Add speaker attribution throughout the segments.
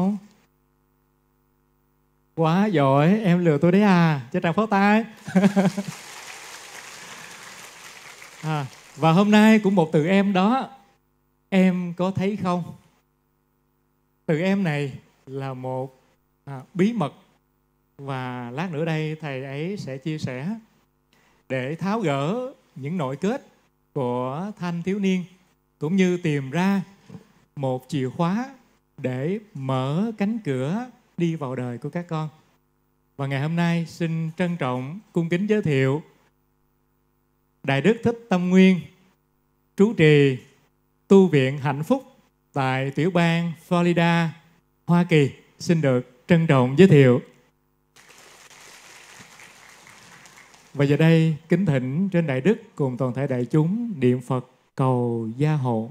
Speaker 1: không quá giỏi em lừa tôi đấy à cho tràng phó tay à, và hôm nay cũng một từ em đó em có thấy không từ em này là một à, bí mật và lát nữa đây thầy ấy sẽ chia sẻ để tháo gỡ những nội kết của thanh thiếu niên cũng như tìm ra một chìa khóa để mở cánh cửa đi vào đời của các con. Và ngày hôm nay xin trân trọng cung kính giới thiệu Đại đức Thích Tâm Nguyên trú trì tu viện hạnh phúc tại tiểu bang Florida, Hoa Kỳ xin được trân trọng giới thiệu. Và giờ đây kính thỉnh trên đại đức cùng toàn thể đại chúng niệm Phật cầu gia hộ.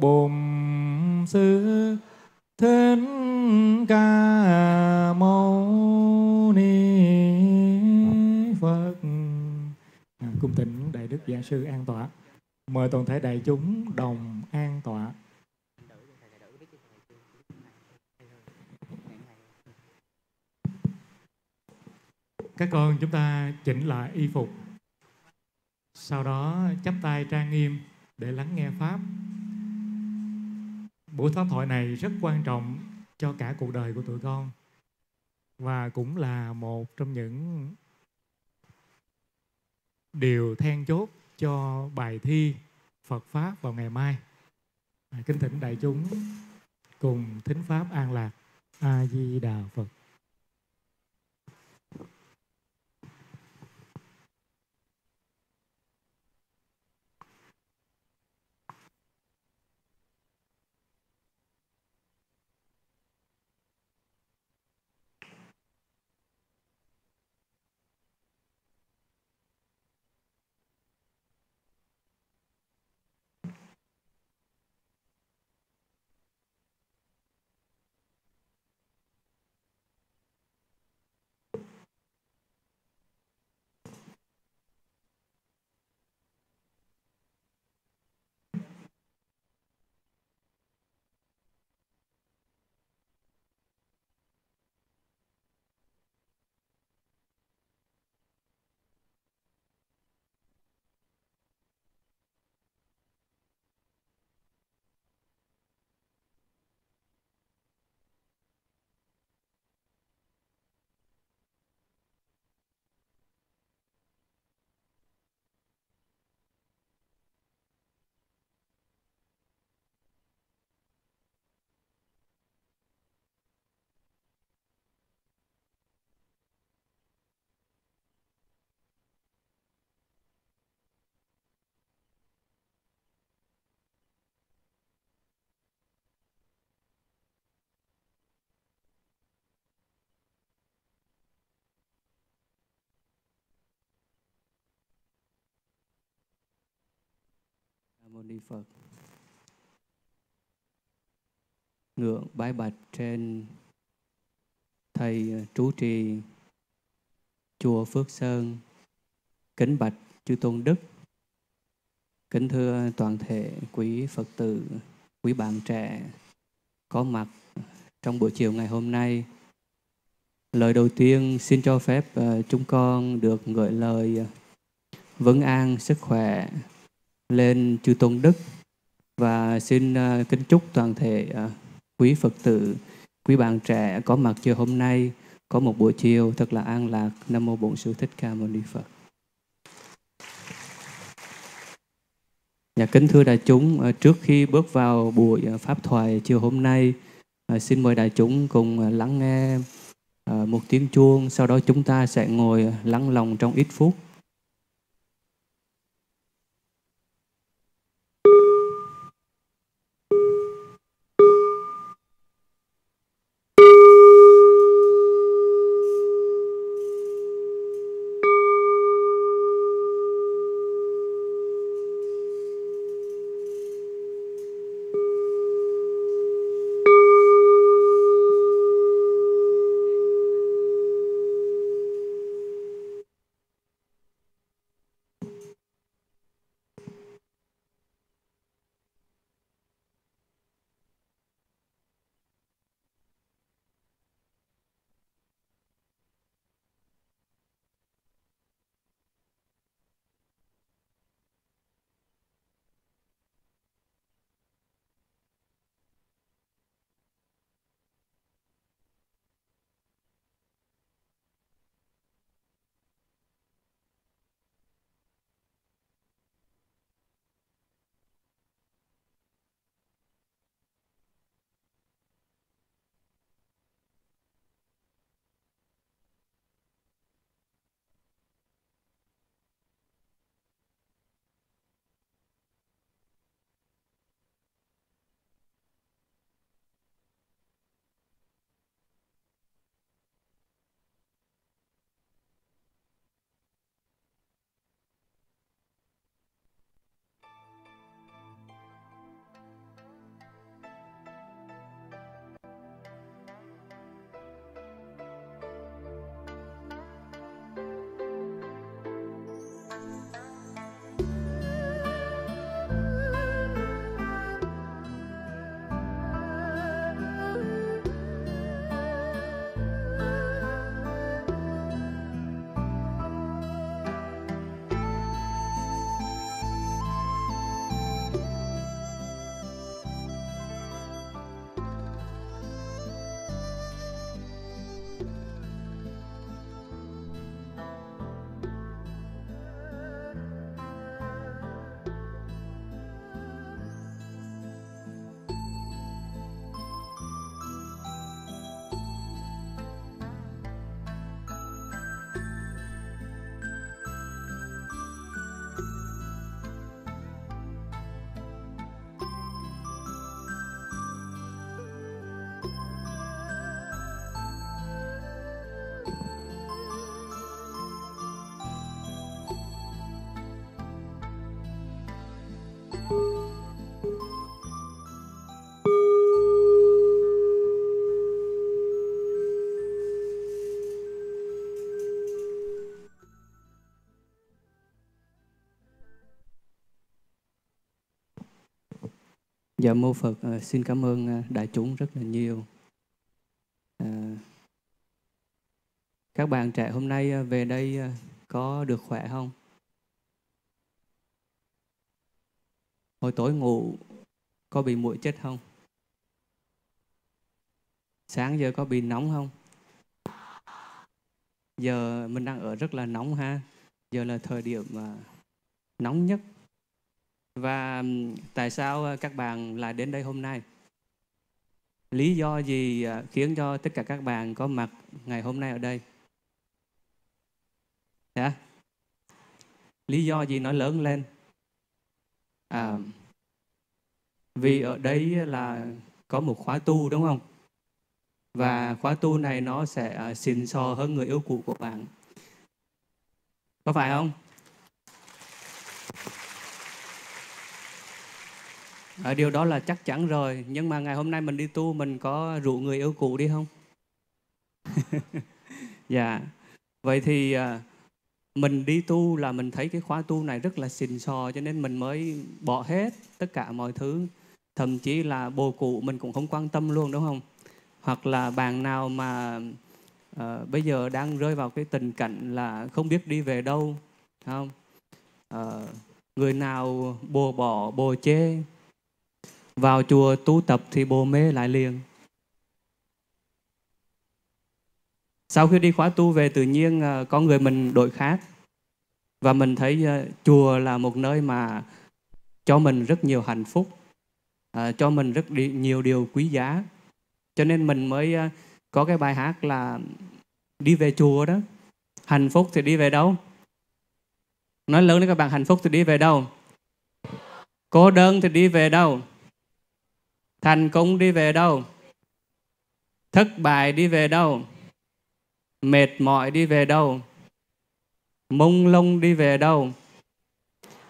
Speaker 1: bổn sư thích ca mâu ni phật à, cung tịnh đại đức giả sư an tọa mời toàn thể đại chúng đồng an tọa các con chúng ta chỉnh lại y phục sau đó chắp tay trang nghiêm để lắng nghe pháp buổi pháp thoại này rất quan trọng cho cả cuộc đời của tụi con và cũng là một trong những điều then chốt cho bài thi Phật Pháp vào ngày mai. Kính thỉnh đại chúng cùng thính Pháp an lạc. A-di-đà Phật.
Speaker 2: Mâu Ni Phật. Ngưỡng bái bạch trên Thầy ờ, Trú Trì Chùa Phước Sơn, kính bạch Chư Tôn Đức, kính thưa toàn thể quý Phật tử, quý bạn trẻ có mặt trong buổi chiều ngày hôm nay. Lời đầu tiên xin cho phép ờ, chúng con được gửi lời ờ, vấn vâng an sức khỏe lên chư tôn đức và xin à, kính chúc toàn thể à, quý phật tử quý bạn trẻ có mặt chưa hôm nay có một buổi chiều thật là an lạc nam mô bổn sư thích ca mâu ni phật Nhà dạ kính thưa đại chúng, à, trước khi bước vào buổi pháp thoại chiều hôm nay, xin mời đại chúng cùng lắng nghe một tiếng chuông, sau đó chúng ta sẽ ngồi lắng lòng trong ít phút. Dạ mô Phật ờ, xin cảm ơn ờ, đại chúng rất là nhiều. Uh, các bạn trẻ hôm nay về đây có được khỏe không? Hồi tối ngủ có bị muỗi chết không? Sáng giờ có bị nóng không? Giờ mình đang ở rất là nóng ha. Giờ là thời điểm mà nóng nhất và tại sao các bạn lại đến đây hôm nay lý do gì à, khiến cho tất cả các bạn có mặt ngày hôm nay ở đây yeah. Dạ. lý do gì nó lớn lên à, vì ở đây là có một khóa tu đúng không và khóa tu này nó sẽ à, xịn sò hơn người yêu cũ của bạn có phải không ở ờ, điều đó là chắc chắn rồi nhưng mà ngày hôm nay mình đi tu mình có rủ người yêu cũ đi không dạ vậy thì à, mình đi tu là mình thấy cái khóa tu này rất là xình xò cho nên mình mới bỏ hết tất cả mọi thứ thậm chí là bồ cụ mình cũng không quan tâm luôn đúng không hoặc là bạn nào mà uh, bây giờ đang rơi vào cái tình cảnh là không biết đi về đâu không uh, người nào bồ bỏ bồ chê vào chùa tu tập thì bồ mê lại liền sau khi đi khóa tu về tự nhiên ờ, có người mình đổi khác và mình thấy ờ, chùa là một nơi mà cho mình rất nhiều hạnh phúc ờ, cho mình rất nhiều điều quý giá cho nên mình mới có cái bài hát là đi về chùa đó hạnh phúc thì đi về đâu nói lớn với các bạn hạnh phúc thì đi về đâu cô đơn thì đi về đâu thành công đi về đâu thất bại đi về đâu mệt mỏi đi về đâu mông lung đi về đâu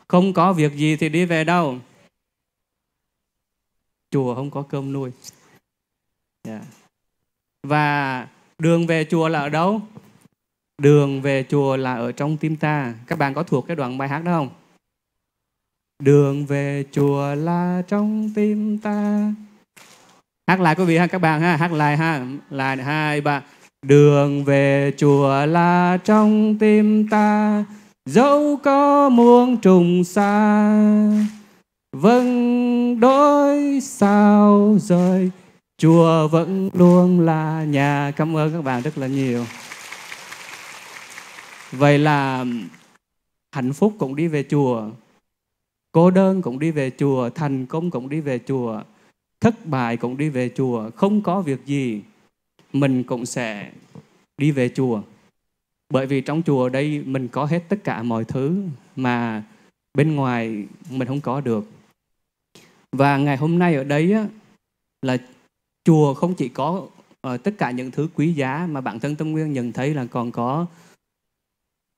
Speaker 2: không có việc gì thì đi về đâu chùa không có cơm nuôi yeah. và đường về chùa là ở đâu đường về chùa là ở trong tim ta các bạn có thuộc cái đoạn bài hát đó không Đường về chùa là trong tim ta Hát lại quý vị ha các bạn ha Hát lại ha Lại hai ba Đường về chùa là trong tim ta Dẫu có muôn trùng xa Vâng đối sao rời Chùa vẫn luôn là nhà Cảm ơn các bạn rất là nhiều Vậy là hạnh phúc cũng đi về chùa cô đơn cũng đi về chùa thành công cũng đi về chùa thất bại cũng đi về chùa không có việc gì mình cũng sẽ đi về chùa bởi vì trong chùa đây mình có hết tất cả mọi thứ mà bên ngoài mình không có được và ngày hôm nay ở đây á, là chùa không chỉ có uh, tất cả những thứ quý giá mà bản thân tâm nguyên nhận thấy là còn có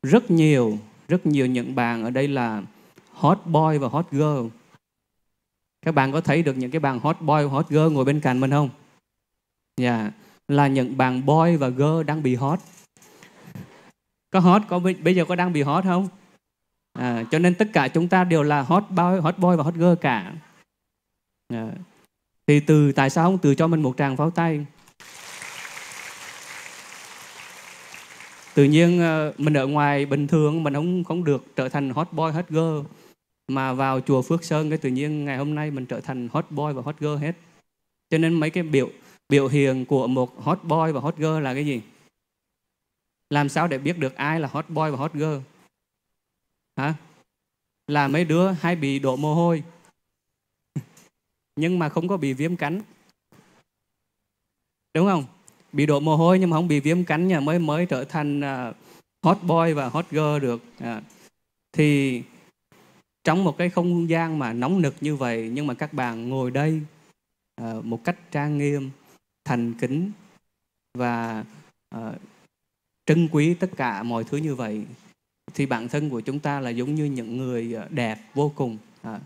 Speaker 2: rất nhiều rất nhiều những bạn ở đây là hot boy và hot girl các bạn có thấy được những cái bàn hot boy hot girl ngồi bên cạnh mình không dạ yeah. là những bàn boy và girl đang bị hot có hot có bây giờ có đang bị hot không à, cho nên tất cả chúng ta đều là hot boy hot boy và hot girl cả à, thì từ tại sao không từ cho mình một tràng pháo tay tự nhiên ờ, mình ở ngoài bình thường mình không không được trở thành hot boy hot girl mà vào chùa Phước Sơn cái tự nhiên ngày hôm nay mình trở thành hot boy và hot girl hết cho nên mấy cái biểu biểu hiện của một hot boy và hot girl là cái gì làm sao để biết được ai là hot boy và hot girl hả là mấy đứa hay bị đổ mồ hôi nhưng mà không có bị viêm cánh đúng không bị đổ mồ hôi nhưng mà không bị viêm cánh nhà mới mới trở thành à, hot boy và hot girl được à. thì trong một cái không gian mà nóng nực như vậy nhưng mà các bạn ngồi đây uh, một cách trang nghiêm thành kính và uh, trân quý tất cả mọi thứ như vậy thì bản thân của chúng ta là giống như những người ờ, đẹp vô cùng à,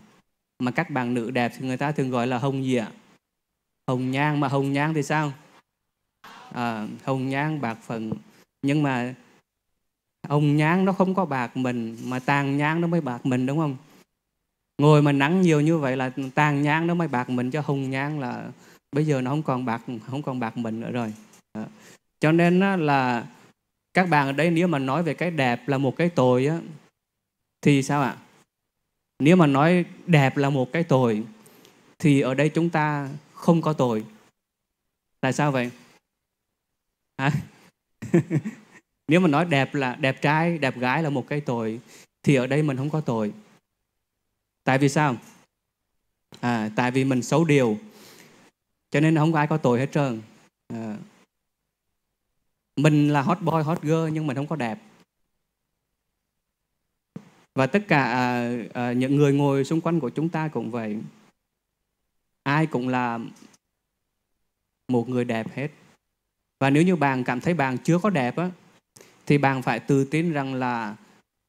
Speaker 2: mà các bạn nữ đẹp thì người ta thường gọi là hồng gì ạ hồng nhan mà hồng nhan thì sao à, hồng nhan bạc phần nhưng mà hồng nhan nó không có bạc mình mà tàn nhan nó mới bạc mình đúng không ngồi mà nắng nhiều như vậy là tàn nhang đó mới bạc mình cho hùng nhang là bây giờ nó không còn bạc không còn bạc mình nữa rồi đó. cho nên là các bạn ở đây nếu mà nói về cái đẹp là một cái tội á, thì sao ạ nếu mà nói đẹp là một cái tội thì ở đây chúng ta không có tội tại sao vậy à? nếu mà nói đẹp là đẹp trai đẹp gái là một cái tội thì ở đây mình không có tội tại vì sao à, tại vì mình xấu điều cho nên không có ai có tội hết trơn à, mình là hot boy hot girl nhưng mình không có đẹp và tất cả à, à, những người ngồi xung quanh của chúng ta cũng vậy ai cũng là một người đẹp hết và nếu như bạn cảm thấy bạn chưa có đẹp á thì bạn phải tự tin rằng là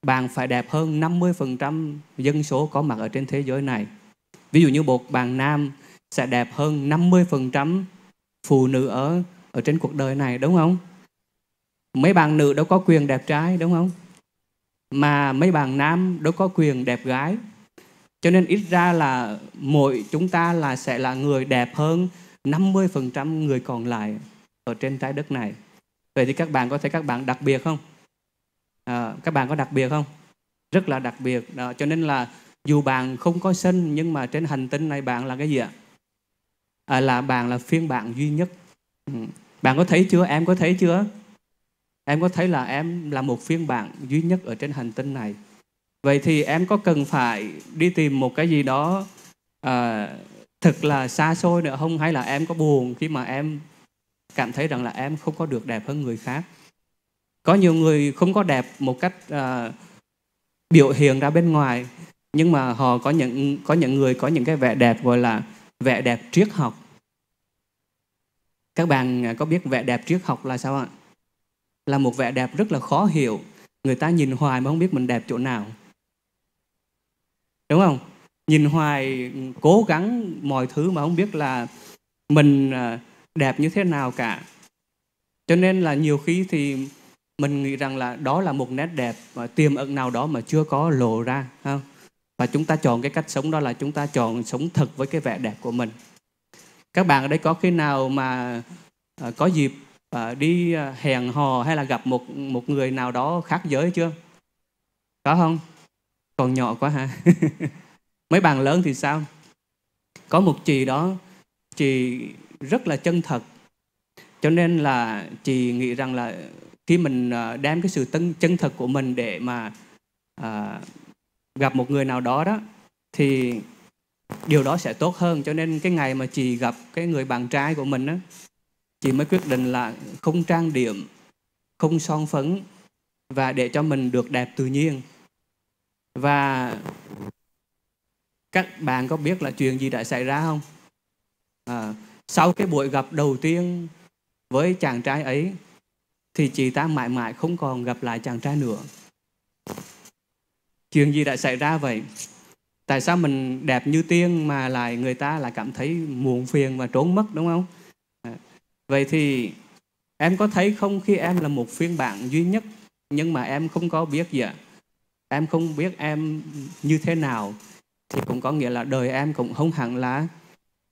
Speaker 2: bạn phải đẹp hơn 50% dân số có mặt ở trên thế giới này. Ví dụ như một bạn nam sẽ đẹp hơn 50% phụ nữ ở ở trên cuộc đời này đúng không? Mấy bạn nữ đâu có quyền đẹp trai đúng không? Mà mấy bạn nam đâu có quyền đẹp gái. Cho nên ít ra là mỗi chúng ta là sẽ là người đẹp hơn 50% người còn lại ở trên trái đất này. Vậy thì các bạn có thấy các bạn đặc biệt không? à, các bạn có đặc biệt không rất là đặc biệt à, cho nên là dù bạn không có sinh nhưng mà trên hành tinh này bạn là cái gì ạ à, là bạn là phiên bản duy nhất ừ. bạn có thấy chưa em có thấy chưa em có thấy là em là một phiên bản duy nhất ở trên hành tinh này vậy thì em có cần phải đi tìm một cái gì đó à, thật là xa xôi nữa không hay là em có buồn khi mà em cảm thấy rằng là em không có được đẹp hơn người khác có nhiều người không có đẹp một cách uh, biểu hiện ra bên ngoài nhưng mà họ có những có những người có những cái vẻ đẹp gọi là vẻ đẹp triết học các bạn có biết vẻ đẹp triết học là sao ạ là một vẻ đẹp rất là khó hiểu người ta nhìn hoài mà không biết mình đẹp chỗ nào đúng không nhìn hoài cố gắng mọi thứ mà không biết là mình à, đẹp như thế nào cả cho nên là nhiều khi thì mình nghĩ rằng là đó là một nét đẹp và tiềm ẩn nào đó mà chưa có lộ ra không? và chúng ta chọn cái cách sống đó là chúng ta chọn sống thật với cái vẻ đẹp của mình các bạn ở đây có khi nào mà à, có dịp à, đi à, hẹn hò hay là gặp một một người nào đó khác giới chưa có không còn nhỏ quá ha mấy bạn lớn thì sao có một chị đó chị rất là chân thật cho nên là chị nghĩ rằng là khi mình à, đem cái sự tân, chân thật của mình để mà à, gặp một người nào đó đó thì điều đó sẽ tốt hơn cho nên cái ngày mà chị gặp cái người bạn trai của mình đó chị mới quyết định là không trang điểm không son phấn và để cho mình được đẹp tự nhiên và các bạn có biết là chuyện gì đã xảy ra không à, sau cái buổi gặp đầu tiên với chàng trai ấy thì chị ta mãi mãi không còn gặp lại chàng trai nữa. Chuyện gì đã xảy ra vậy? Tại sao mình đẹp như tiên mà lại người ta lại cảm thấy muộn phiền và trốn mất đúng không? À, vậy thì em có thấy không khi em là một phiên bản duy nhất nhưng mà em không có biết gì ạ? Em không biết em như thế nào thì cũng có nghĩa là đời em cũng không hẳn là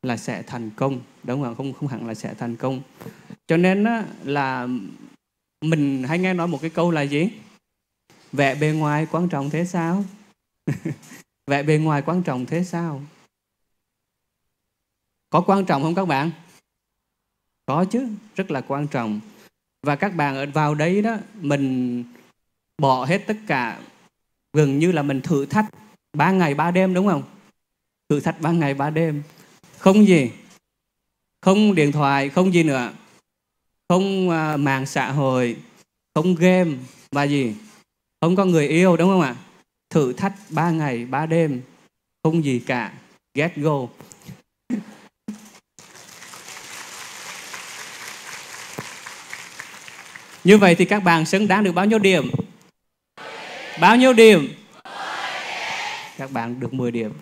Speaker 2: là sẽ thành công đúng không không không hẳn là sẽ thành công cho nên á, là mình hay nghe nói một cái câu là gì vẻ bề ngoài quan trọng thế sao vẻ bề ngoài quan trọng thế sao có quan trọng không các bạn có chứ rất là quan trọng và các bạn vào đấy đó mình bỏ hết tất cả gần như là mình thử thách ba ngày ba đêm đúng không thử thách ba ngày ba đêm không gì không điện thoại không gì nữa không à, mạng xã hội không game và gì không có người yêu đúng không ạ thử thách ba ngày ba đêm không gì cả get go như vậy thì các bạn xứng đáng được bao nhiêu điểm bao nhiêu điểm các bạn được 10 điểm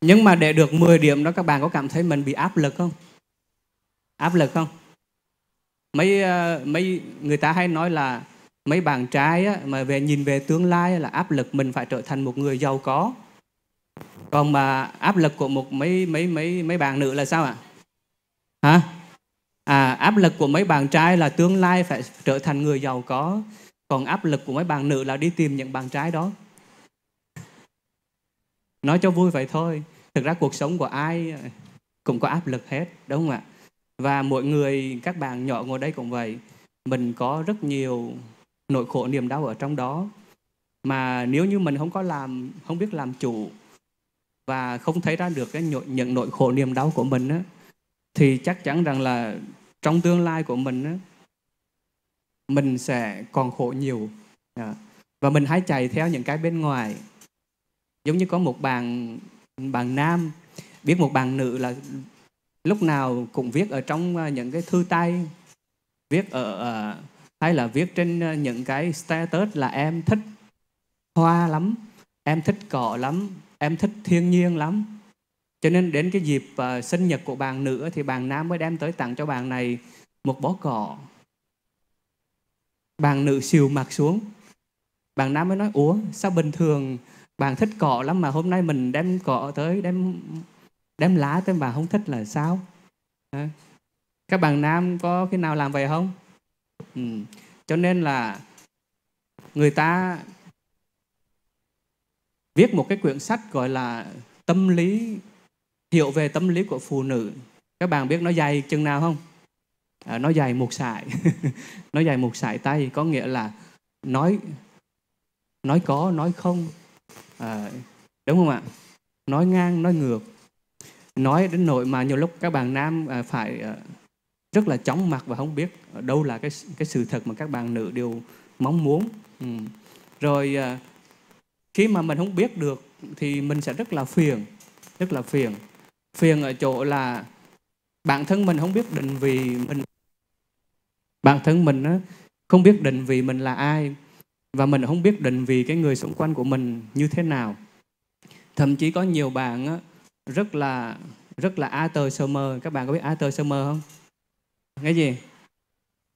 Speaker 2: Nhưng mà để được 10 điểm đó các bạn có cảm thấy mình bị áp lực không? Áp lực không? Mấy ờ, mấy người ta hay nói là mấy bạn trai á, mà về nhìn về tương lai là áp lực mình phải trở thành một người giàu có. Còn mà áp lực của một mấy mấy mấy mấy bạn nữ là sao ạ? Hả? À, áp lực của mấy bạn trai là tương lai phải trở thành người giàu có còn áp lực của mấy bạn nữ là đi tìm những bạn trai đó nói cho vui vậy thôi thực ra cuộc sống của ai cũng có áp lực hết đúng không ạ và mỗi người các bạn nhỏ ngồi đây cũng vậy mình có rất nhiều nỗi khổ niềm đau ở trong đó mà nếu như mình không có làm không biết làm chủ và không thấy ra được cái những nỗi khổ niềm đau của mình á, thì chắc chắn rằng là trong tương lai của mình á, mình sẽ còn khổ nhiều dạ. và mình hãy chạy theo những cái bên ngoài giống như có một bạn bạn nam viết một bạn nữ là lúc nào cũng viết ở trong ờ, những cái thư tay viết ở ờ, hay là viết trên ờ, những cái status là em thích hoa lắm em thích cỏ lắm em thích thiên nhiên lắm cho nên đến cái dịp uh, sinh nhật của bạn nữa thì bạn nam mới đem tới tặng cho bạn này một bó cỏ bạn nữ xìu mặt xuống bạn nam mới nói ủa sao bình thường bạn thích cọ lắm mà hôm nay mình đem cọ tới đem đem lá tới mà không thích là sao các bạn nam có khi nào làm vậy không ừ. cho nên là người ta viết một cái quyển sách gọi là tâm lý hiểu về tâm lý của phụ nữ các bạn biết nó dày chừng nào không à, nó dày một sải nó dày một sải tay có nghĩa là nói nói có nói không à, đúng không ạ nói ngang nói ngược nói đến nội mà nhiều lúc các bạn nam à, phải à, rất là chóng mặt và không biết đâu là cái cái sự thật mà các bạn nữ đều mong muốn ừ. rồi à, khi mà mình không biết được thì mình sẽ rất là phiền rất là phiền phiền ở chỗ là bản thân mình không biết định vị mình bản thân mình không biết định vị mình là ai và mình không biết định vì cái người xung quanh của mình như thế nào thậm chí có nhiều bạn á, rất là rất là outer summer các bạn có biết outer summer không cái gì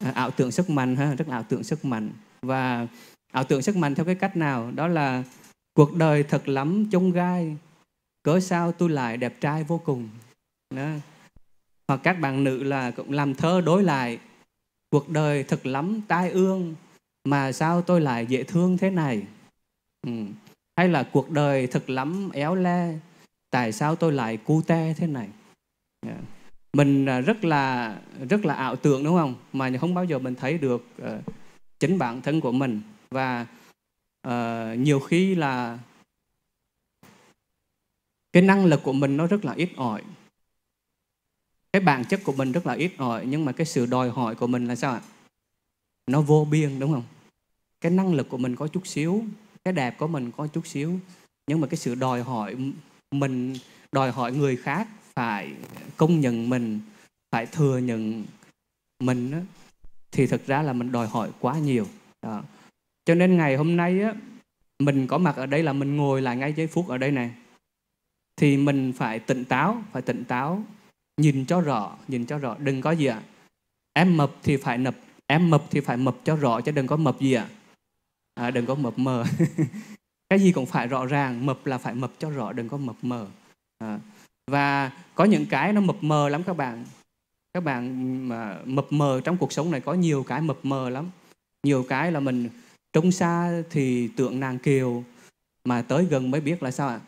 Speaker 2: à, ảo tưởng sức mạnh ha rất là ảo tưởng sức mạnh và ảo tưởng sức mạnh theo cái cách nào đó là cuộc đời thật lắm chông gai cớ sao tôi lại đẹp trai vô cùng đó. hoặc các bạn nữ là cũng làm thơ đối lại cuộc đời thật lắm tai ương mà sao tôi lại dễ thương thế này ừ. hay là cuộc đời thật lắm éo le tại sao tôi lại cu te thế này yeah. Dạ. mình à, rất là rất là ảo tưởng đúng không mà không bao giờ mình thấy được uh, chính bản thân của mình và uh, nhiều khi là cái năng lực của mình nó rất là ít ỏi cái bản chất của mình rất là ít ỏi nhưng mà cái sự đòi hỏi của mình là sao ạ nó vô biên đúng không cái năng lực của mình có chút xíu cái đẹp của mình có chút xíu nhưng mà cái sự đòi hỏi mình đòi hỏi người khác phải công nhận mình phải thừa nhận mình đó, thì thực ra là mình đòi hỏi quá nhiều đó. cho nên ngày hôm nay á, mình có mặt ở đây là mình ngồi lại ngay giây phút ở đây này thì mình phải tỉnh táo phải tỉnh táo nhìn cho rõ nhìn cho rõ đừng có gì ạ à. em mập thì phải nập em mập thì phải mập cho rõ chứ đừng có mập gì ạ à à, đừng có mập mờ cái gì cũng phải rõ ràng mập là phải mập cho rõ đừng có mập mờ à, và có những cái nó mập mờ lắm các bạn các bạn mà mập mờ trong cuộc sống này có nhiều cái mập mờ lắm nhiều cái là mình trông xa thì tượng nàng kiều mà tới gần mới biết là sao ạ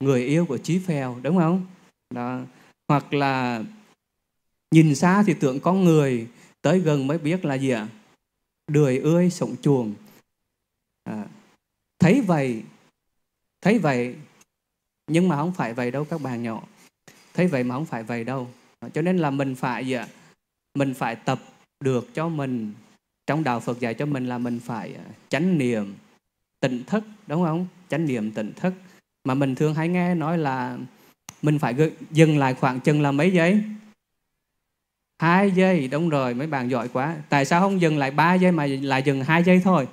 Speaker 2: người yêu của chí phèo đúng không đó hoặc là nhìn xa thì tưởng con người tới gần mới biết là gì ạ đười ươi sổng chuồng À, thấy vậy thấy vậy nhưng mà không phải vậy đâu các bạn nhỏ thấy vậy mà không phải vậy đâu à, cho nên là mình phải gì ạ mình phải tập được cho mình trong đạo Phật dạy cho mình là mình phải à, chánh niệm tỉnh thức đúng không chánh niệm tỉnh thức mà mình thường hay nghe nói là mình phải dừng lại khoảng chừng là mấy giây hai giây đúng rồi mấy bạn giỏi quá tại sao không dừng lại ba giây mà lại dừng hai giây thôi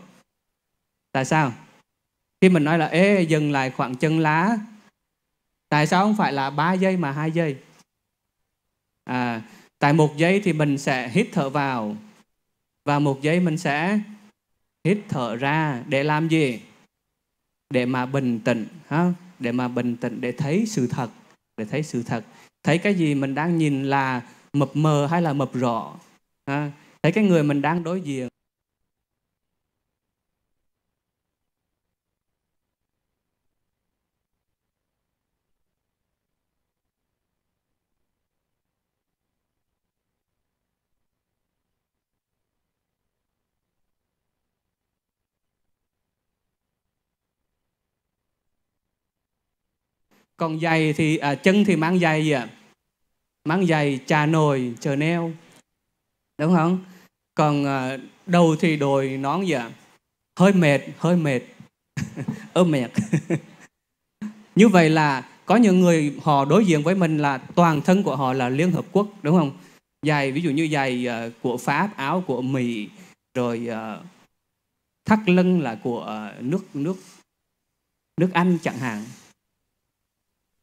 Speaker 2: Tại sao? Khi mình nói là Ê, dừng lại khoảng chân lá Tại sao không phải là 3 giây mà 2 giây? À, tại một giây thì mình sẽ hít thở vào và một giây mình sẽ hít thở ra để làm gì? Để mà bình tĩnh, ha? để mà bình tĩnh để thấy sự thật, để thấy sự thật. Thấy cái gì mình đang nhìn là mập mờ hay là mập rõ? Ha? Thấy cái người mình đang đối diện còn giày thì à, chân thì mang giày gì ạ mang giày trà nồi chờ neo đúng không còn à, đầu thì đồi nón gì ạ hơi mệt hơi mệt ơ mệt như vậy là có những người họ đối diện với mình là toàn thân của họ là liên hợp quốc đúng không giày ví dụ như giày uh, của pháp áo của mỹ rồi uh, thắt lưng là của uh, nước nước nước anh chẳng hạn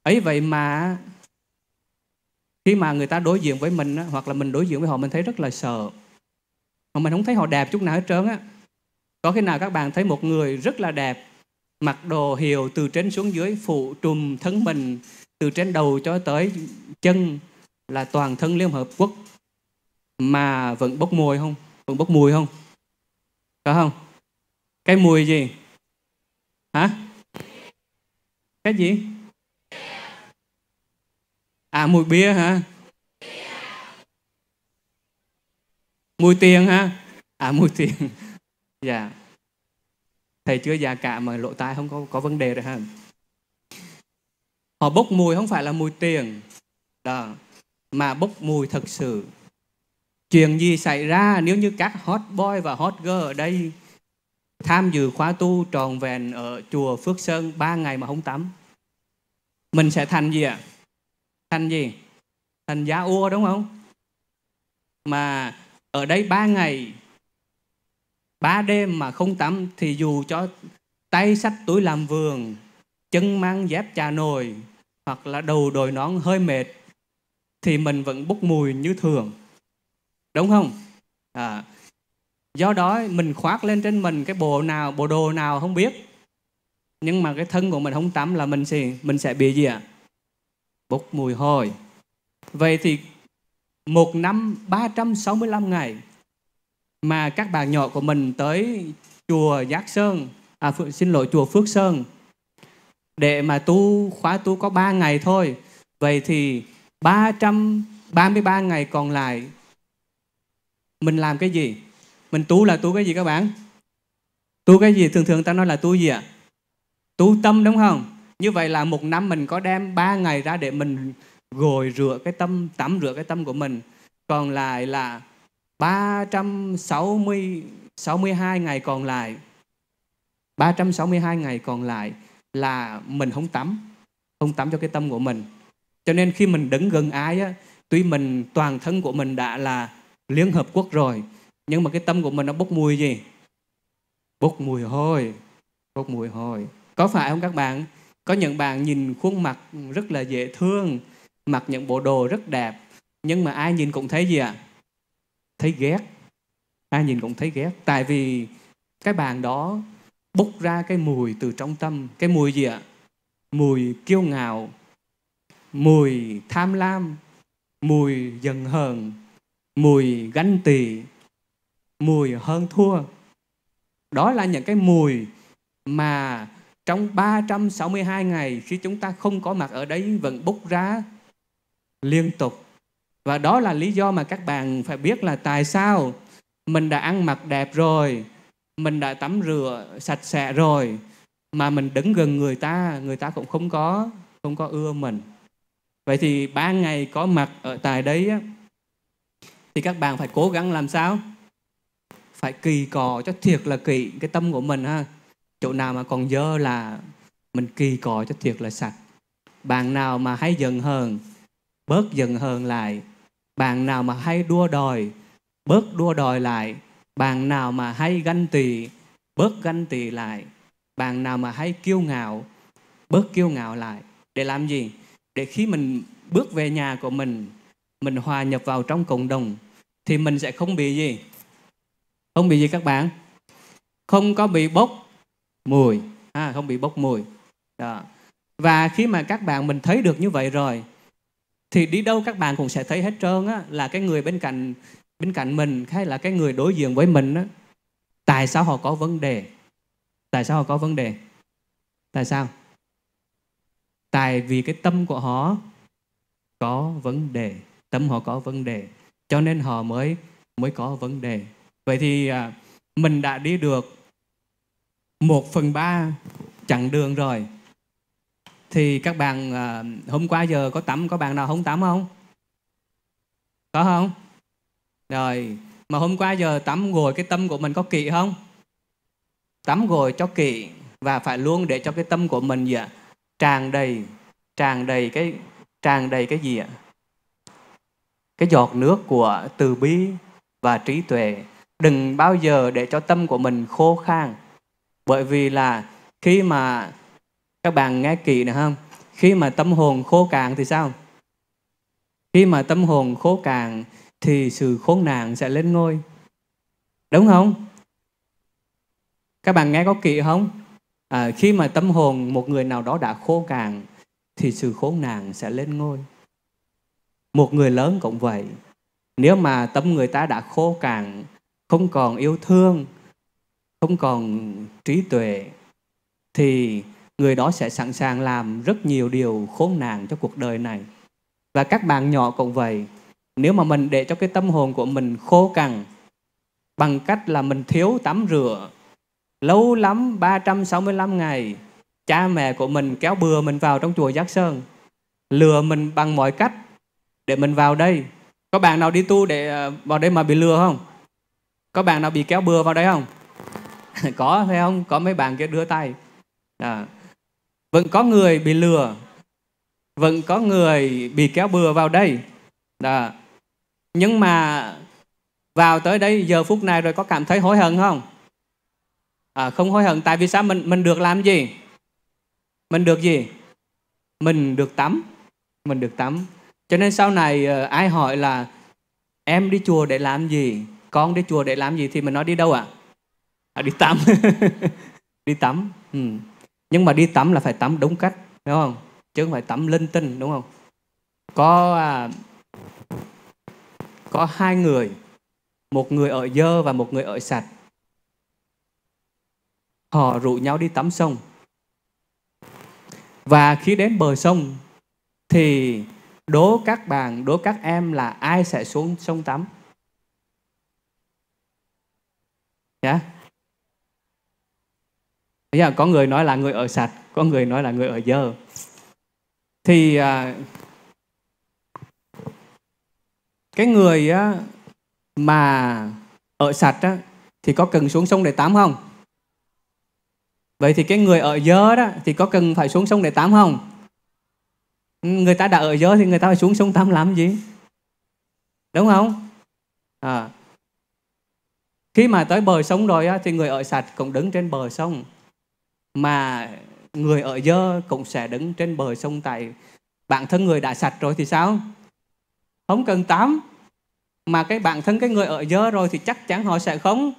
Speaker 2: ấy vậy mà khi mà người ta đối diện với mình á, hoặc là mình đối diện với họ mình thấy rất là sợ mà mình không thấy họ đẹp chút nào hết trơn á có khi nào các bạn thấy một người rất là đẹp mặc đồ hiệu từ trên xuống dưới phụ trùm thân mình từ trên đầu cho tới chân là toàn thân Liên Hợp Quốc mà vẫn bốc mùi không? Vẫn bốc mùi không? Có không? Cái mùi gì? Hả? Cái gì? à mùi bia hả mùi tiền hả à mùi tiền dạ thầy chưa già cả mà lộ tai không có có vấn đề rồi ha họ bốc mùi không phải là mùi tiền đó mà bốc mùi thật sự chuyện gì xảy ra nếu như các hot boy và hot girl ở đây tham dự khóa tu tròn vẹn ở chùa Phước Sơn 3 ngày mà không tắm mình sẽ thành gì ạ? À? thành gì thành giá ua đúng không mà ở đây ba ngày ba đêm mà không tắm thì dù cho tay sách túi làm vườn chân mang dép trà nồi hoặc là đầu đội nón hơi mệt thì mình vẫn bốc mùi như thường đúng không à, do đó mình khoác lên trên mình cái bộ nào bộ đồ nào không biết nhưng mà cái thân của mình không tắm là mình gì mình sẽ bị gì ạ à? bốc mùi hôi. Vậy thì một năm 365 ngày mà các bạn nhỏ của mình tới chùa Giác Sơn, à xin lỗi chùa Phước Sơn để mà tu khóa tu có 3 ngày thôi. Vậy thì 333 ngày còn lại mình làm cái gì? Mình tu là tu cái gì các bạn? Tu cái gì? Thường thường ta nói là tu gì ạ? Tu tâm đúng không? Như vậy là một năm mình có đem 3 ngày ra để mình gội rửa cái tâm, tắm rửa cái tâm của mình. Còn lại là 360 62 ngày còn lại 362 ngày còn lại là mình không tắm, không tắm cho cái tâm của mình. Cho nên khi mình đứng gần ai á, tuy mình toàn thân của mình đã là Liên Hợp Quốc rồi, nhưng mà cái tâm của mình nó bốc mùi gì? Bốc mùi hôi, bốc mùi hôi. Có phải không các bạn? có những bạn nhìn khuôn mặt rất là dễ thương mặc những bộ đồ rất đẹp nhưng mà ai nhìn cũng thấy gì ạ à? thấy ghét ai nhìn cũng thấy ghét tại vì cái bàn đó bốc ra cái mùi từ trong tâm cái mùi gì ạ mùi kiêu ngạo mùi tham lam mùi giận hờn mùi ganh tị mùi hơn thua đó là những cái mùi mà trong 362 ngày khi chúng ta không có mặt ở đấy vẫn bốc ra liên tục. Và đó là lý do mà các bạn phải biết là tại sao mình đã ăn mặc đẹp rồi, mình đã tắm rửa sạch sẽ rồi mà mình đứng gần người ta, người ta cũng không có không có ưa mình. Vậy thì ba ngày có mặt ở tại đấy á, thì các bạn phải cố gắng làm sao? Phải kỳ cò cho thiệt là kỳ cái tâm của mình ha chỗ nào mà còn dơ là mình kỳ cọ cho thiệt là sạch bạn nào mà hay giận hờn bớt giận hờn lại bạn nào mà hay đua đòi bớt đua đòi lại bạn nào mà hay ganh tỳ bớt ganh tỳ lại bạn nào mà hay kiêu ngạo bớt kiêu ngạo lại để làm gì để khi mình bước về nhà của mình mình hòa nhập vào trong cộng đồng thì mình sẽ không bị gì không bị gì các bạn không có bị bốc mùi ha, à, không bị bốc mùi đó. và khi mà các bạn mình thấy được như vậy rồi thì đi đâu các bạn cũng sẽ thấy hết trơn á, là cái người bên cạnh bên cạnh mình hay là cái người đối diện với mình á, tại sao họ có vấn đề tại sao họ có vấn đề tại sao tại vì cái tâm của họ có vấn đề tâm họ có vấn đề cho nên họ mới mới có vấn đề vậy thì à, mình đã đi được một phần ba chặng đường rồi thì các bạn à, hôm qua giờ có tắm có bạn nào không tắm không có không rồi mà hôm qua giờ tắm gội cái tâm của mình có kỵ không tắm gội cho kỵ và phải luôn để cho cái tâm của mình gì ạ tràn đầy tràn đầy cái tràn đầy cái gì ạ cái giọt nước của từ bi và trí tuệ đừng bao giờ để cho tâm của mình khô khan bởi vì là khi mà các bạn nghe kỹ nữa không khi mà tâm hồn khô cạn thì sao khi mà tâm hồn khô cạn thì sự khốn nạn sẽ lên ngôi đúng không các bạn nghe có kỹ không à, khi mà tâm hồn một người nào đó đã khô cạn thì sự khốn nạn sẽ lên ngôi một người lớn cũng vậy nếu mà tâm người ta đã khô cạn không còn yêu thương không còn trí tuệ thì người đó sẽ sẵn sàng làm rất nhiều điều khốn nạn cho cuộc đời này và các bạn nhỏ cũng vậy nếu mà mình để cho cái tâm hồn của mình khô cằn bằng cách là mình thiếu tắm rửa lâu lắm 365 ngày cha mẹ của mình kéo bừa mình vào trong chùa Giác Sơn lừa mình bằng mọi cách để mình vào đây có bạn nào đi tu để à, vào đây mà bị lừa không có bạn nào bị kéo bừa vào đây không có phải không có mấy bạn kia đưa tay à. vẫn có người bị lừa vẫn có người bị kéo bừa vào đây à. nhưng mà vào tới đây giờ phút này rồi có cảm thấy hối hận không à, không hối hận tại vì sao mình mình được làm gì mình được gì mình được tắm mình được tắm cho nên sau này ờ, ai hỏi là em đi chùa để làm gì con đi chùa để làm gì thì mình nói đi đâu ạ à? à, đi tắm đi tắm ừ. nhưng mà đi tắm là phải tắm đúng cách đúng không chứ không phải tắm linh tinh đúng không có à, có hai người một người ở dơ và một người ở sạch họ rủ nhau đi tắm sông và khi đến bờ sông thì đố các bạn đố các em là ai sẽ xuống sông tắm yeah. Dạ? Thấy dạ, Có người nói là người ở sạch, có người nói là người ở dơ. Thì à, cái người á, mà ở sạch á, thì có cần xuống sông để tắm không? Vậy thì cái người ở dơ đó thì có cần phải xuống sông để tắm không? Người ta đã ở dơ thì người ta phải xuống sông tắm làm gì? Đúng không? À. Khi mà tới bờ sông rồi á, thì người ở sạch cũng đứng trên bờ sông mà người ở dơ cũng sẽ đứng trên bờ sông tại bản thân người đã sạch rồi thì sao không cần tắm mà cái bản thân cái người ở dơ rồi thì chắc chắn họ sẽ không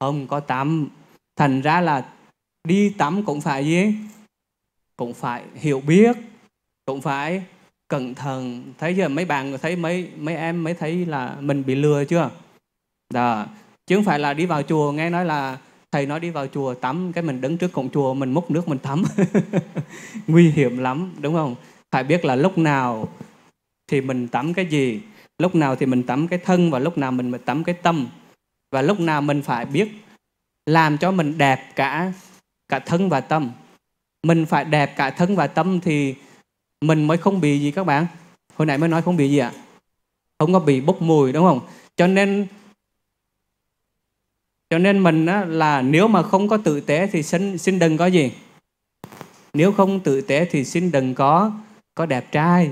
Speaker 2: không có tắm thành ra là đi tắm cũng phải gì cũng phải hiểu biết cũng phải cẩn thận thấy giờ mấy bạn thấy mấy mấy em mới thấy là mình bị lừa chưa đó chứ không phải là đi vào chùa nghe nói là thầy nói đi vào chùa tắm cái mình đứng trước cổng chùa mình múc nước mình tắm nguy hiểm lắm đúng không phải biết là lúc nào thì mình tắm cái gì lúc nào thì mình tắm cái thân và lúc nào mình tắm cái tâm và lúc nào mình phải biết làm cho mình đẹp cả cả thân và tâm mình phải đẹp cả thân và tâm thì mình mới không bị gì các bạn hồi nãy mới nói không bị gì ạ à? không có bị bốc mùi đúng không cho nên cho nên mình á, là nếu mà không có tự tế thì xin xin đừng có gì nếu không tự tế thì xin đừng có có đẹp trai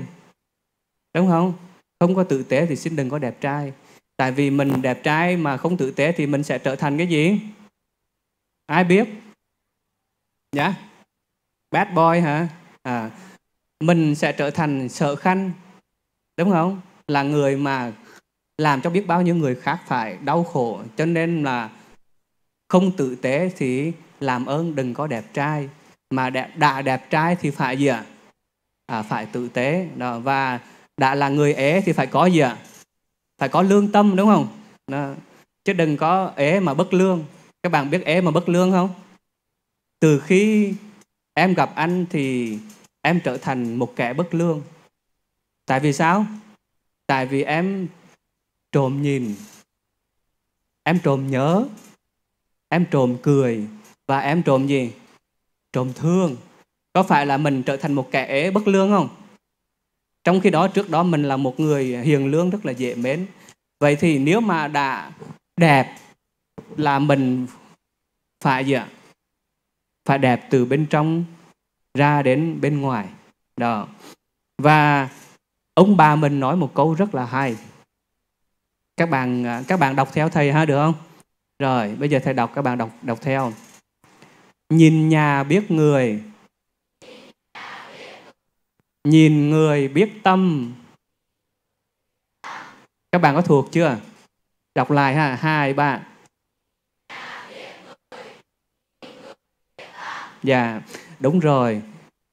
Speaker 2: đúng không không có tự tế thì xin đừng có đẹp trai tại vì mình đẹp trai mà không tự tế thì mình sẽ trở thành cái gì ai biết dạ yeah. bad boy hả à, mình sẽ trở thành sợ khăn đúng không là người mà làm cho biết bao nhiêu người khác phải đau khổ cho nên là không tử tế thì làm ơn đừng có đẹp trai mà đẹp, đã đẹp trai thì phải gì ạ à, phải tử tế đó. và đã là người ế thì phải có gì ạ phải có lương tâm đúng không đó. chứ đừng có ế mà bất lương các bạn biết ế mà bất lương không từ khi em gặp anh thì em trở thành một kẻ bất lương tại vì sao tại vì em trộm nhìn em trộm nhớ em trộm cười và em trộm gì trộm thương có phải là mình trở thành một kẻ bất lương không trong khi đó trước đó mình là một người hiền lương rất là dễ mến vậy thì nếu mà đã đẹp là mình phải gì ạ phải đẹp từ bên trong ra đến bên ngoài đó và ông bà mình nói một câu rất là hay các bạn các bạn đọc theo thầy ha được không rồi, bây giờ thầy đọc các bạn đọc đọc theo. Nhìn nhà biết người. Nhìn người biết tâm. Các bạn có thuộc chưa? Đọc lại ha, 2 3. Dạ, đúng rồi.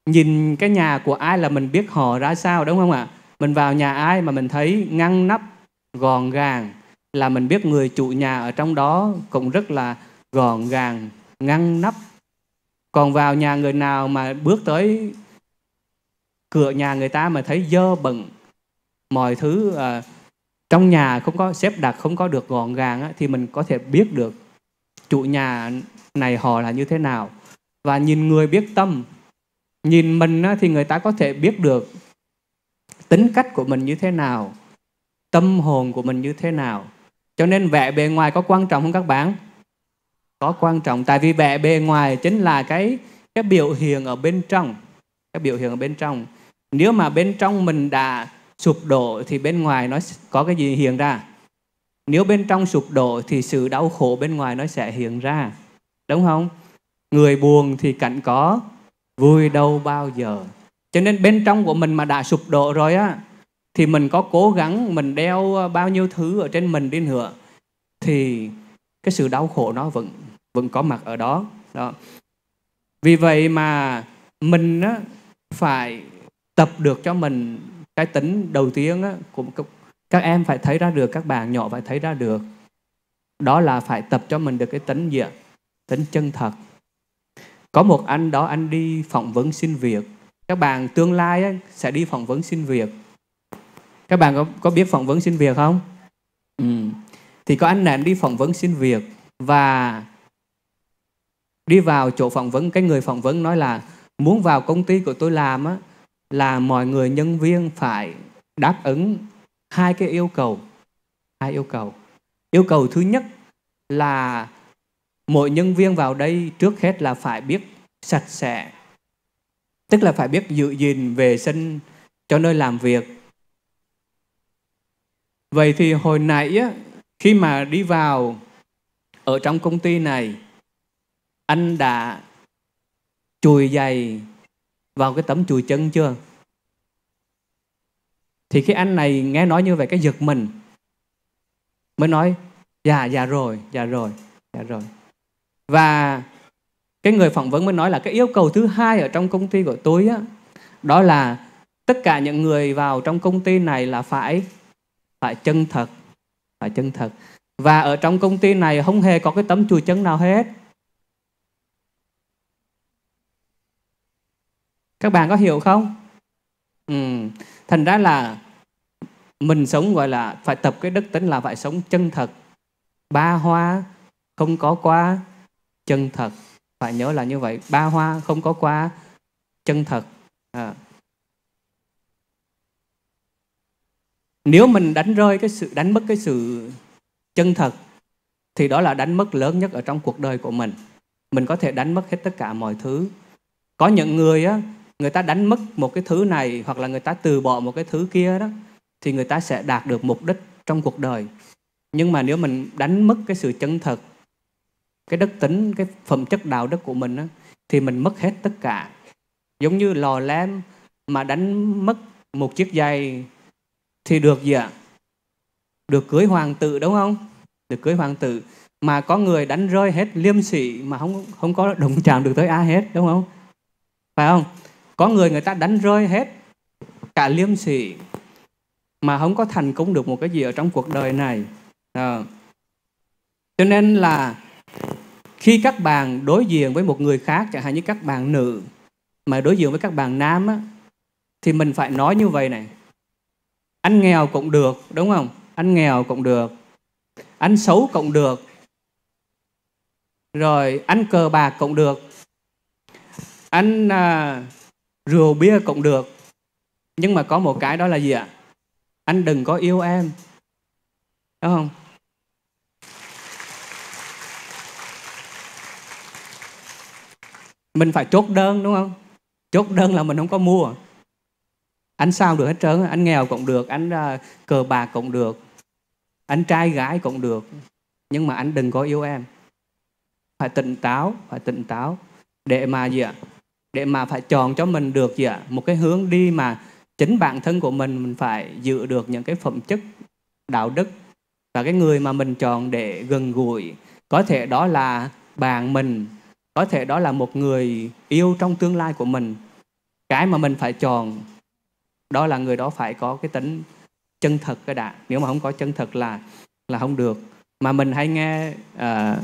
Speaker 2: Nhìn cái nhà của ai là mình biết họ ra sao đúng không ạ? Mình vào nhà ai mà mình thấy ngăn nắp, gọn gàng, là mình biết người chủ nhà ở trong đó cũng rất là gọn gàng, ngăn nắp. Còn vào nhà người nào mà bước tới cửa nhà người ta mà thấy dơ bẩn, mọi thứ uh, trong nhà không có xếp đặt, không có được gọn gàng thì mình có thể biết được chủ nhà này họ là như thế nào. Và nhìn người biết tâm, nhìn mình thì người ta có thể biết được tính cách của mình như thế nào, tâm hồn của mình như thế nào cho nên vẻ bề ngoài có quan trọng không các bạn? Có quan trọng tại vì vẻ bề ngoài chính là cái cái biểu hiện ở bên trong, cái biểu hiện ở bên trong. Nếu mà bên trong mình đã sụp đổ thì bên ngoài nó có cái gì hiện ra? Nếu bên trong sụp đổ thì sự đau khổ bên ngoài nó sẽ hiện ra. Đúng không? Người buồn thì cảnh có, vui đâu bao giờ. Cho nên bên trong của mình mà đã sụp đổ rồi á thì mình có cố gắng mình đeo ờ, bao nhiêu thứ ở trên mình đi nữa thì cái sự đau khổ nó vẫn vẫn có mặt ở đó đó vì vậy mà mình á, phải tập được cho mình cái tính đầu tiên á, của các em phải thấy ra được các bạn nhỏ phải thấy ra được đó là phải tập cho mình được cái tính gì ạ tính chân thật có một anh đó anh đi phỏng vấn xin việc các bạn tương lai á, sẽ đi phỏng vấn xin việc các bạn có, có biết phỏng vấn xin việc không ừ. thì có anh nệm đi phỏng vấn xin việc và đi vào chỗ phỏng vấn cái người phỏng vấn nói là muốn vào công ty của tôi làm á là mọi người nhân viên phải đáp ứng hai cái yêu cầu hai yêu cầu yêu cầu thứ nhất là mỗi nhân viên vào đây trước hết là phải biết sạch sẽ tức là phải biết giữ gìn vệ sinh cho nơi làm việc Vậy thì hồi nãy á, khi mà đi vào ở trong công ty này anh đã chùi giày vào cái tấm chùi chân chưa? Thì khi anh này nghe nói như vậy cái giật mình mới nói dạ dạ rồi, dạ rồi, dạ rồi. Và cái người phỏng vấn mới nói là cái yêu cầu thứ hai ở trong công ty của tôi á đó là tất cả những người vào trong công ty này là phải phải chân thật phải chân thật và ở trong công ty này không hề có cái tấm chùi chân nào hết các bạn có hiểu không ừ. thành ra là mình sống gọi là phải tập cái đức tính là phải sống chân thật ba hoa không có quá chân thật phải nhớ là như vậy ba hoa không có quá chân thật à. nếu mình đánh rơi cái sự đánh mất cái sự chân thật thì đó là đánh mất lớn nhất ở trong cuộc đời của mình mình có thể đánh mất hết tất cả mọi thứ có những người á người ta đánh mất một cái thứ này hoặc là người ta từ bỏ một cái thứ kia đó thì người ta sẽ đạt được mục đích trong cuộc đời nhưng mà nếu mình đánh mất cái sự chân thật cái đức tính cái phẩm chất đạo đức của mình á, thì mình mất hết tất cả giống như lò lem mà đánh mất một chiếc dây thì được gì ạ? Được cưới hoàng tử đúng không? Được cưới hoàng tử mà có người đánh rơi hết liêm sỉ mà không không có đồng chạm được tới ai hết đúng không? Phải không? Có người người ta đánh rơi hết cả liêm sỉ mà không có thành công được một cái gì ở trong cuộc đời này. À. Cho nên là khi các bạn đối diện với một người khác chẳng hạn như các bạn nữ mà đối diện với các bạn nam á, thì mình phải nói như vậy này anh nghèo cũng được đúng không anh nghèo cũng được anh xấu cũng được rồi anh cờ bạc cũng được anh à, rượu bia cũng được nhưng mà có một cái đó là gì ạ anh đừng có yêu em đúng không mình phải chốt đơn đúng không chốt đơn là mình không có mua anh sao được hết trơn anh nghèo cũng được anh à, cờ bạc cũng được anh trai gái cũng được nhưng mà anh đừng có yêu em phải tỉnh táo phải tỉnh táo để mà gì ạ để mà phải chọn cho mình được gì ạ một cái hướng đi mà chính bản thân của mình mình phải giữ được những cái phẩm chất đạo đức và cái người mà mình chọn để gần gũi có thể đó là bạn mình có thể đó là một người yêu trong tương lai của mình cái mà mình phải chọn đó là người đó phải có cái tính chân thật cái đã nếu mà không có chân thật là là không được mà mình hay nghe uh,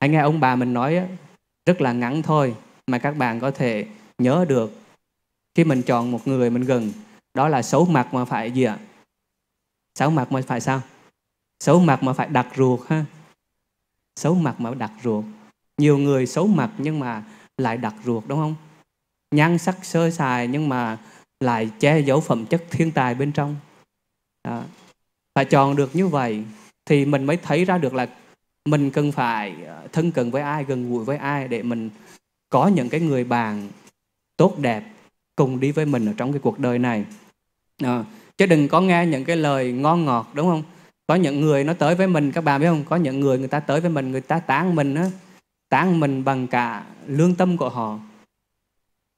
Speaker 2: hay nghe ông bà mình nói rất là ngắn thôi mà các bạn có thể nhớ được khi mình chọn một người mình gần đó là xấu mặt mà phải gì ạ xấu mặt mà phải sao xấu mặt mà phải đặt ruột ha xấu mặt mà đặt ruột nhiều người xấu mặt nhưng mà lại đặt ruột đúng không nhan sắc sơ sài nhưng mà lại che giấu phẩm chất thiên tài bên trong đó. À, phải chọn được như vậy thì mình mới thấy ra được là mình cần phải à, thân cận với ai gần gũi với ai để mình có những cái người bạn tốt đẹp cùng đi với mình ở trong cái cuộc đời này à, chứ đừng có nghe những cái lời ngon ngọt đúng không có những người nó tới với mình các bạn biết không có những người người ta tới với mình người ta tán mình á tán mình bằng cả lương tâm của họ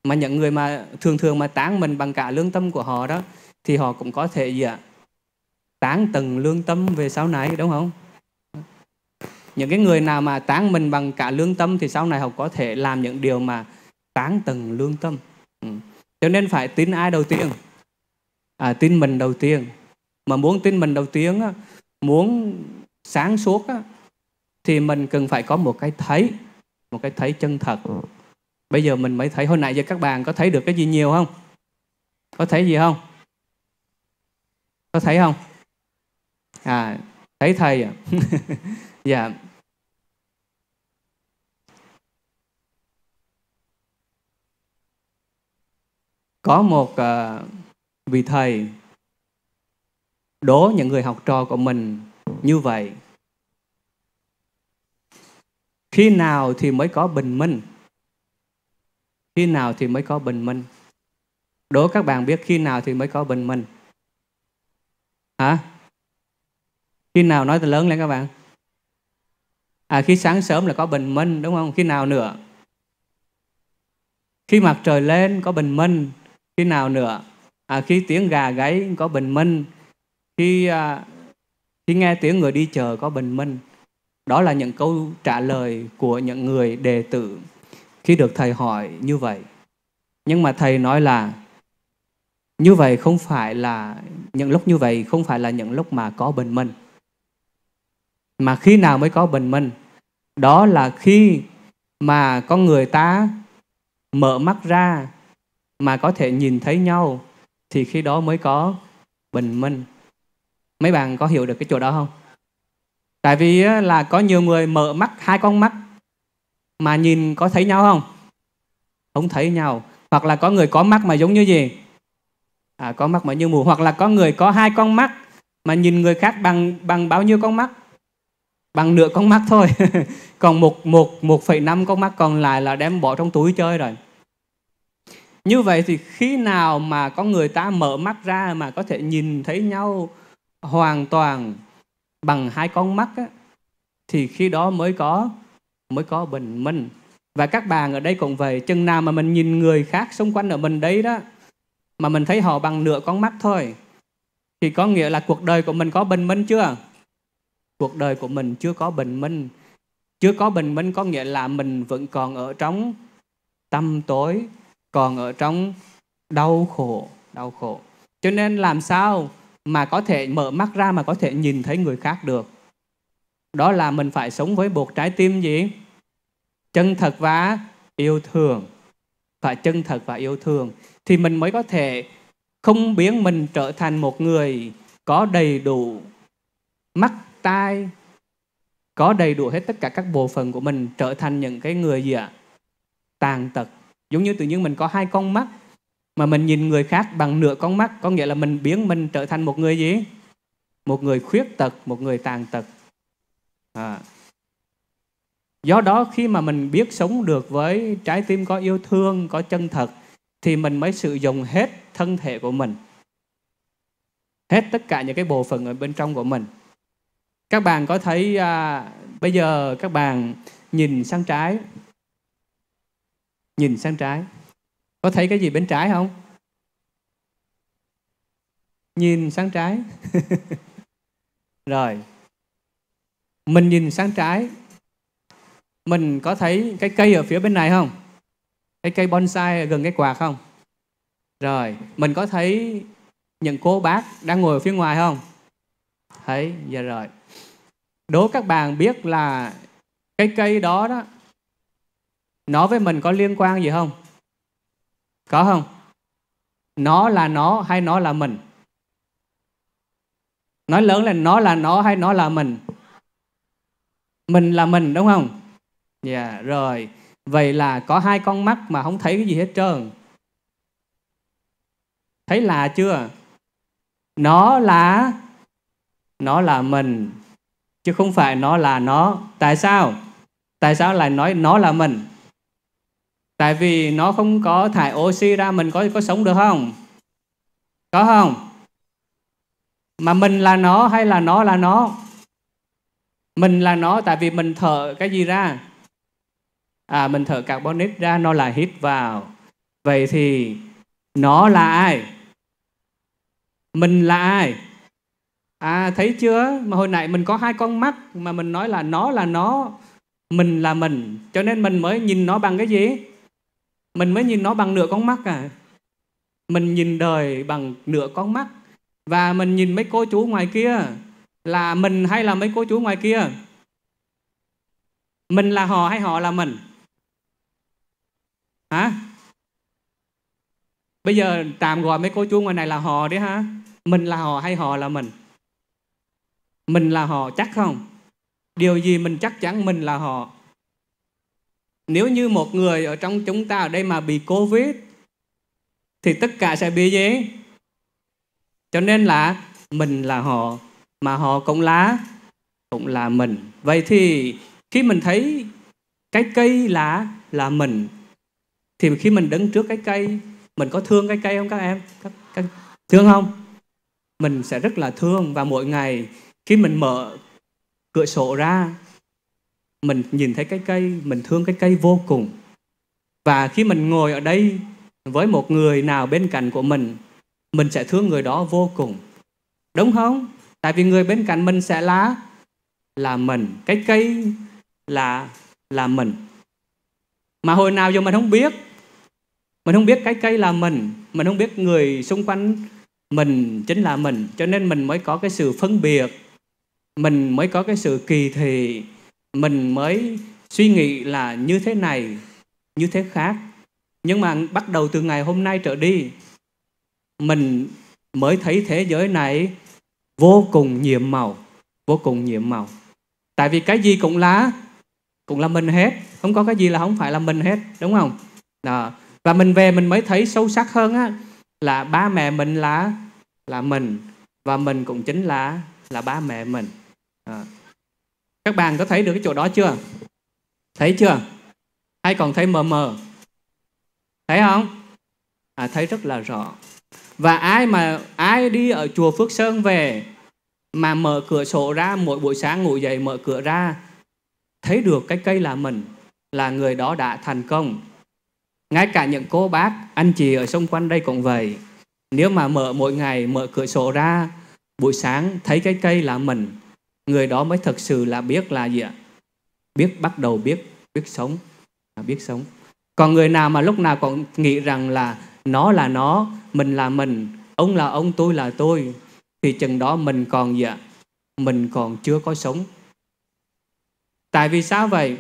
Speaker 2: mà những người mà thường thường mà tán mình bằng cả lương tâm của họ đó thì họ cũng có thể gì ạ dạ, tán từng lương tâm về sau này đúng không những cái người nào mà tán mình bằng cả lương tâm thì sau này họ có thể làm những điều mà tán từng lương tâm ừ. cho nên phải tin ai đầu tiên à, tin mình đầu tiên mà muốn tin mình đầu tiên á, muốn sáng suốt á, thì mình cần phải có một cái thấy một cái thấy chân thật bây giờ mình mới thấy hồi nãy giờ các bạn có thấy được cái gì nhiều không có thấy gì không có thấy không à thấy thầy à dạ có một uh, vị thầy đố những người học trò của mình như vậy khi nào thì mới có bình minh khi nào thì mới có bình minh đố các bạn biết khi nào thì mới có bình minh hả khi nào nói từ lớn lên các bạn à khi sáng sớm là có bình minh đúng không khi nào nữa khi mặt trời lên có bình minh khi nào nữa à khi tiếng gà gáy có bình minh khi à, khi nghe tiếng người đi chờ có bình minh đó là những câu trả lời của những người đệ tử khi được thầy hỏi như vậy. Nhưng mà thầy nói là như vậy không phải là những lúc như vậy không phải là những lúc mà có bình minh. Mà khi nào mới có bình minh? Đó là khi mà con người ta mở mắt ra mà có thể nhìn thấy nhau thì khi đó mới có bình minh. Mấy bạn có hiểu được cái chỗ đó không? Tại vì là có nhiều người mở mắt hai con mắt mà nhìn có thấy nhau không không thấy nhau hoặc là có người có mắt mà giống như gì à, có mắt mà như mù hoặc là có người có hai con mắt mà nhìn người khác bằng bằng bao nhiêu con mắt bằng nửa con mắt thôi còn một một một phẩy năm con mắt còn lại là đem bỏ trong túi chơi rồi như vậy thì khi nào mà có người ta mở mắt ra mà có thể nhìn thấy nhau hoàn toàn bằng hai con mắt á, thì khi đó mới có mới có bình minh và các bạn ở đây cũng vậy chừng nào mà mình nhìn người khác xung quanh ở mình đấy đó mà mình thấy họ bằng nửa con mắt thôi thì có nghĩa là cuộc đời của mình có bình minh chưa cuộc đời của mình chưa có bình minh chưa có bình minh có nghĩa là mình vẫn còn ở trong tâm tối còn ở trong đau khổ đau khổ cho nên làm sao mà có thể mở mắt ra mà có thể nhìn thấy người khác được đó là mình phải sống với buộc trái tim gì chân thật và yêu thương và chân thật và yêu thương thì mình mới có thể không biến mình trở thành một người có đầy đủ mắt tai có đầy đủ hết tất cả các bộ phận của mình trở thành những cái người gì ạ à? tàn tật giống như tự nhiên mình có hai con mắt mà mình nhìn người khác bằng nửa con mắt có nghĩa là mình biến mình trở thành một người gì một người khuyết tật một người tàn tật à, do đó khi mà mình biết sống được với trái tim có yêu thương có chân thật thì mình mới sử dụng hết thân thể của mình hết tất cả những cái bộ phận ở bên trong của mình các bạn có thấy à, bây giờ các bạn nhìn sang trái nhìn sang trái có thấy cái gì bên trái không nhìn sang trái rồi mình nhìn sang trái mình có thấy cái cây ở phía bên này không cái cây bonsai ở gần cái quạt không rồi mình có thấy những cô bác đang ngồi ở phía ngoài không thấy giờ dạ rồi đố các bạn biết là cái cây đó đó nó với mình có liên quan gì không có không nó là nó hay nó là mình nói lớn là nó là nó hay nó là mình mình là mình đúng không Dạ, yeah, rồi. Vậy là có hai con mắt mà không thấy cái gì hết trơn. Thấy lạ chưa? Nó là nó là mình chứ không phải nó là nó. Tại sao? Tại sao lại nói nó là mình? Tại vì nó không có thải oxy ra mình có có sống được không? Có không? Mà mình là nó hay là nó là nó? Mình là nó tại vì mình thở cái gì ra? à, mình thở carbonic ra nó là hít vào vậy thì nó là ai mình là ai à thấy chưa mà hồi nãy mình có hai con mắt mà mình nói là nó là nó mình là mình cho nên mình mới nhìn nó bằng cái gì mình mới nhìn nó bằng nửa con mắt à mình nhìn đời bằng nửa con mắt và mình nhìn mấy cô chú ngoài kia là mình hay là mấy cô chú ngoài kia mình là họ hay họ là mình hả bây giờ tạm gọi mấy cô chú ngoài này là họ đấy hả mình là họ hay họ là mình mình là họ chắc không điều gì mình chắc chắn mình là họ nếu như một người ở trong chúng ta ở đây mà bị covid thì tất cả sẽ bị gì cho nên là mình là họ mà họ cũng lá cũng là mình vậy thì khi mình thấy cái cây lá là mình thì khi mình đứng trước cái cây mình có thương cái cây không các em các, các, thương không mình sẽ rất là thương và mỗi ngày khi mình mở cửa sổ ra mình nhìn thấy cái cây mình thương cái cây vô cùng và khi mình ngồi ở đây với một người nào bên cạnh của mình mình sẽ thương người đó vô cùng đúng không tại vì người bên cạnh mình sẽ lá là mình cái cây là là mình mà hồi nào giờ mình không biết mình không biết cái cây là mình mình không biết người xung quanh mình chính là mình cho nên mình mới có cái sự phân biệt mình mới có cái sự kỳ thị mình mới suy nghĩ là như thế này như thế khác nhưng mà bắt đầu từ ngày hôm nay trở đi mình mới thấy thế giới này vô cùng nhiệm màu vô cùng nhiệm màu tại vì cái gì cũng là cũng là mình hết không có cái gì là không phải là mình hết đúng không đó và mình về mình mới thấy sâu sắc hơn á là ba mẹ mình là là mình và mình cũng chính là là ba mẹ mình à. các bạn có thấy được cái chỗ đó chưa thấy chưa hay còn thấy mờ mờ thấy không à, thấy rất là rõ và ai mà ai đi ở chùa Phước Sơn về mà mở cửa sổ ra mỗi buổi sáng ngủ dậy mở cửa ra thấy được cái cây là mình là người đó đã thành công ngay cả những cô bác anh chị ở xung quanh đây cũng vậy nếu mà mở mỗi ngày mở cửa sổ ra buổi sáng thấy cái cây là mình người đó mới thực sự là biết là gì ạ biết bắt đầu biết biết sống à, biết sống còn người nào mà lúc nào còn nghĩ rằng là nó là nó mình là mình ông là ông tôi là tôi thì chừng đó mình còn gì ạ mình còn chưa có sống tại vì sao vậy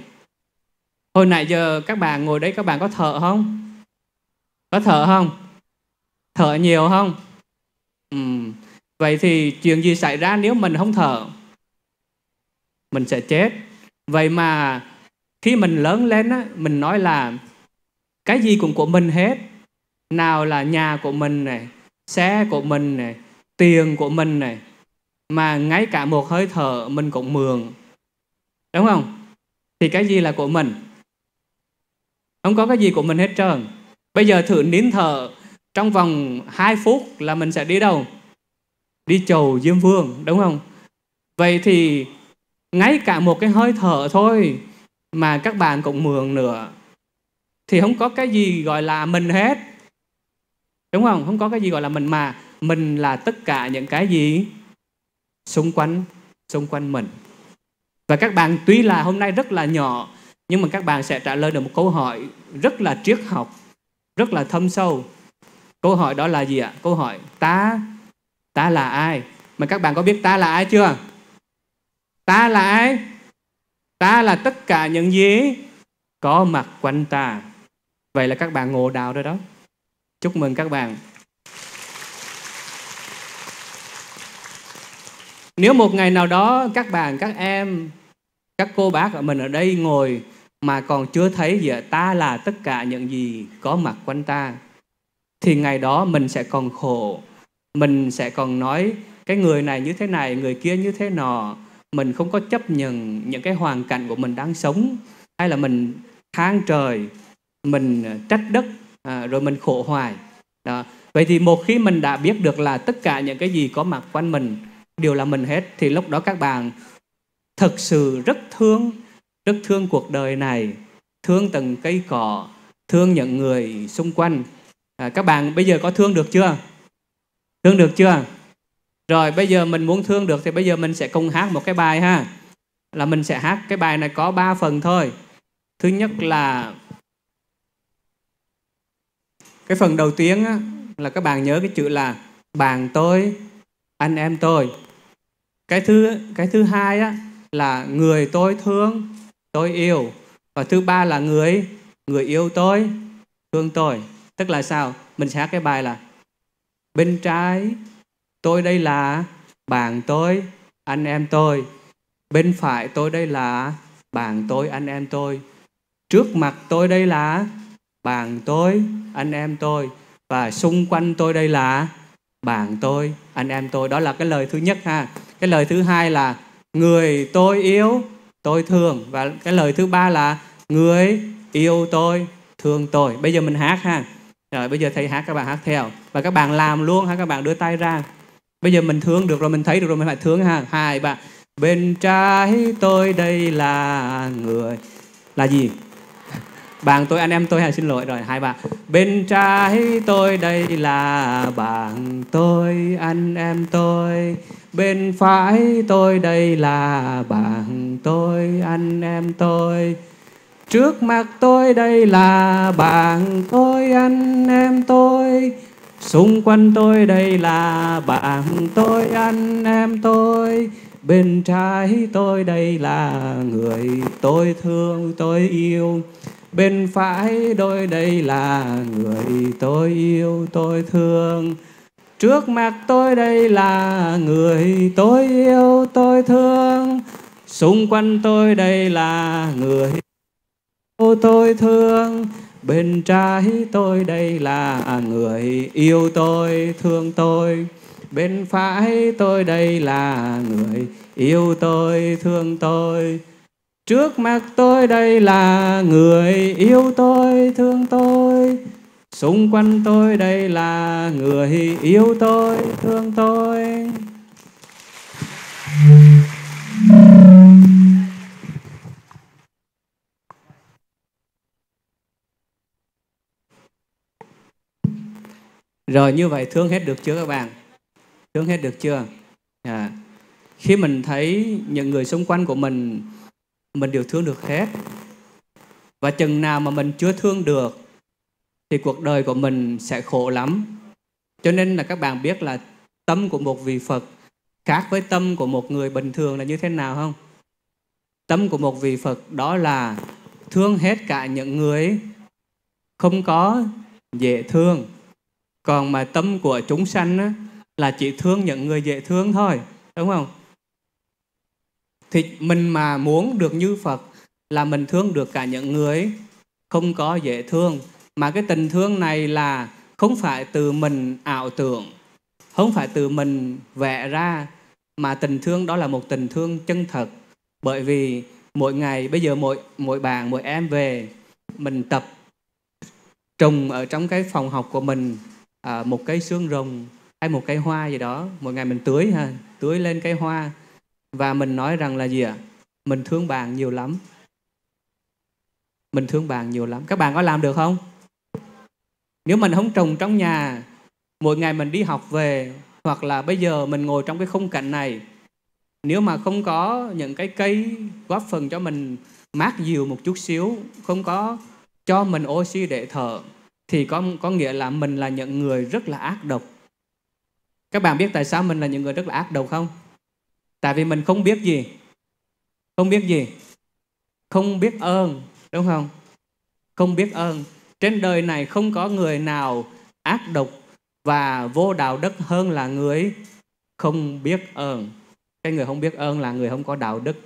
Speaker 2: hồi nãy giờ các bạn ngồi đấy các bạn có thở không có thở không thở nhiều không ừ. vậy thì chuyện gì xảy ra nếu mình không thở mình sẽ chết vậy mà khi mình lớn lên á mình nói là cái gì cũng của mình hết nào là nhà của mình này xe của mình này tiền của mình này mà ngay cả một hơi thở mình cũng mường đúng không thì cái gì là của mình không có cái gì của mình hết trơn. Bây giờ thử nín thở trong vòng 2 phút là mình sẽ đi đâu? Đi chầu Diêm Vương, đúng không? Vậy thì ngay cả một cái hơi thở thôi mà các bạn cũng mường nữa thì không có cái gì gọi là mình hết. Đúng không? Không có cái gì gọi là mình mà mình là tất cả những cái gì xung quanh xung quanh mình. Và các bạn tuy là hôm nay rất là nhỏ nhưng mà các bạn sẽ trả lời được một câu hỏi rất là triết học rất là thâm sâu câu hỏi đó là gì ạ câu hỏi ta ta là ai mà các bạn có biết ta là ai chưa ta là ai ta là tất cả những gì có mặt quanh ta vậy là các bạn ngộ đạo rồi đó chúc mừng các bạn nếu một ngày nào đó các bạn các em các cô bác ở mình ở đây ngồi mà còn chưa thấy giữa ta là tất cả những gì có mặt quanh ta thì ngày đó mình sẽ còn khổ mình sẽ còn nói cái người này như thế này người kia như thế nọ mình không có chấp nhận những cái hoàn cảnh của mình đang sống hay là mình than trời mình trách đất à, rồi mình khổ hoài đó. vậy thì một khi mình đã biết được là tất cả những cái gì có mặt quanh mình đều là mình hết thì lúc đó các bạn thật sự rất thương rất thương cuộc đời này thương từng cây cỏ thương những người xung quanh à, các bạn bây giờ có thương được chưa thương được chưa rồi bây giờ mình muốn thương được thì bây giờ mình sẽ cùng hát một cái bài ha là mình sẽ hát cái bài này có ba phần thôi thứ nhất là cái phần đầu tiên á, là các bạn nhớ cái chữ là bạn tôi anh em tôi cái thứ cái thứ hai á, là người tôi thương tôi yêu và thứ ba là người người yêu tôi thương tôi tức là sao mình sẽ hát cái bài là bên trái tôi đây là bạn tôi anh em tôi bên phải tôi đây là bạn tôi anh em tôi trước mặt tôi đây là bạn tôi anh em tôi và xung quanh tôi đây là bạn tôi anh em tôi đó là cái lời thứ nhất ha cái lời thứ hai là người tôi yêu tôi thương và cái lời thứ ba là người yêu tôi thương tôi bây giờ mình hát ha rồi bây giờ thầy hát các bạn hát theo và các bạn làm luôn ha các bạn đưa tay ra bây giờ mình thương được rồi mình thấy được rồi mình phải thương ha hai bạn bên trái tôi đây là người là gì bạn tôi anh em tôi hay xin lỗi rồi hai bạn bên trái tôi đây là bạn tôi anh em tôi Bên phải tôi đây là bạn tôi, anh em tôi Trước mặt tôi đây là bạn tôi, anh em tôi Xung quanh tôi đây là bạn tôi, anh em tôi Bên trái tôi đây là người tôi thương, tôi yêu Bên phải tôi đây là người tôi yêu, tôi thương Trước mặt tôi đây là người tôi yêu tôi thương Xung quanh tôi đây là người yêu tôi thương Bên trái tôi đây là người yêu tôi thương tôi Bên phải tôi đây là người yêu tôi thương tôi Trước mặt tôi đây là người yêu tôi thương tôi xung quanh tôi đây là người yêu tôi thương tôi rồi như vậy thương hết được chưa các bạn thương hết được chưa à. khi mình thấy những người xung quanh của mình mình đều thương được hết và chừng nào mà mình chưa thương được thì cuộc đời của mình sẽ khổ lắm cho nên là các bạn biết là tâm của một vị phật khác với tâm của một người bình thường là như thế nào không tâm của một vị phật đó là thương hết cả những người không có dễ thương còn mà tâm của chúng sanh á, là chỉ thương những người dễ thương thôi đúng không thì mình mà muốn được như phật là mình thương được cả những người không có dễ thương mà cái tình thương này là không phải từ mình ảo tưởng không phải từ mình vẽ ra mà tình thương đó là một tình thương chân thật bởi vì mỗi ngày bây giờ mỗi mỗi bạn mỗi em về mình tập trồng ở trong cái phòng học của mình à, một cái xương rồng hay một cây hoa gì đó mỗi ngày mình tưới ha tưới lên cái hoa và mình nói rằng là gì ạ à? mình thương bạn nhiều lắm mình thương bạn nhiều lắm các bạn có làm được không nếu mình không trồng trong nhà mỗi ngày mình đi học về hoặc là bây giờ mình ngồi trong cái khung cảnh này nếu mà không có những cái cây góp phần cho mình mát dịu một chút xíu không có cho mình oxy để thở thì có có nghĩa là mình là những người rất là ác độc các bạn biết tại sao mình là những người rất là ác độc không tại vì mình không biết gì không biết gì không biết ơn đúng không không biết ơn trên đời này không có người nào ác độc và vô đạo đức hơn là người không biết ơn. Cái người không biết ơn là người không có đạo đức.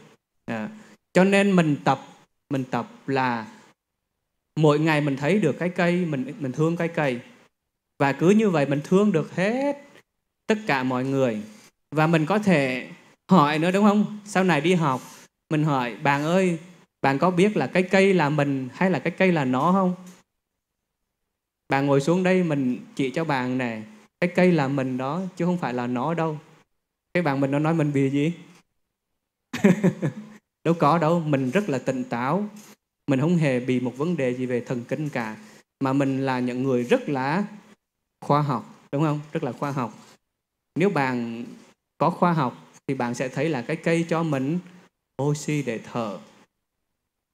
Speaker 2: À. Cho nên mình tập, mình tập là mỗi ngày mình thấy được cái cây, mình mình thương cái cây. Và cứ như vậy mình thương được hết tất cả mọi người. Và mình có thể hỏi nữa đúng không? Sau này đi học, mình hỏi bạn ơi, bạn có biết là cái cây là mình hay là cái cây là nó không? bạn ngồi xuống đây mình chỉ cho bạn nè cái cây là mình đó chứ không phải là nó đâu cái bạn mình nó nói mình bị gì đâu có đâu mình rất là tỉnh táo mình không hề bị một vấn đề gì về thần kinh cả mà mình là những người rất là khoa học đúng không rất là khoa học nếu bạn có khoa học thì bạn sẽ thấy là cái cây cho mình oxy để thở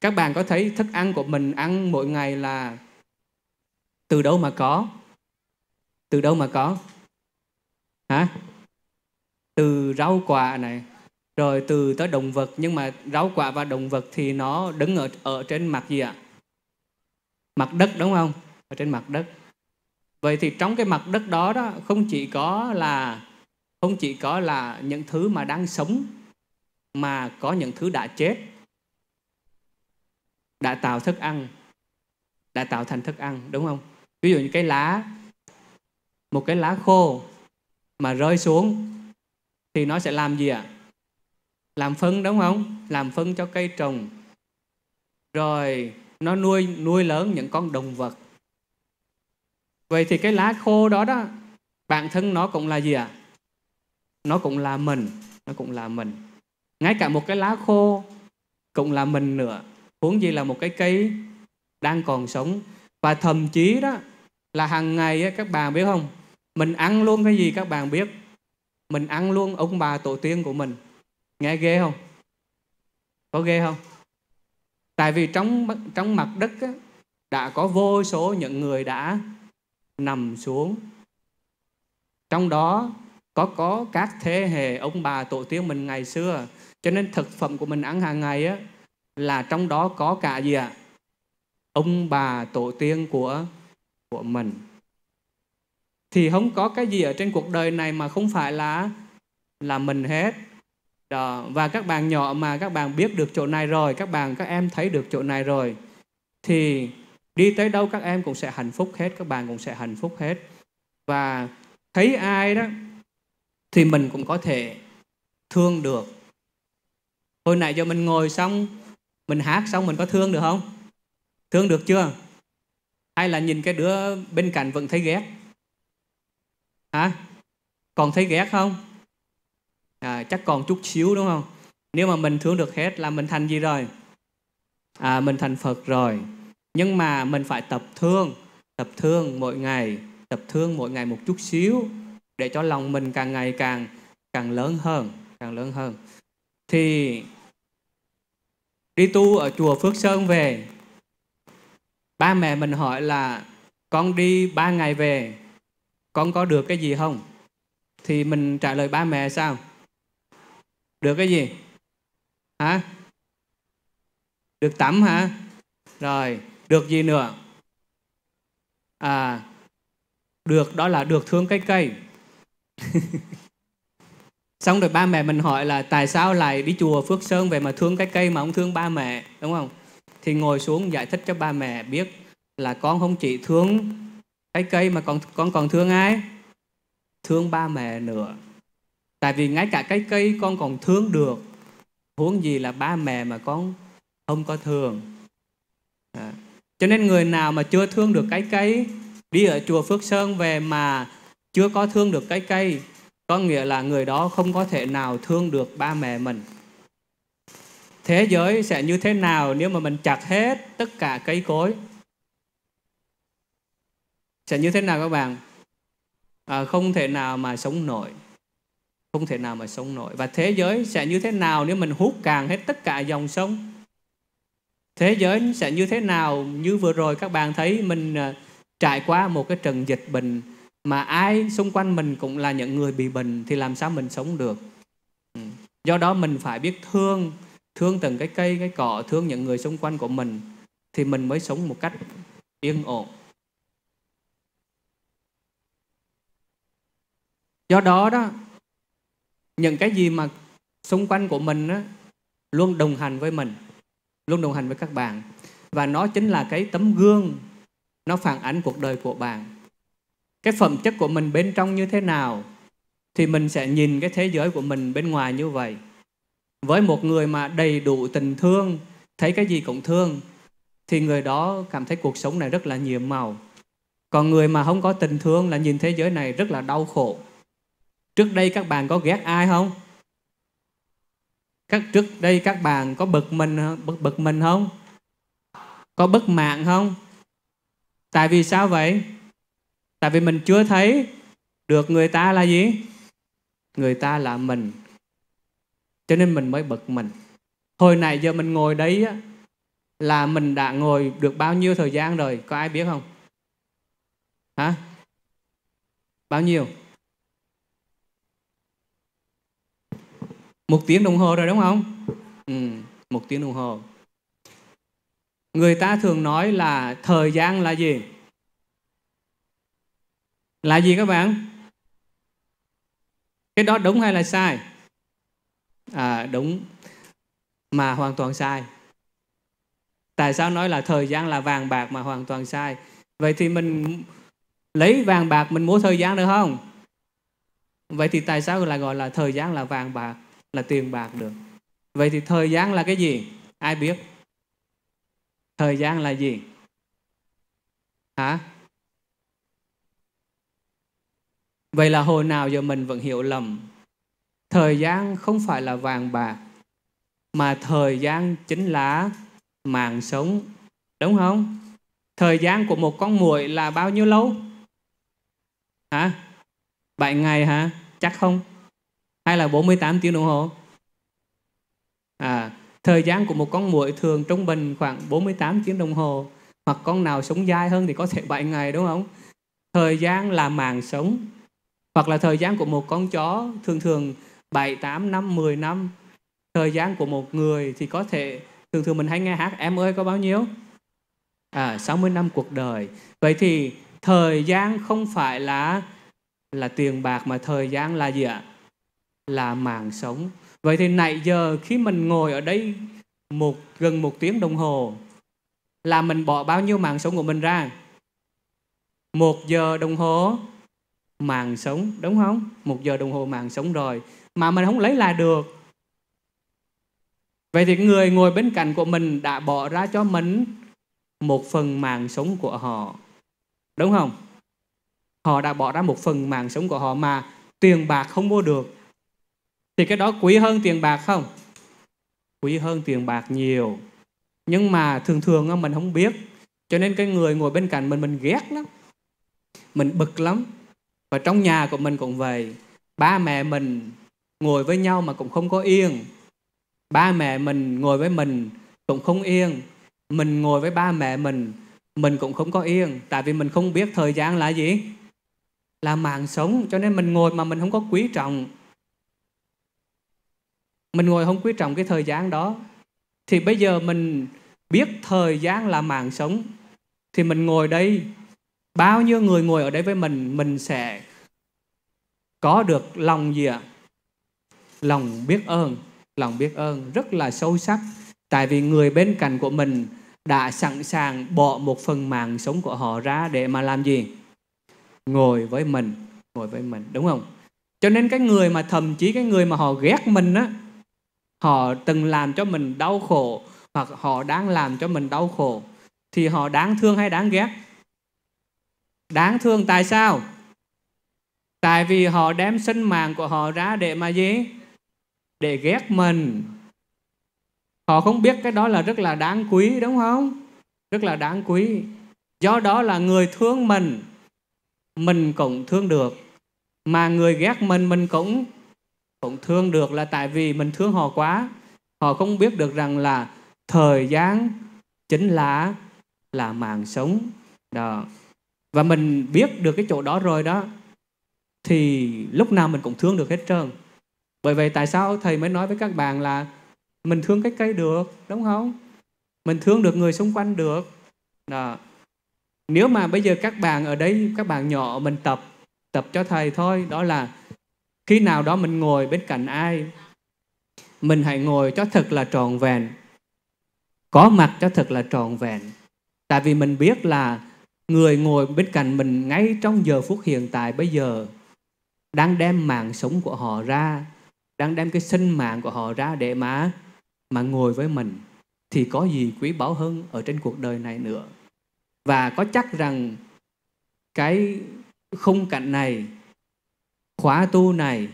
Speaker 2: các bạn có thấy thức ăn của mình ăn mỗi ngày là từ đâu mà có từ đâu mà có hả từ rau quả này rồi từ tới động vật nhưng mà rau quả và động vật thì nó đứng ở ở trên mặt gì ạ mặt đất đúng không ở trên mặt đất vậy thì trong cái mặt đất đó đó không chỉ có là không chỉ có là những thứ mà đang sống mà có những thứ đã chết đã tạo thức ăn đã tạo thành thức ăn đúng không ví dụ như cái lá một cái lá khô mà rơi xuống thì nó sẽ làm gì ạ à? làm phân đúng không làm phân cho cây trồng rồi nó nuôi nuôi lớn những con động vật vậy thì cái lá khô đó đó bản thân nó cũng là gì ạ à? nó cũng là mình nó cũng là mình ngay cả một cái lá khô cũng là mình nữa huống gì là một cái cây đang còn sống và thậm chí đó là hàng ngày các bạn biết không mình ăn luôn cái gì các bạn biết mình ăn luôn ông bà tổ tiên của mình nghe ghê không có ghê không tại vì trong trong mặt đất á, đã có vô số những người đã nằm xuống trong đó có có các thế hệ ông bà tổ tiên mình ngày xưa cho nên thực phẩm của mình ăn hàng ngày á là trong đó có cả gì ạ à? ông bà tổ tiên của của mình thì không có cái gì ở trên cuộc đời này mà không phải là là mình hết đó. và các bạn nhỏ mà các bạn biết được chỗ này rồi các bạn các em thấy được chỗ này rồi thì đi tới đâu các em cũng sẽ hạnh phúc hết các bạn cũng sẽ hạnh phúc hết và thấy ai đó thì mình cũng có thể thương được hồi nãy giờ mình ngồi xong mình hát xong mình có thương được không thương được chưa hay là nhìn cái đứa bên cạnh vẫn thấy ghét hả còn thấy ghét không à, chắc còn chút xíu đúng không nếu mà mình thương được hết là mình thành gì rồi à, mình thành phật rồi nhưng mà mình phải tập thương tập thương mỗi ngày tập thương mỗi ngày một chút xíu để cho lòng mình càng ngày càng càng lớn hơn càng lớn hơn thì đi tu ở chùa Phước Sơn về ba mẹ mình hỏi là con đi ba ngày về con có được cái gì không thì mình trả lời ba mẹ sao được cái gì hả được tắm hả rồi được gì nữa à được đó là được thương cái cây xong rồi ba mẹ mình hỏi là tại sao lại đi chùa phước sơn về mà thương cái cây mà không thương ba mẹ đúng không thì ngồi xuống giải thích cho ba mẹ biết là con không chỉ thương cái cây mà con con còn thương ai thương ba mẹ nữa tại vì ngay cả cái cây con còn thương được huống gì là ba mẹ mà con không có thương à. cho nên người nào mà chưa thương được cái cây đi ở chùa phước sơn về mà chưa có thương được cái cây có nghĩa là người đó không có thể nào thương được ba mẹ mình thế giới sẽ như thế nào nếu mà mình chặt hết tất cả cây cối sẽ như thế nào các bạn à, không thể nào mà sống nổi không thể nào mà sống nổi và thế giới sẽ như thế nào nếu mình hút càng hết tất cả dòng sông thế giới sẽ như thế nào như vừa rồi các bạn thấy mình à, trải qua một cái trận dịch bệnh mà ai xung quanh mình cũng là những người bị bệnh thì làm sao mình sống được ừ. do đó mình phải biết thương thương từng cái cây cái cỏ thương những người xung quanh của mình thì mình mới sống một cách yên ổn do đó đó những cái gì mà xung quanh của mình đó, luôn đồng hành với mình luôn đồng hành với các bạn và nó chính là cái tấm gương nó phản ánh cuộc đời của bạn cái phẩm chất của mình bên trong như thế nào thì mình sẽ nhìn cái thế giới của mình bên ngoài như vậy với một người mà đầy đủ tình thương thấy cái gì cũng thương thì người đó cảm thấy cuộc sống này rất là nhiệm màu còn người mà không có tình thương là nhìn thế giới này rất là đau khổ trước đây các bạn có ghét ai không các trước đây các bạn có bực mình bực, bực mình không có bất mạng không tại vì sao vậy tại vì mình chưa thấy được người ta là gì người ta là mình cho nên mình mới bực mình hồi nãy giờ mình ngồi đấy á, là mình đã ngồi được bao nhiêu thời gian rồi có ai biết không hả bao nhiêu một tiếng đồng hồ rồi đúng không ừ, một tiếng đồng hồ người ta thường nói là thời gian là gì là gì các bạn cái đó đúng hay là sai à, đúng mà hoàn toàn sai tại sao nói là thời gian là vàng bạc mà hoàn toàn sai vậy thì mình lấy vàng bạc mình mua thời gian được không vậy thì tại sao lại gọi là thời gian là vàng bạc là tiền bạc được vậy thì thời gian là cái gì ai biết thời gian là gì hả vậy là hồi nào giờ mình vẫn hiểu lầm thời gian không phải là vàng bạc mà thời gian chính là mạng sống đúng không thời gian của một con muỗi là bao nhiêu lâu hả Bảy ngày hả chắc không hay là 48 tiếng đồng hồ à thời gian của một con muỗi thường trung bình khoảng 48 tiếng đồng hồ hoặc con nào sống dai hơn thì có thể 7 ngày đúng không thời gian là mạng sống hoặc là thời gian của một con chó thường thường 7, 8 năm, 10 năm thời gian của một người thì có thể thường thường mình hay nghe hát em ơi có bao nhiêu à, 60 năm cuộc đời vậy thì thời gian không phải là là tiền bạc mà thời gian là gì ạ là mạng sống vậy thì nãy giờ khi mình ngồi ở đây một gần một tiếng đồng hồ là mình bỏ bao nhiêu mạng sống của mình ra một giờ đồng hồ mạng sống đúng không một giờ đồng hồ mạng sống rồi mà mình không lấy lại được vậy thì người ngồi bên cạnh của mình đã bỏ ra cho mình một phần mạng sống của họ đúng không họ đã bỏ ra một phần mạng sống của họ mà tiền bạc không mua được thì cái đó quý hơn tiền bạc không quý hơn tiền bạc nhiều nhưng mà thường thường mình không biết cho nên cái người ngồi bên cạnh mình mình ghét lắm mình bực lắm và trong nhà của mình cũng vậy ba mẹ mình ngồi với nhau mà cũng không có yên ba mẹ mình ngồi với mình cũng không yên mình ngồi với ba mẹ mình mình cũng không có yên tại vì mình không biết thời gian là gì là mạng sống cho nên mình ngồi mà mình không có quý trọng mình ngồi không quý trọng cái thời gian đó thì bây giờ mình biết thời gian là mạng sống thì mình ngồi đây bao nhiêu người ngồi ở đây với mình mình sẽ có được lòng gì ạ dạ. à? lòng biết ơn lòng biết ơn rất là sâu sắc tại vì người bên cạnh của mình đã sẵn sàng bỏ một phần mạng sống của họ ra để mà làm gì ngồi với mình ngồi với mình đúng không cho nên cái người mà thậm chí cái người mà họ ghét mình á họ từng làm cho mình đau khổ hoặc họ đang làm cho mình đau khổ thì họ đáng thương hay đáng ghét đáng thương tại sao tại vì họ đem sinh mạng của họ ra để mà gì để ghét mình họ không biết cái đó là rất là đáng quý đúng không rất là đáng quý do đó là người thương mình mình cũng thương được mà người ghét mình mình cũng cũng thương được là tại vì mình thương họ quá họ không biết được rằng là thời gian chính là là mạng sống đó và mình biết được cái chỗ đó rồi đó thì lúc nào mình cũng thương được hết trơn bởi vậy tại sao thầy mới nói với các bạn là mình thương cái cây được đúng không mình thương được người xung quanh được đó. nếu mà bây giờ các bạn ở đây các bạn nhỏ mình tập tập cho thầy thôi đó là khi nào đó mình ngồi bên cạnh ai mình hãy ngồi cho thật là trọn vẹn có mặt cho thật là trọn vẹn tại vì mình biết là người ngồi bên cạnh mình ngay trong giờ phút hiện tại bây giờ đang đem mạng sống của họ ra đang đem cái sinh mạng của họ ra để mà mà ngồi với mình thì có gì quý báu hơn ở trên cuộc đời này nữa và có chắc rằng cái khung cảnh này khóa tu này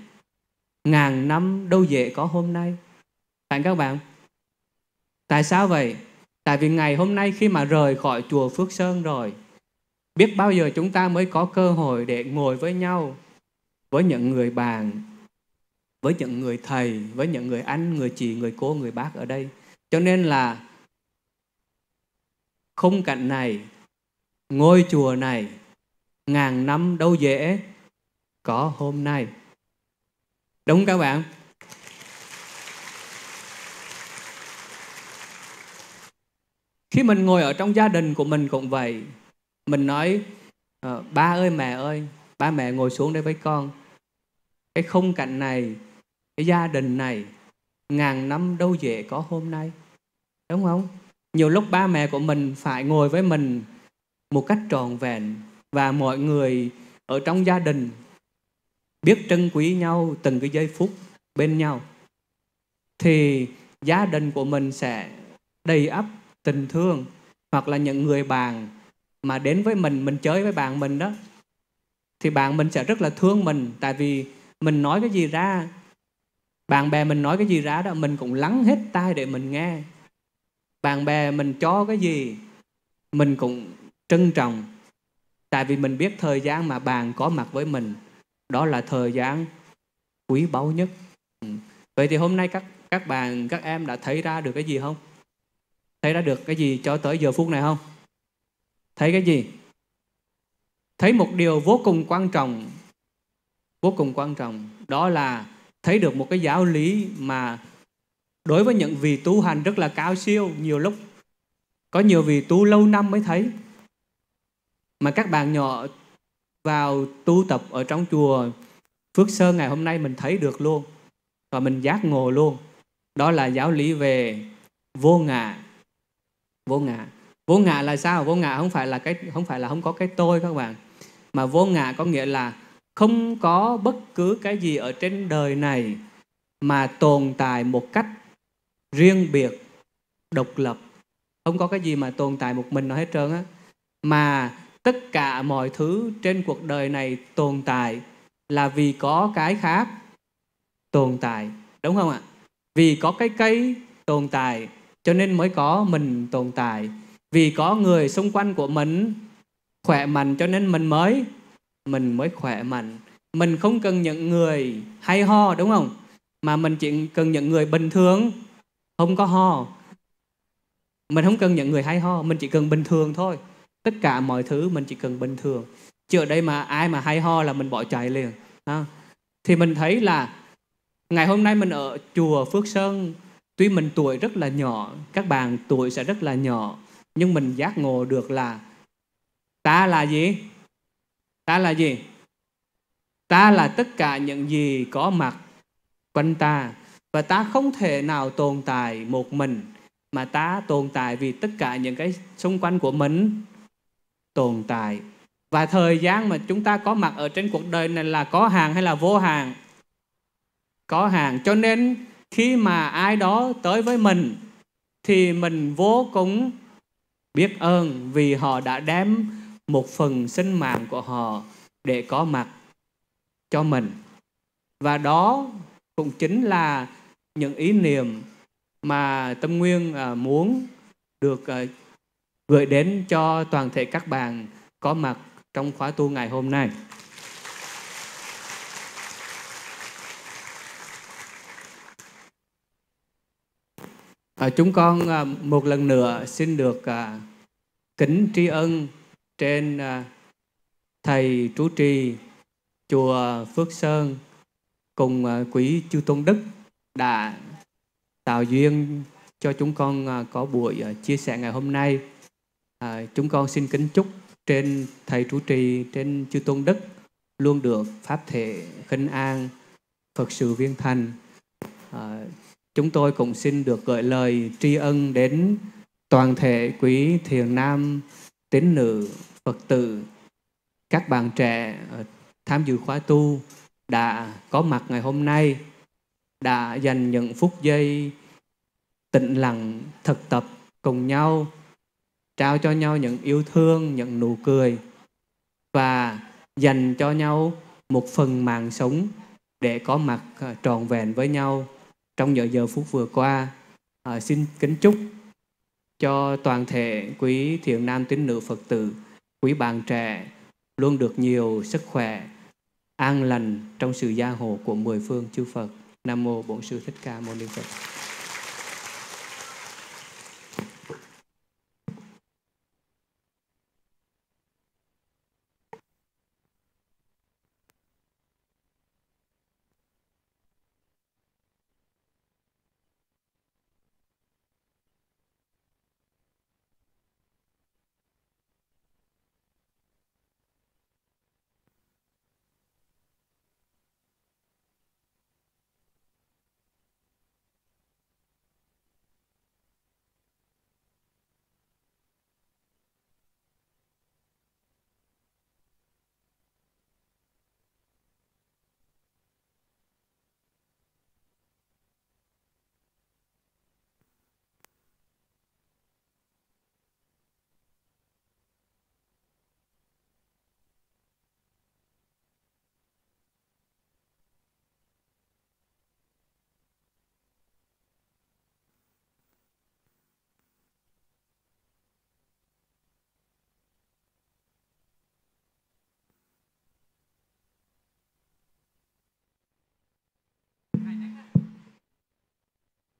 Speaker 2: ngàn năm đâu dễ có hôm nay phải các bạn tại sao vậy tại vì ngày hôm nay khi mà rời khỏi chùa phước sơn rồi biết bao giờ chúng ta mới có cơ hội để ngồi với nhau với những người bạn với những người thầy với những người anh người chị người cô người bác ở đây cho nên là khung cảnh này ngôi chùa này ngàn năm đâu dễ có hôm nay đúng các bạn khi mình ngồi ở trong gia đình của mình cũng vậy mình nói ờ, ba ơi mẹ ơi ba mẹ ngồi xuống đây với con cái khung cảnh này cái gia đình này ngàn năm đâu dễ có hôm nay đúng không nhiều lúc ba mẹ của mình phải ngồi với mình một cách trọn vẹn và mọi người ở trong gia đình biết trân quý nhau từng cái giây phút bên nhau thì gia đình của mình sẽ đầy ắp tình thương hoặc là những người bạn mà đến với mình mình chơi với bạn mình đó thì bạn mình sẽ rất là thương mình tại vì mình nói cái gì ra bạn bè mình nói cái gì ra đó mình cũng lắng hết tai để mình nghe bạn bè mình cho cái gì mình cũng trân trọng tại vì mình biết thời gian mà bạn có mặt với mình đó là thời gian quý báu nhất ừ. vậy thì hôm nay các các bạn các em đã thấy ra được cái gì không thấy ra được cái gì cho tới giờ phút này không thấy cái gì thấy một điều vô cùng quan trọng vô cùng quan trọng đó là thấy được một cái giáo lý mà đối với những vị tu hành rất là cao siêu nhiều lúc có nhiều vị tu lâu năm mới thấy mà các bạn nhỏ vào tu tập ở trong chùa Phước Sơn ngày hôm nay mình thấy được luôn và mình giác ngộ luôn đó là giáo lý về vô ngã vô ngã vô ngã là sao vô ngã không phải là cái không phải là không có cái tôi các bạn mà vô ngã có nghĩa là không có bất cứ cái gì ở trên đời này mà tồn tại một cách riêng biệt độc lập không có cái gì mà tồn tại một mình nó hết trơn á mà tất cả mọi thứ trên cuộc đời này tồn tại là vì có cái khác tồn tại đúng không ạ vì có cái cây tồn tại cho nên mới có mình tồn tại vì có người xung quanh của mình khỏe mạnh cho nên mình mới mình mới khỏe mạnh mình không cần những người hay ho đúng không mà mình chỉ cần những người bình thường không có ho mình không cần những người hay ho mình chỉ cần bình thường thôi tất cả mọi thứ mình chỉ cần bình thường chứ ở đây mà ai mà hay ho là mình bỏ chạy liền ha. thì mình thấy là ngày hôm nay mình ở chùa phước sơn tuy mình tuổi rất là nhỏ các bạn tuổi sẽ rất là nhỏ nhưng mình giác ngộ được là ta là gì Ta là gì? Ta là tất cả những gì có mặt quanh ta và ta không thể nào tồn tại một mình mà ta tồn tại vì tất cả những cái xung quanh của mình tồn tại và thời gian mà chúng ta có mặt ở trên cuộc đời này là có hàng hay là vô hàng có hàng cho nên khi mà ai đó tới với mình thì mình vô cùng biết ơn vì họ đã đem một phần sinh mạng của họ để có mặt cho mình. Và đó cũng chính là những ý niệm mà Tâm Nguyên à, muốn được à, gửi đến cho toàn thể các bạn có mặt trong khóa tu ngày hôm nay. À, chúng con à, một lần nữa xin được kính tri ân trên à, thầy trụ trì chùa Phước Sơn cùng à, quý chư tôn đức đã tạo duyên cho chúng con à, có buổi chia sẻ ngày hôm nay. chúng con xin kính chúc trên thầy trụ trì trên chư tôn đức luôn được pháp thể khinh an Phật sự viên thành. chúng tôi cũng xin được gửi lời tri ân đến toàn thể quý thiền nam tín nữ Phật tử, các bạn trẻ ờ, tham dự khóa tu đã có mặt ngày hôm nay, đã dành những phút giây tĩnh lặng thực tập cùng nhau, trao cho nhau những yêu thương, những nụ cười và dành cho nhau một phần mạng sống để có mặt ờ, tròn vẹn với nhau trong những giờ phút vừa qua. À, xin kính chúc cho toàn thể quý thiền nam tín nữ Phật tử quý bạn trẻ luôn được nhiều sức khỏe, an lành trong sự gia hộ của mười phương chư Phật. Nam mô Bổn sư Thích Ca Mâu Ni Phật.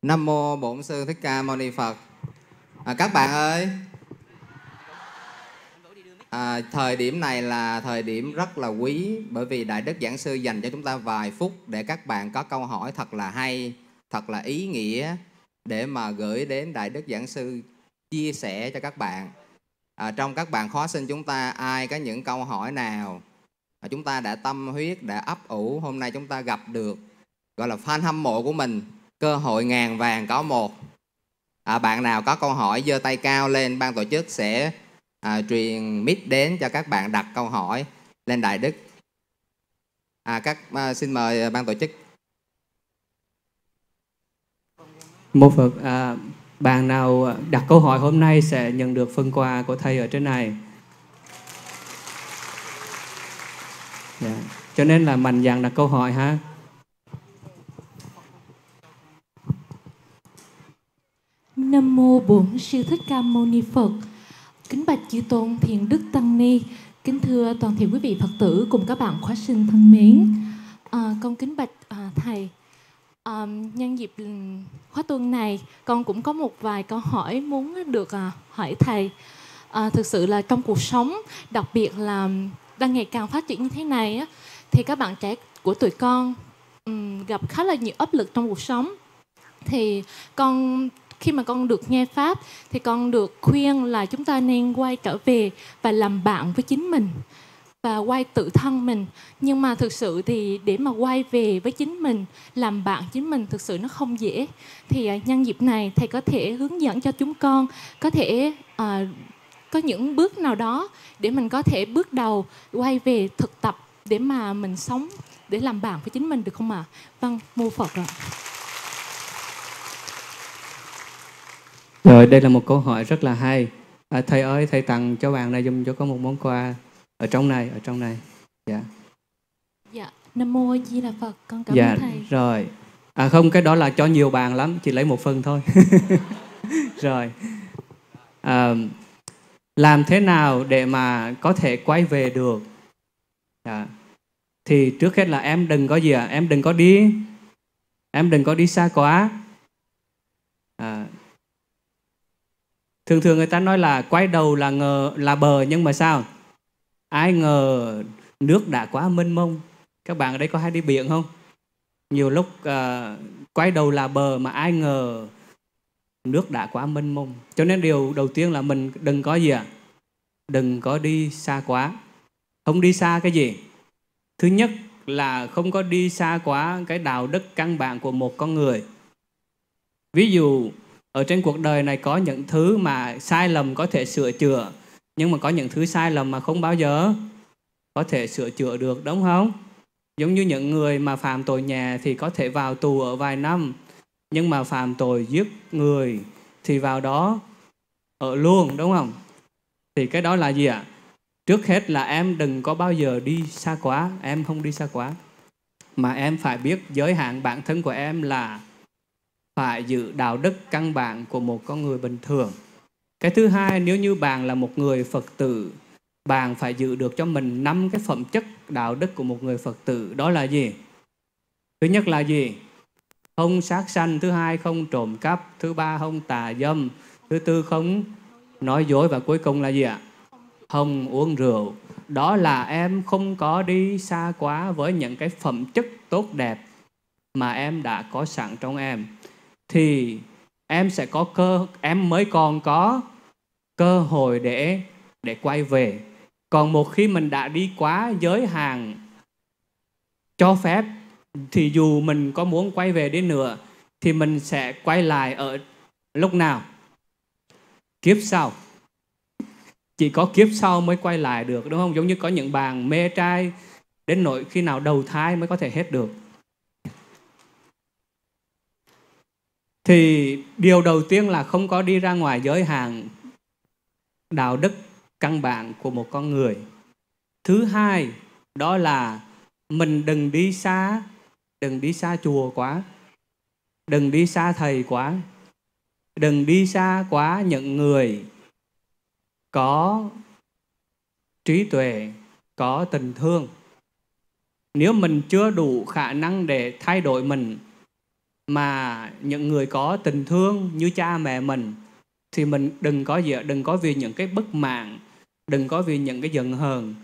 Speaker 3: Nam mô Bổn sư Thích Ca Mâu Ni Phật. À, các bạn ơi. À, thời điểm này là thời điểm rất là quý bởi vì đại đức giảng sư dành cho chúng ta vài phút để các bạn có câu hỏi thật là hay, thật là ý nghĩa để mà gửi đến đại đức giảng sư chia sẻ cho các bạn. À, trong các bạn khó sinh chúng ta ai có những câu hỏi nào à, chúng ta đã tâm huyết đã ấp ủ hôm nay chúng ta gặp được gọi là fan hâm mộ của mình cơ hội ngàn vàng có một à, bạn nào có câu hỏi giơ tay cao lên ban tổ chức sẽ à, truyền mic đến cho các bạn đặt câu hỏi lên đại đức à, các à, xin mời à, ban tổ chức
Speaker 2: một phật à, bạn nào đặt câu hỏi hôm nay sẽ nhận được phần quà của thầy ở trên này yeah. Dạ. cho nên là mạnh dạn đặt câu hỏi ha
Speaker 4: Nam Mô Bổn Sư Thích Ca Mâu Ni Phật Kính Bạch Chư Tôn Thiền Đức Tăng Ni Kính thưa toàn thể quý vị Phật tử cùng các bạn khóa sinh thân mến à, Con kính Bạch à, Thầy à, Nhân dịp ừ, khóa tuần này con cũng có một vài câu hỏi muốn được à, hỏi Thầy à, Thực sự là trong cuộc sống đặc biệt là đang ngày càng phát triển như thế này á, thì các bạn trẻ của tụi con um, gặp khá là nhiều áp lực trong cuộc sống thì con khi mà con được nghe pháp thì con được khuyên là chúng ta nên quay trở về và làm bạn với chính mình và quay tự thân mình nhưng mà thực sự thì để mà quay về với chính mình làm bạn chính mình thực sự nó không dễ thì à, nhân dịp này thầy có thể hướng dẫn cho chúng con có thể à, có những bước nào đó để mình có thể bước đầu quay về thực tập để mà mình sống để làm bạn với chính mình được không ạ à? vâng mô phật ạ à.
Speaker 2: Rồi đây là một câu hỏi rất là hay. À, thầy ơi, thầy tặng cho bạn này dùm cho có một món quà ở trong này, ở trong này.
Speaker 4: Dạ. Dạ, Nam mô Di Đà Phật. Con cảm dạ, ơn thầy.
Speaker 2: Rồi. À không, cái đó là cho nhiều bạn lắm, chỉ lấy một phần thôi. rồi. À, làm thế nào để mà có thể quay về được? Dạ. Thì trước hết là em đừng có gì ạ, à? em đừng có đi em đừng có đi xa quá thường thường người ta nói là quay đầu là ngờ là bờ nhưng mà sao ai ngờ nước đã quá mênh mông các bạn ở đây có hay đi biển không nhiều lúc uh, à, quay đầu là bờ mà ai ngờ nước đã quá mênh mông cho nên điều đầu tiên là mình đừng có gì ạ à? đừng có đi xa quá không đi xa cái gì thứ nhất là không có đi xa quá cái đạo đức căn bản của một con người ví dụ ở trên cuộc đời này có những thứ mà sai lầm có thể sửa chữa nhưng mà có những thứ sai lầm mà không bao giờ có thể sửa chữa được đúng không giống như những người mà phạm tội nhẹ thì có thể vào tù ở vài năm nhưng mà phạm tội giết người thì vào đó ở luôn đúng không thì cái đó là gì ạ trước hết là em đừng có bao giờ đi xa quá em không đi xa quá mà em phải biết giới hạn bản thân của em là phải giữ đạo đức căn bản của một con người bình thường. Cái thứ hai, nếu như bạn là một người Phật tử, bạn phải giữ được cho mình năm cái phẩm chất đạo đức của một người Phật tử. Đó là gì? Thứ nhất là gì? Không sát sanh, thứ hai không trộm cắp, thứ ba không tà dâm, thứ tư không nói dối và cuối cùng là gì ạ? Không uống rượu. Đó là em không có đi xa quá với những cái phẩm chất tốt đẹp mà em đã có sẵn trong em thì em sẽ có cơ em mới còn có cơ hội để để quay về còn một khi mình đã đi quá giới hạn cho phép thì dù mình có muốn quay về đến nữa thì mình sẽ quay lại ở lúc nào kiếp sau chỉ có kiếp sau mới quay lại được đúng không giống như có những bạn mê trai đến nỗi khi nào đầu thai mới có thể hết được thì điều đầu tiên là không có đi ra ngoài giới hạn đạo đức căn bản của một con người thứ hai đó là mình đừng đi xa đừng đi xa chùa quá đừng đi xa thầy quá đừng đi xa quá những người có trí tuệ có tình thương nếu mình chưa đủ khả năng để thay đổi mình mà những người có tình thương như cha mẹ mình thì mình đừng có gì đừng có vì những cái bất mạng đừng có vì những cái giận hờn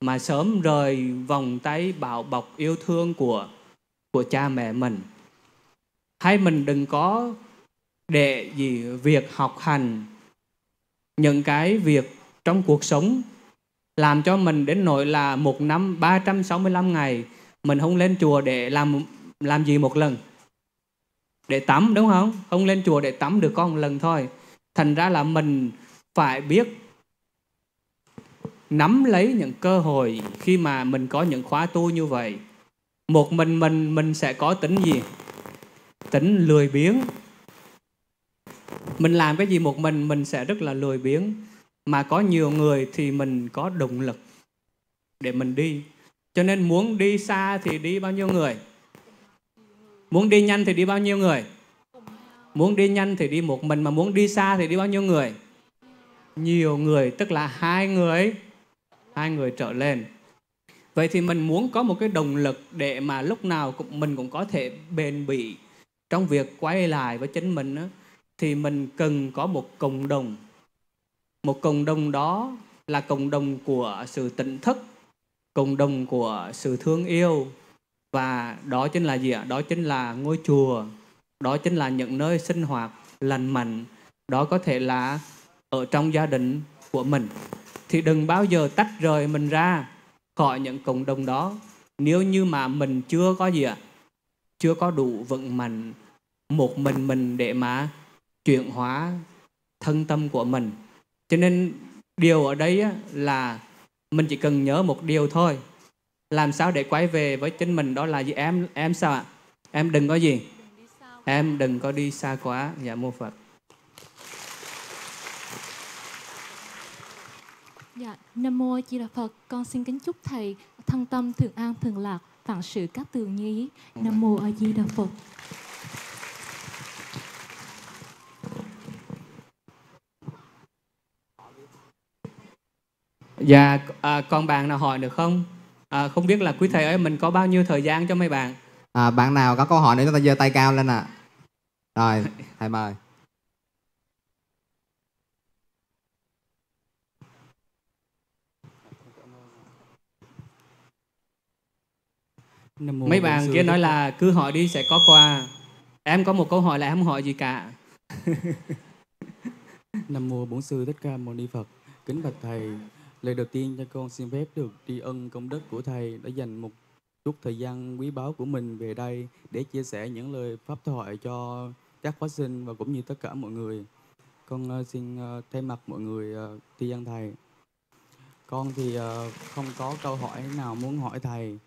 Speaker 2: mà sớm rời vòng tay bảo bọc yêu thương của của cha mẹ mình hay mình đừng có để gì việc học hành những cái việc trong cuộc sống làm cho mình đến nỗi là một năm 365 ngày mình không lên chùa để làm làm gì một lần để tắm đúng không? Không lên chùa để tắm được có một lần thôi. Thành ra là mình phải biết nắm lấy những cơ hội khi mà mình có những khóa tu như vậy. Một mình mình mình sẽ có tính gì? Tính lười biếng. Mình làm cái gì một mình mình sẽ rất là lười biếng. Mà có nhiều người thì mình có động lực để mình đi. Cho nên muốn đi xa thì đi bao nhiêu người? Muốn đi nhanh thì đi bao nhiêu người? Muốn đi nhanh thì đi một mình mà muốn đi xa thì đi bao nhiêu người? Nhiều người tức là hai người, hai người trở lên. Vậy thì mình muốn có một cái động lực để mà lúc nào cũng mình cũng có thể bền bỉ trong việc quay lại với chính mình đó, thì mình cần có một cộng đồng. Một cộng đồng đó là cộng đồng của sự tỉnh thức, cộng đồng của sự thương yêu, và đó chính là gì ạ đó chính là ngôi chùa đó chính là những nơi sinh hoạt lành mạnh đó có thể là ở trong gia đình của mình thì đừng bao giờ tách rời mình ra khỏi những cộng đồng đó nếu như mà mình chưa có gì ạ chưa có đủ vững mạnh một mình mình để mà chuyển hóa thân tâm của mình cho nên điều ở đây là mình chỉ cần nhớ một điều thôi làm sao để quay về với chính mình đó là gì em em sao ạ em đừng có gì em đừng có đi xa quá dạ mô phật
Speaker 4: dạ nam mô di đà phật con xin kính chúc thầy thân tâm thường an thường lạc vạn sự các tường ý nam mô a di đà phật
Speaker 2: dạ à, con bạn nào hỏi được không à, không biết là quý thầy ơi mình có bao nhiêu thời gian cho mấy bạn
Speaker 3: à, bạn nào có câu hỏi nữa chúng ta giơ tay cao lên ạ à. rồi
Speaker 2: thầy mời mấy bạn kia nói là cứ hỏi đi sẽ có quà em có một câu hỏi là em không hỏi gì cả
Speaker 5: nam mô bổn sư thích ca mâu ni phật kính bạch thầy Lời đầu tiên cho con xin phép được tri ân công đức của Thầy đã dành một chút thời gian quý báu của mình về đây để chia sẻ những lời pháp thoại cho các khóa sinh và cũng như tất cả mọi người. Con ờ, xin ờ, thay mặt mọi người ờ, tri ân Thầy. Con thì không có câu hỏi nào muốn hỏi Thầy,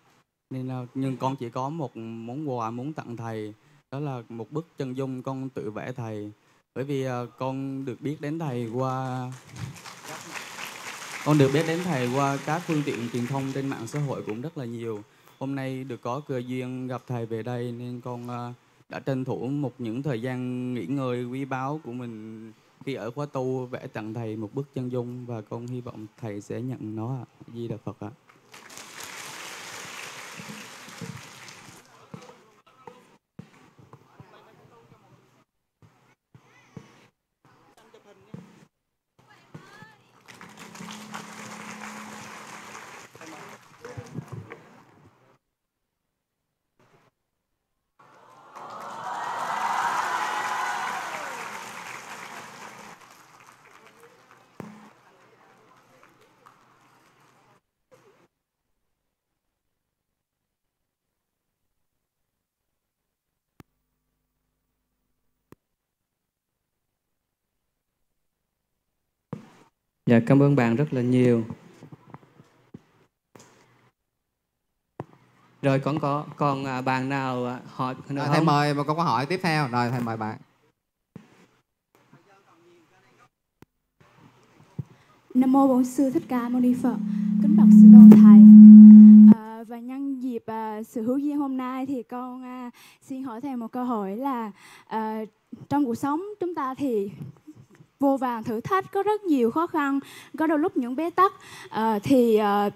Speaker 5: nên nhưng con chỉ có một món quà muốn tặng Thầy, đó là một bức chân dung con tự vẽ Thầy. Bởi vì con được biết đến Thầy qua con được biết đến thầy qua các phương tiện truyền thông trên mạng xã hội cũng rất là nhiều. Hôm nay được có cơ duyên gặp thầy về đây nên con à, đã tranh thủ một những thời gian nghỉ ngơi quý báu của mình khi ở khóa tu vẽ tặng thầy một bức chân dung và con hy vọng thầy sẽ nhận nó ạ. À, Di Đà Phật ạ.
Speaker 2: Dạ cảm ơn bạn rất là nhiều. Rồi còn có còn à, bạn nào à, hỏi nữa rồi, thầy mời mà câu hỏi tiếp theo. Rồi
Speaker 3: thầy mời bạn.
Speaker 6: Nam mô Bổn sư Thích Ca Mâu Ni Phật. Kính bạch sư tôn thầy. À, và nhân dịp à, sự hữu duyên hôm nay thì con à, xin hỏi thầy một câu hỏi là à, trong cuộc sống chúng ta thì vô vàng thử thách có rất nhiều khó khăn có đôi lúc những bế tắc uh, thì uh,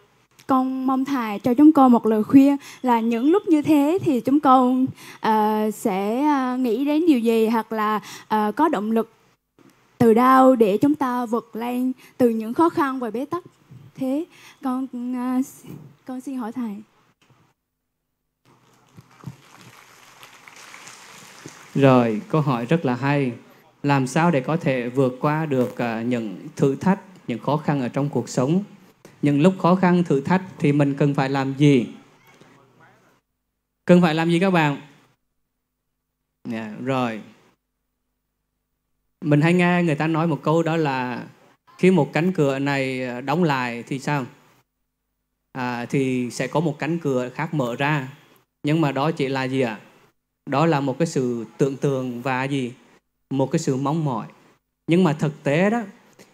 Speaker 6: con mong thầy cho chúng con một lời khuyên là những lúc như thế thì chúng con uh, sẽ nghĩ đến điều gì hoặc là uh, có động lực từ đâu để chúng ta vượt lên từ những khó khăn và bế tắc thế con uh, con xin hỏi thầy
Speaker 2: rồi câu hỏi rất là hay làm sao để có thể vượt qua được à, những thử thách những khó khăn ở trong cuộc sống những lúc khó khăn thử thách thì mình cần phải làm gì cần phải làm gì các bạn yeah, dạ, rồi mình hay nghe người ta nói một câu đó là khi một cánh cửa này à, đóng lại thì sao à, thì sẽ có một cánh cửa khác mở ra nhưng mà đó chỉ là gì ạ à? đó là một cái sự tưởng tượng và gì một cái sự mong mỏi nhưng mà thực tế đó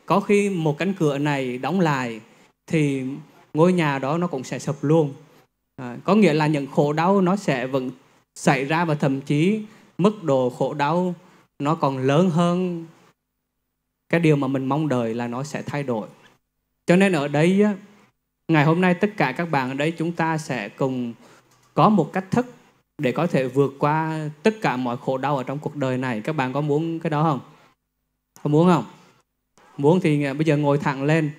Speaker 2: có khi một cánh cửa này đóng lại thì ngôi nhà đó nó cũng sẽ sập luôn à, có nghĩa là những khổ đau nó sẽ vẫn xảy ra và thậm chí mức độ khổ đau nó còn lớn hơn cái điều mà mình mong đợi là nó sẽ thay đổi cho nên ở đây ngày hôm nay tất cả các bạn ở đây chúng ta sẽ cùng có một cách thức để có thể vượt qua tất cả mọi khổ đau ở trong cuộc đời này các bạn có muốn cái đó không Không muốn không muốn thì à, bây giờ ngồi thẳng lên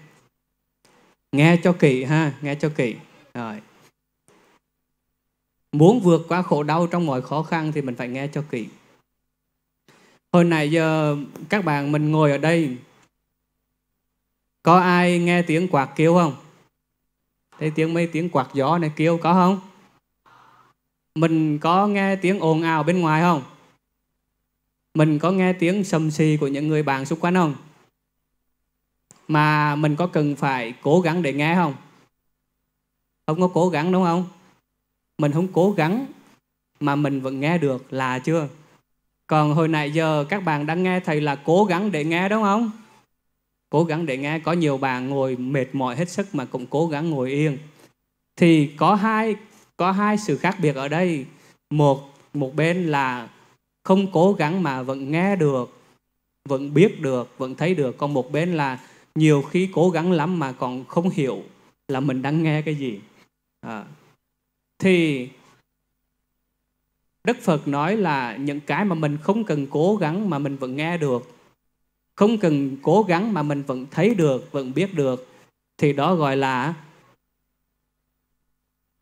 Speaker 2: nghe cho kỹ ha nghe cho kỹ rồi muốn vượt qua khổ đau trong mọi khó khăn thì mình phải nghe cho kỹ hồi nãy giờ các bạn mình ngồi ở đây có ai nghe tiếng quạt kêu không thấy tiếng mấy tiếng quạt gió này kêu có không mình có nghe tiếng ồn ào bên ngoài không? Mình có nghe tiếng sầm xì của những người bạn xung quanh không? Mà mình có cần phải cố gắng để nghe không? Không có cố gắng đúng không? Mình không cố gắng mà mình vẫn nghe được là chưa? Còn hồi nãy giờ các bạn đang nghe thầy là cố gắng để nghe đúng không? Cố gắng để nghe có nhiều bạn ngồi mệt mỏi hết sức mà cũng cố gắng ngồi yên. Thì có hai có hai sự khác biệt ở đây một một bên là không cố gắng mà vẫn nghe được vẫn biết được vẫn thấy được còn một bên là nhiều khi cố gắng lắm mà còn không hiểu là mình đang nghe cái gì à. thì đức phật nói là những cái mà mình không cần cố gắng mà mình vẫn nghe được không cần cố gắng mà mình vẫn thấy được vẫn biết được thì đó gọi là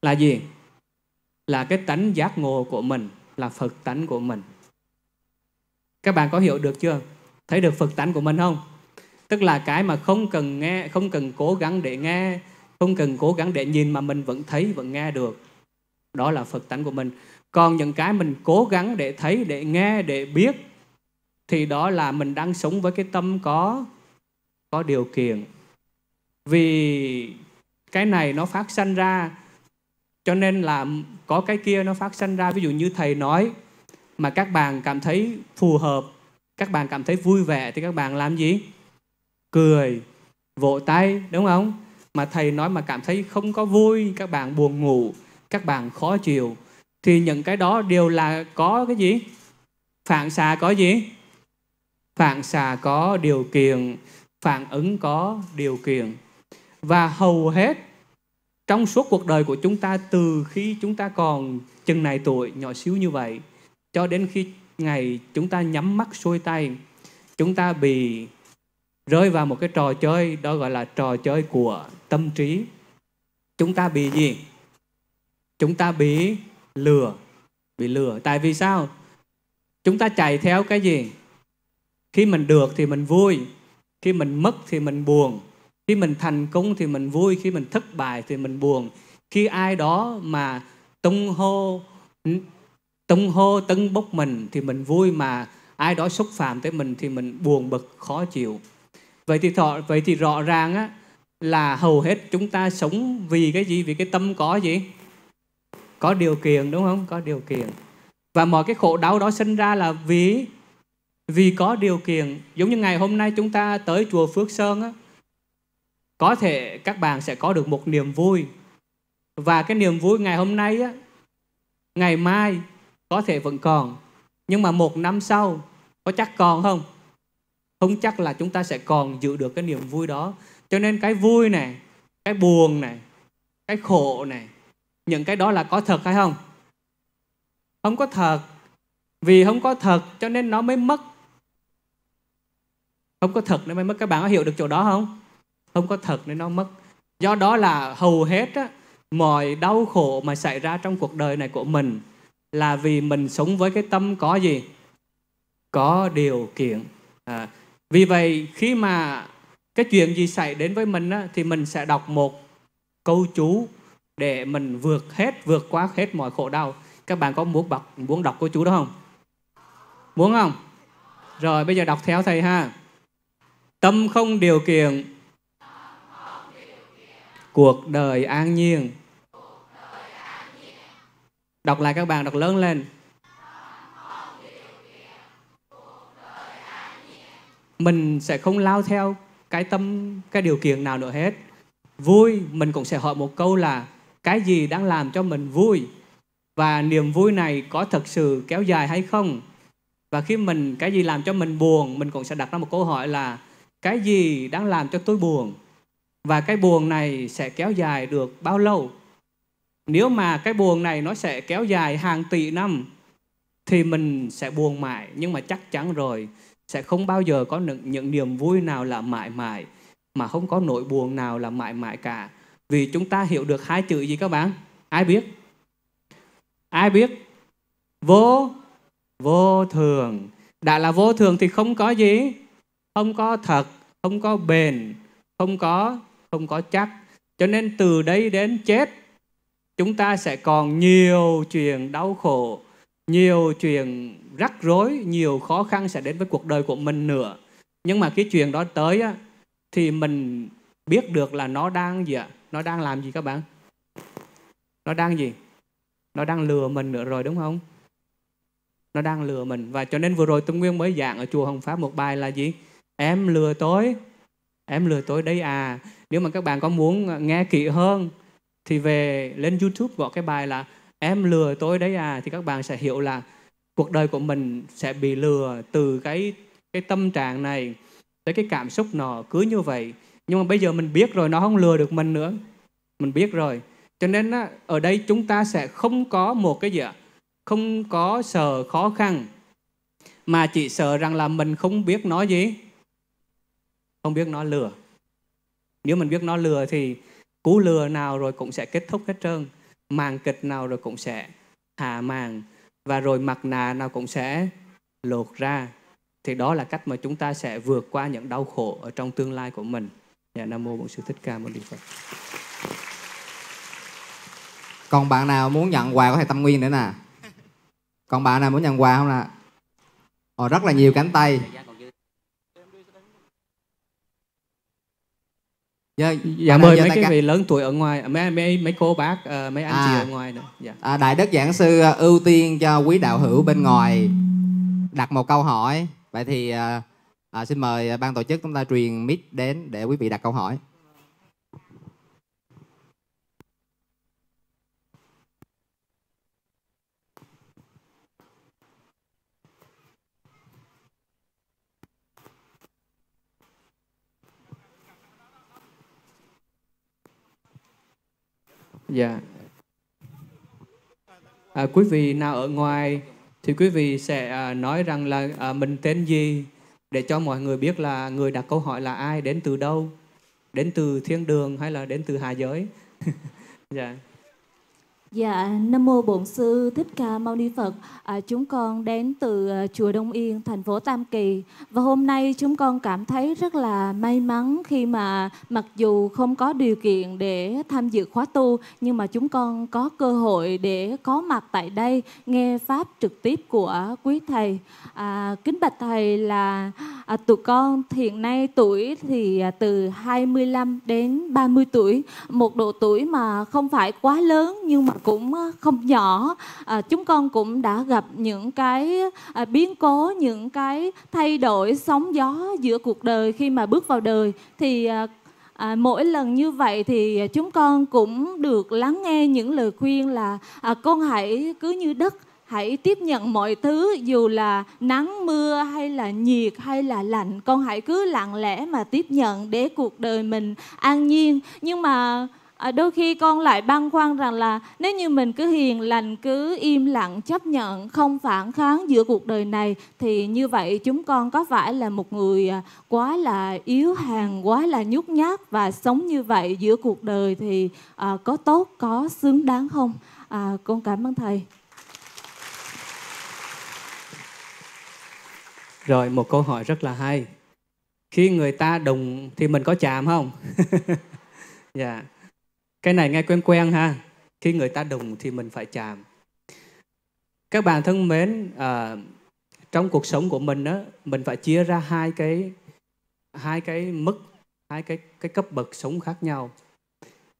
Speaker 2: là gì là cái tánh giác ngộ của mình là Phật tánh của mình các bạn có hiểu được chưa thấy được Phật tánh của mình không tức là cái mà không cần nghe không cần cố gắng để nghe không cần cố gắng để nhìn mà mình vẫn thấy vẫn nghe được đó là Phật tánh của mình còn những cái mình cố gắng để thấy để nghe để biết thì đó là mình đang sống với cái tâm có có điều kiện vì cái này nó phát sinh ra cho nên là có cái kia nó phát sinh ra ví dụ như thầy nói mà các bạn cảm thấy phù hợp các bạn cảm thấy vui vẻ thì các bạn làm gì cười vỗ tay đúng không mà thầy nói mà cảm thấy không có vui các bạn buồn ngủ các bạn khó chịu thì những cái đó đều là có cái gì phản xạ có gì phản xạ có điều kiện phản ứng có điều kiện và hầu hết trong suốt cuộc đời của chúng ta từ khi chúng ta còn chừng này tuổi nhỏ xíu như vậy cho đến khi ngày chúng ta nhắm mắt xuôi tay chúng ta bị rơi vào một cái trò chơi đó gọi là trò chơi của tâm trí chúng ta bị gì chúng ta bị lừa bị lừa tại vì sao chúng ta chạy theo cái gì khi mình được thì mình vui khi mình mất thì mình buồn khi mình thành công thì mình vui khi mình thất bại thì mình buồn khi ai đó mà tung hô tung hô tấn bốc mình thì mình vui mà ai đó xúc phạm tới mình thì mình buồn bực khó chịu vậy thì thọ vậy thì rõ ràng á là hầu hết chúng ta sống vì cái gì vì cái tâm có gì có điều kiện đúng không có điều kiện và mọi cái khổ đau đó sinh ra là vì vì có điều kiện giống như ngày hôm nay chúng ta tới chùa Phước Sơn á có thể các bạn sẽ có được một niềm vui và cái niềm vui ngày hôm nay á, ngày mai có thể vẫn còn nhưng mà một năm sau có chắc còn không không chắc là chúng ta sẽ còn giữ được cái niềm vui đó cho nên cái vui này cái buồn này cái khổ này những cái đó là có thật hay không không có thật vì không có thật cho nên nó mới mất không có thật nên mới mất các bạn có hiểu được chỗ đó không không có thật nên nó mất do đó là hầu hết á, mọi đau khổ mà xảy ra trong cuộc đời này của mình là vì mình sống với cái tâm có gì có điều kiện à, vì vậy khi mà cái chuyện gì xảy đến với mình á, thì mình sẽ đọc một câu chú để mình vượt hết vượt qua hết mọi khổ đau các bạn có muốn đọc muốn đọc câu chú đó không muốn không rồi bây giờ đọc theo thầy ha tâm không điều kiện cuộc đời an nhiên đọc lại các bạn đọc lớn lên mình sẽ không lao theo cái tâm cái điều kiện nào nữa hết vui mình cũng sẽ hỏi một câu là cái gì đang làm cho mình vui và niềm vui này có thật sự kéo dài hay không và khi mình cái gì làm cho mình buồn mình cũng sẽ đặt ra một câu hỏi là cái gì đang làm cho tôi buồn và cái buồn này sẽ kéo dài được bao lâu nếu mà cái buồn này nó sẽ kéo dài hàng tỷ năm thì mình sẽ buồn mãi nhưng mà chắc chắn rồi sẽ không bao giờ có những, những niềm vui nào là mãi mãi mà không có nỗi buồn nào là mãi mãi cả vì chúng ta hiểu được hai chữ gì các bạn ai biết ai biết vô vô thường đã là vô thường thì không có gì không có thật không có bền không có không có chắc cho nên từ đây đến chết chúng ta sẽ còn nhiều chuyện đau khổ nhiều chuyện rắc rối nhiều khó khăn sẽ đến với cuộc đời của mình nữa nhưng mà cái chuyện đó tới á, thì mình biết được là nó đang gì ạ nó đang làm gì các bạn nó đang gì nó đang lừa mình nữa rồi đúng không nó đang lừa mình và cho nên vừa rồi Tân Nguyên mới giảng ở chùa Hồng Pháp một bài là gì em lừa tối, em lừa tối đây à nếu mà các bạn có muốn ờ, nghe kỹ hơn thì về lên YouTube gọi cái bài là em lừa tôi đấy à thì các bạn sẽ hiểu là cuộc đời của mình sẽ bị lừa từ cái cái tâm trạng này tới cái cảm xúc nọ cứ như vậy nhưng mà bây giờ mình biết rồi nó không lừa được mình nữa mình biết rồi cho nên á, ở đây chúng ta sẽ không có một cái gì ạ không có sợ khó khăn mà chỉ sợ rằng là mình không biết nói gì không biết nói lừa nếu mình biết nó lừa thì cú lừa nào rồi cũng sẽ kết thúc hết trơn màn kịch nào rồi cũng sẽ hạ màn và rồi mặt nạ nào cũng sẽ lột ra thì đó là cách mà chúng ta sẽ vượt qua những đau khổ ở trong tương lai của mình dạ nam mô bổn sư thích ca mâu ni phật
Speaker 3: còn bạn nào muốn nhận quà của thầy tâm nguyên nữa nè còn bạn nào muốn nhận quà không nè Ồ, rất là nhiều cánh tay dạ, dạ mời mấy cái vị
Speaker 2: lớn tuổi ở ngoài mấy mấy mấy cô bác ờ, mấy anh à, chị ở ngoài nữa dạ. à, đại
Speaker 3: đức giảng sư ờ, ưu tiên cho quý đạo hữu bên ngoài đặt một câu hỏi vậy thì ờ, à, xin mời ban tổ chức chúng ta truyền mic đến để quý vị đặt câu hỏi
Speaker 2: Dạ. À, quý vị nào ở ngoài thì quý vị sẽ à, nói rằng là à, mình tên gì để cho mọi người biết là người đặt câu hỏi là ai, đến từ đâu, đến từ thiên đường hay là đến từ hạ giới. dạ.
Speaker 6: Dạ, Nam Mô Bổn Sư Thích Ca Mâu Ni Phật. À, chúng con đến từ à, Chùa Đông Yên, thành phố Tam Kỳ. Và hôm nay chúng con cảm thấy rất là may mắn khi mà mặc dù không có điều kiện để tham dự khóa tu, nhưng mà chúng con có cơ hội để có mặt tại đây nghe Pháp trực tiếp của quý Thầy. À, kính bạch Thầy là à, tụi con hiện nay tuổi thì à, từ 25 đến 30 tuổi, một độ tuổi mà không phải quá lớn nhưng mà cũng ờ, không nhỏ à, chúng con cũng đã gặp những cái à, biến cố những cái thay đổi sóng gió giữa cuộc đời khi mà bước vào đời thì à, À, mỗi lần như vậy thì chúng con cũng được lắng nghe những lời khuyên là à, con hãy cứ như đất hãy tiếp nhận mọi thứ dù là nắng mưa hay là nhiệt hay là lạnh con hãy cứ lặng lẽ mà tiếp nhận để cuộc đời mình an nhiên nhưng mà À, đôi khi con lại băn khoăn rằng là nếu như mình cứ hiền lành cứ im lặng chấp nhận không phản kháng giữa cuộc đời này thì như vậy chúng con có phải là một người à, quá là yếu hèn quá là nhút nhát và sống như vậy giữa cuộc đời thì à, có tốt có xứng đáng không à, con cảm ơn thầy
Speaker 2: rồi một câu hỏi rất là hay khi người ta đùng thì mình có chạm không dạ yeah. Cái này nghe quen quen ha. Khi người ta đùng thì mình phải chạm. Các bạn thân mến, à, trong cuộc sống của mình đó, mình phải chia ra hai cái hai cái mức, hai cái cái cấp bậc sống khác nhau.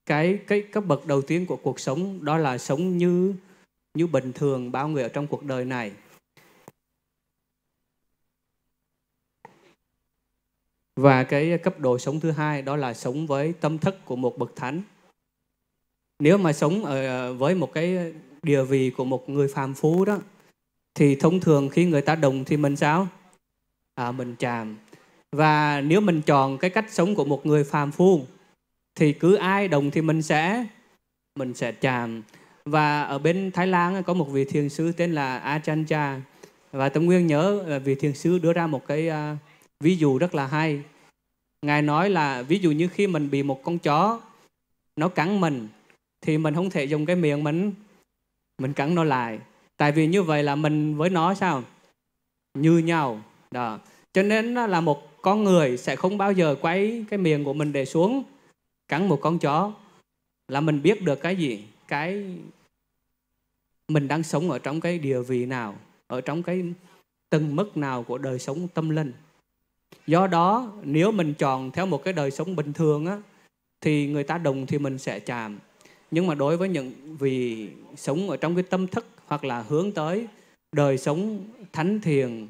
Speaker 2: Cái cái cấp bậc đầu tiên của cuộc sống đó là sống như như bình thường bao người ở trong cuộc đời này. Và cái cấp độ sống thứ hai đó là sống với tâm thức của một bậc thánh nếu mà sống ở ờ, với một cái địa vị của một người phàm phú đó thì thông thường khi người ta đồng thì mình sao à, mình chàm và nếu mình chọn cái cách sống của một người phàm phu thì cứ ai đồng thì mình sẽ mình sẽ chàm và ở bên Thái Lan có một vị thiền sư tên là Ajahn Chah và Tâm Nguyên nhớ vị thiền sư đưa ra một cái à, ví dụ rất là hay. Ngài nói là ví dụ như khi mình bị một con chó nó cắn mình thì mình không thể dùng cái miệng mình mình cắn nó lại tại vì như vậy là mình với nó sao như nhau đó cho nên là một con người sẽ không bao giờ quay cái miệng của mình để xuống cắn một con chó là mình biết được cái gì cái mình đang sống ở trong cái địa vị nào ở trong cái từng mức nào của đời sống tâm linh do đó nếu mình chọn theo một cái đời sống bình thường á thì người ta đồng thì mình sẽ chạm nhưng mà đối với những vị sống ở trong cái tâm thức hoặc là hướng tới đời sống thánh thiền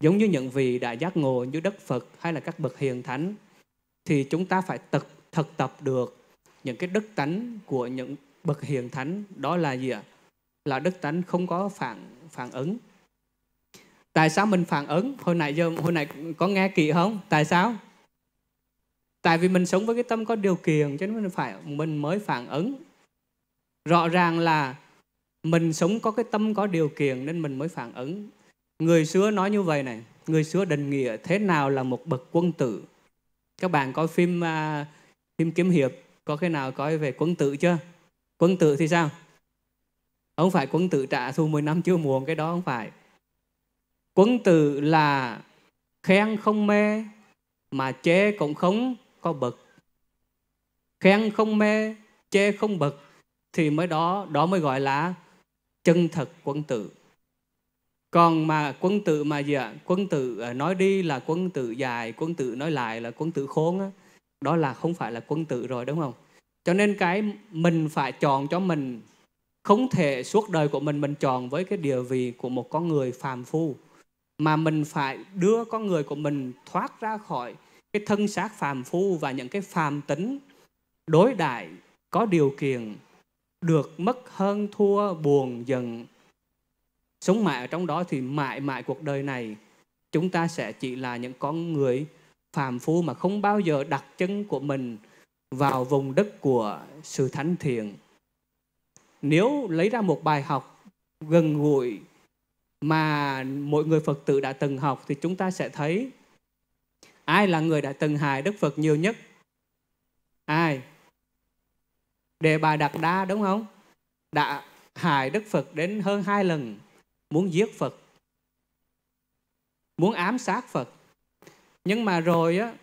Speaker 2: giống như những vị đã giác ngộ như đức phật hay là các bậc hiền thánh thì chúng ta phải thực thực tập được những cái đức tánh của những bậc hiền thánh đó là gì ạ là đức tánh không có phản phản ứng tại sao mình phản ứng hồi nãy giờ hồi nãy có nghe kỹ không tại sao tại vì mình sống với cái tâm có điều kiện cho nên mình phải mình mới phản ứng rõ ràng là mình sống có cái tâm có điều kiện nên mình mới phản ứng người xưa nói như vậy này người xưa định nghĩa thế nào là một bậc quân tử các bạn coi phim uh, phim kiếm hiệp có cái nào coi về quân tử chưa quân tử thì sao không phải quân tử trả thù 10 năm chưa muộn cái đó không phải quân tử là khen không mê mà chế cũng không có bậc khen không mê chê không bậc thì mới đó đó mới gọi là chân thật quân tử còn mà quân tử mà gì ạ quân tử à, nói đi là quân tử dài quân tử nói lại là quân tử khốn á đó là không phải là quân tử rồi đúng không cho nên cái mình phải chọn cho mình không thể suốt đời của mình mình chọn với cái địa vị của một con người phàm phu mà mình phải đưa con người của mình thoát ra khỏi cái thân xác phàm phu và những cái phàm tính đối đại có điều kiện được mất hơn thua buồn giận sống mãi ở trong đó thì mãi mãi cuộc đời này chúng ta sẽ chỉ là những con người phàm phu mà không bao giờ đặt chân của mình vào vùng đất của sự thánh thiện nếu lấy ra một bài học gần gũi mà mỗi người phật tử đã từng học thì chúng ta sẽ thấy Ai là người đã từng hại Đức Phật nhiều nhất? Ai? Đề bà đặt Đa đúng không? Đã hại Đức Phật đến hơn hai lần. Muốn giết Phật. Muốn ám sát Phật. Nhưng mà rồi á,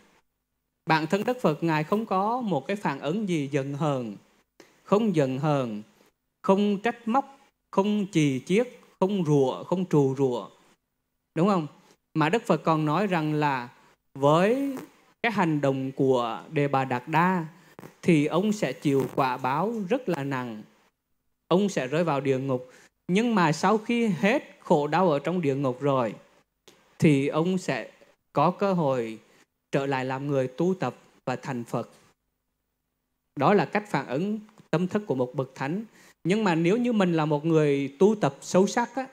Speaker 2: bản thân Đức Phật Ngài không có một cái phản ứng gì giận hờn. Không giận hờn, không trách móc, không chì chiết, không rủa, không trù rủa. Đúng không? Mà Đức Phật còn nói rằng là với cái hành động của Đề Bà Đạt Đa thì ông sẽ chịu quả báo rất là nặng. Ông sẽ rơi vào địa ngục. Nhưng mà sau khi hết khổ đau ở trong địa ngục rồi thì ông sẽ có cơ hội trở lại làm người tu tập và thành Phật. Đó là cách phản ứng tâm thức của một bậc thánh. Nhưng mà nếu như mình là một người tu tập sâu sắc á,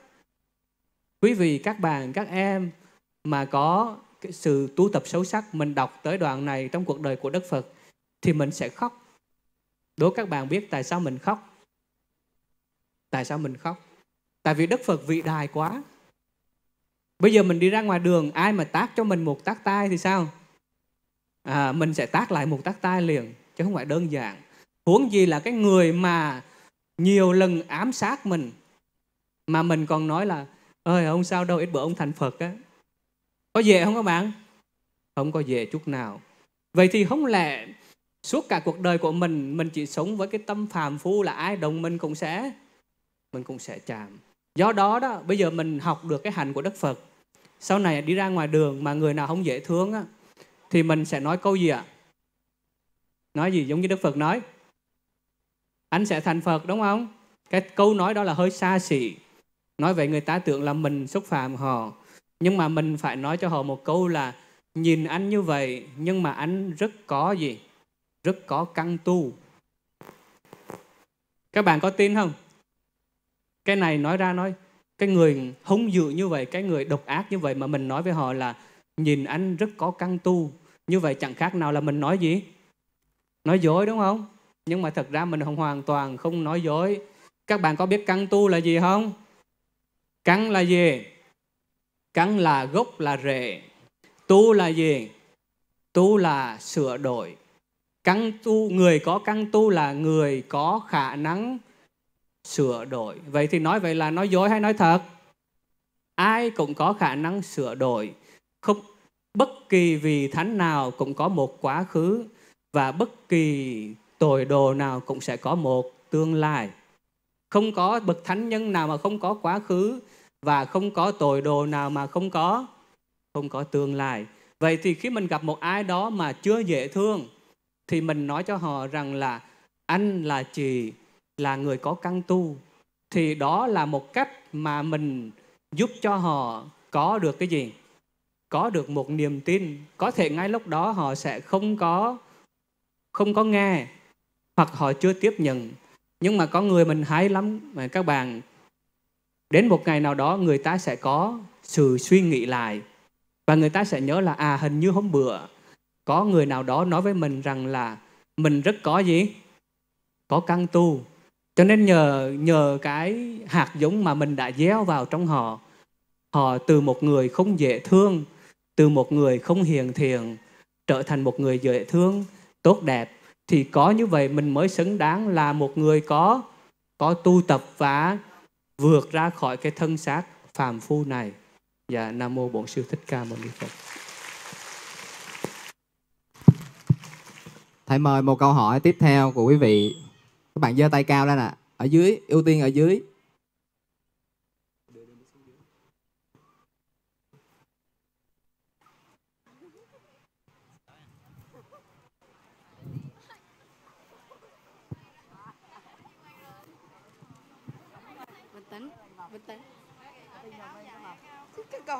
Speaker 2: quý vị, các bạn, các em mà có cái sự tu tập sâu sắc mình đọc tới đoạn này trong cuộc đời của Đức Phật thì mình sẽ khóc. Đố các bạn biết tại sao mình khóc? Tại sao mình khóc? Tại vì Đức Phật vị đài quá. Bây giờ mình đi ra ngoài đường ai mà tác cho mình một tác tai thì sao? À, mình sẽ tác lại một tác tai liền chứ không phải đơn giản. Huống gì là cái người mà nhiều lần ám sát mình mà mình còn nói là ơi không sao đâu ít bữa ông thành Phật á có về không các bạn? Không có về chút nào. Vậy thì không lẽ suốt cả cuộc đời của mình mình chỉ sống với cái tâm phàm phu là ai đồng mình cũng sẽ mình cũng sẽ chạm. Do đó đó, bây giờ mình học được cái hành của Đức Phật. Sau này đi ra ngoài đường mà người nào không dễ thương á, thì mình sẽ nói câu gì ạ? Nói gì giống như Đức Phật nói? Anh sẽ thành Phật đúng không? Cái câu nói đó là hơi xa xỉ. Nói vậy người ta tưởng là mình xúc phạm họ nhưng mà mình phải nói cho họ một câu là nhìn anh như vậy nhưng mà anh rất có gì rất có căn tu các bạn có tin không cái này nói ra nói cái người hung dữ như vậy cái người độc ác như vậy mà mình nói với họ là nhìn anh rất có căn tu như vậy chẳng khác nào là mình nói gì nói dối đúng không nhưng mà thật ra mình không hoàn toàn không nói dối các bạn có biết căn tu là gì không căn là gì Căn là gốc là rễ. Tu là gì? Tu là sửa đổi. Căn tu, người có căn tu là người có khả năng sửa đổi. Vậy thì nói vậy là nói dối hay nói thật? Ai cũng có khả năng sửa đổi. Không bất kỳ vị thánh nào cũng có một quá khứ và bất kỳ tội đồ nào cũng sẽ có một tương lai. Không có bậc thánh nhân nào mà không có quá khứ và không có tội đồ nào mà không có không có tương lai. Vậy thì khi mình gặp một ai đó mà chưa dễ thương thì mình nói cho họ rằng là anh là chị là người có căn tu thì đó là một cách mà mình giúp cho họ có được cái gì? Có được một niềm tin. Có thể ngay lúc đó họ sẽ không có không có nghe hoặc họ chưa tiếp nhận. Nhưng mà có người mình hay lắm mà các bạn đến một ngày nào đó người ta sẽ có sự suy nghĩ lại và người ta sẽ nhớ là à hình như hôm bữa có người nào đó nói với mình rằng là mình rất có gì có căn tu cho nên nhờ nhờ cái hạt giống mà mình đã gieo vào trong họ họ từ một người không dễ thương từ một người không hiền thiện trở thành một người dễ thương tốt đẹp thì có như vậy mình mới xứng đáng là một người có có tu tập và vượt ra khỏi cái thân xác phàm phu này dạ nam mô bổn sư thích ca mâu ni phật
Speaker 3: thầy mời một câu hỏi tiếp theo của quý vị các bạn giơ tay cao lên ạ à. ở dưới ưu tiên ở dưới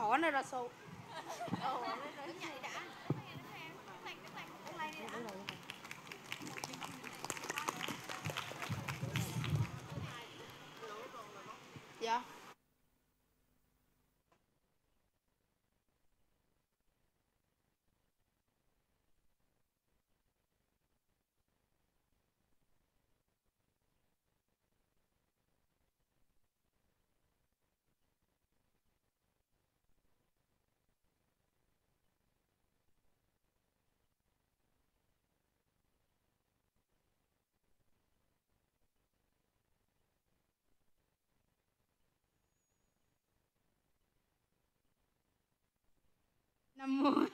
Speaker 7: கான ரசம் 那么。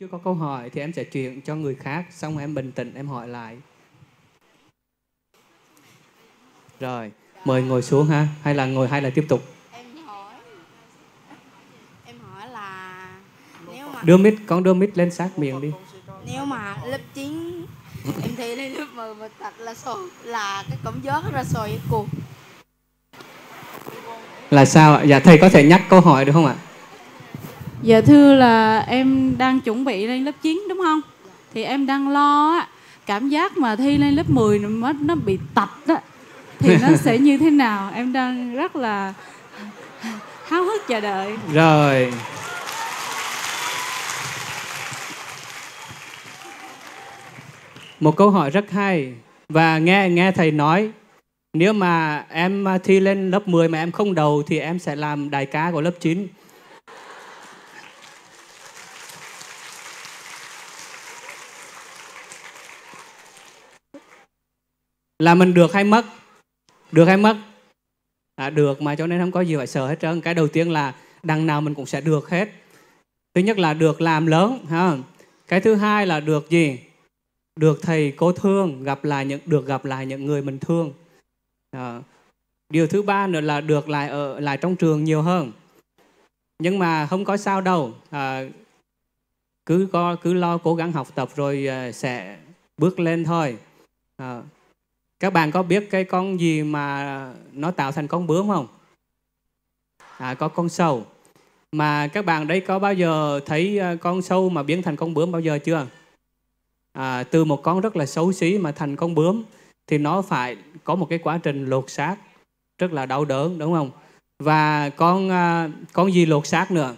Speaker 2: chưa có câu hỏi thì em sẽ chuyển cho người khác xong em bình tĩnh em hỏi lại rồi mời ngồi xuống ha hay là ngồi hay là tiếp tục em hỏi em hỏi là nếu mà đưa mic con đưa mic lên sát miệng đi
Speaker 7: nếu mà lớp 9 em thấy lên lớp 10 mà thật là sồi là cái cảm gió rất là sồi cuộc
Speaker 2: là sao ạ dạ thầy có thể nhắc câu hỏi được không ạ
Speaker 4: Dạ thưa là em đang chuẩn bị lên lớp 9 đúng không? Thì em đang lo á cảm giác mà thi lên lớp 10 nó nó bị tập đó
Speaker 2: thì nó sẽ
Speaker 4: như thế nào? Em đang rất là háo hức chờ đợi.
Speaker 2: Rồi. Một câu hỏi rất hay và nghe nghe thầy nói nếu mà em à, thi lên lớp 10 mà em không đầu thì em sẽ làm đại ca của lớp 9 là mình được hay mất được hay mất à, được mà cho nên không có gì phải sợ hết trơn cái đầu tiên là đằng nào mình cũng sẽ được hết thứ nhất là được làm lớn ha cái thứ hai là được gì được thầy cô thương gặp lại những được gặp lại những người mình thương à, điều thứ ba nữa là được lại ở lại trong trường nhiều hơn nhưng mà không có sao đâu à, cứ có cứ lo cố gắng học tập rồi à, sẽ bước lên thôi à, các bạn có biết cái con gì mà nó tạo thành con bướm không à, có con sâu mà các bạn đấy có bao giờ thấy à, con sâu mà biến thành con bướm bao giờ chưa à, từ một con rất là xấu xí mà thành con bướm thì nó phải có một cái quá trình lột xác rất là đau đớn đúng không và con à, con gì lột xác nữa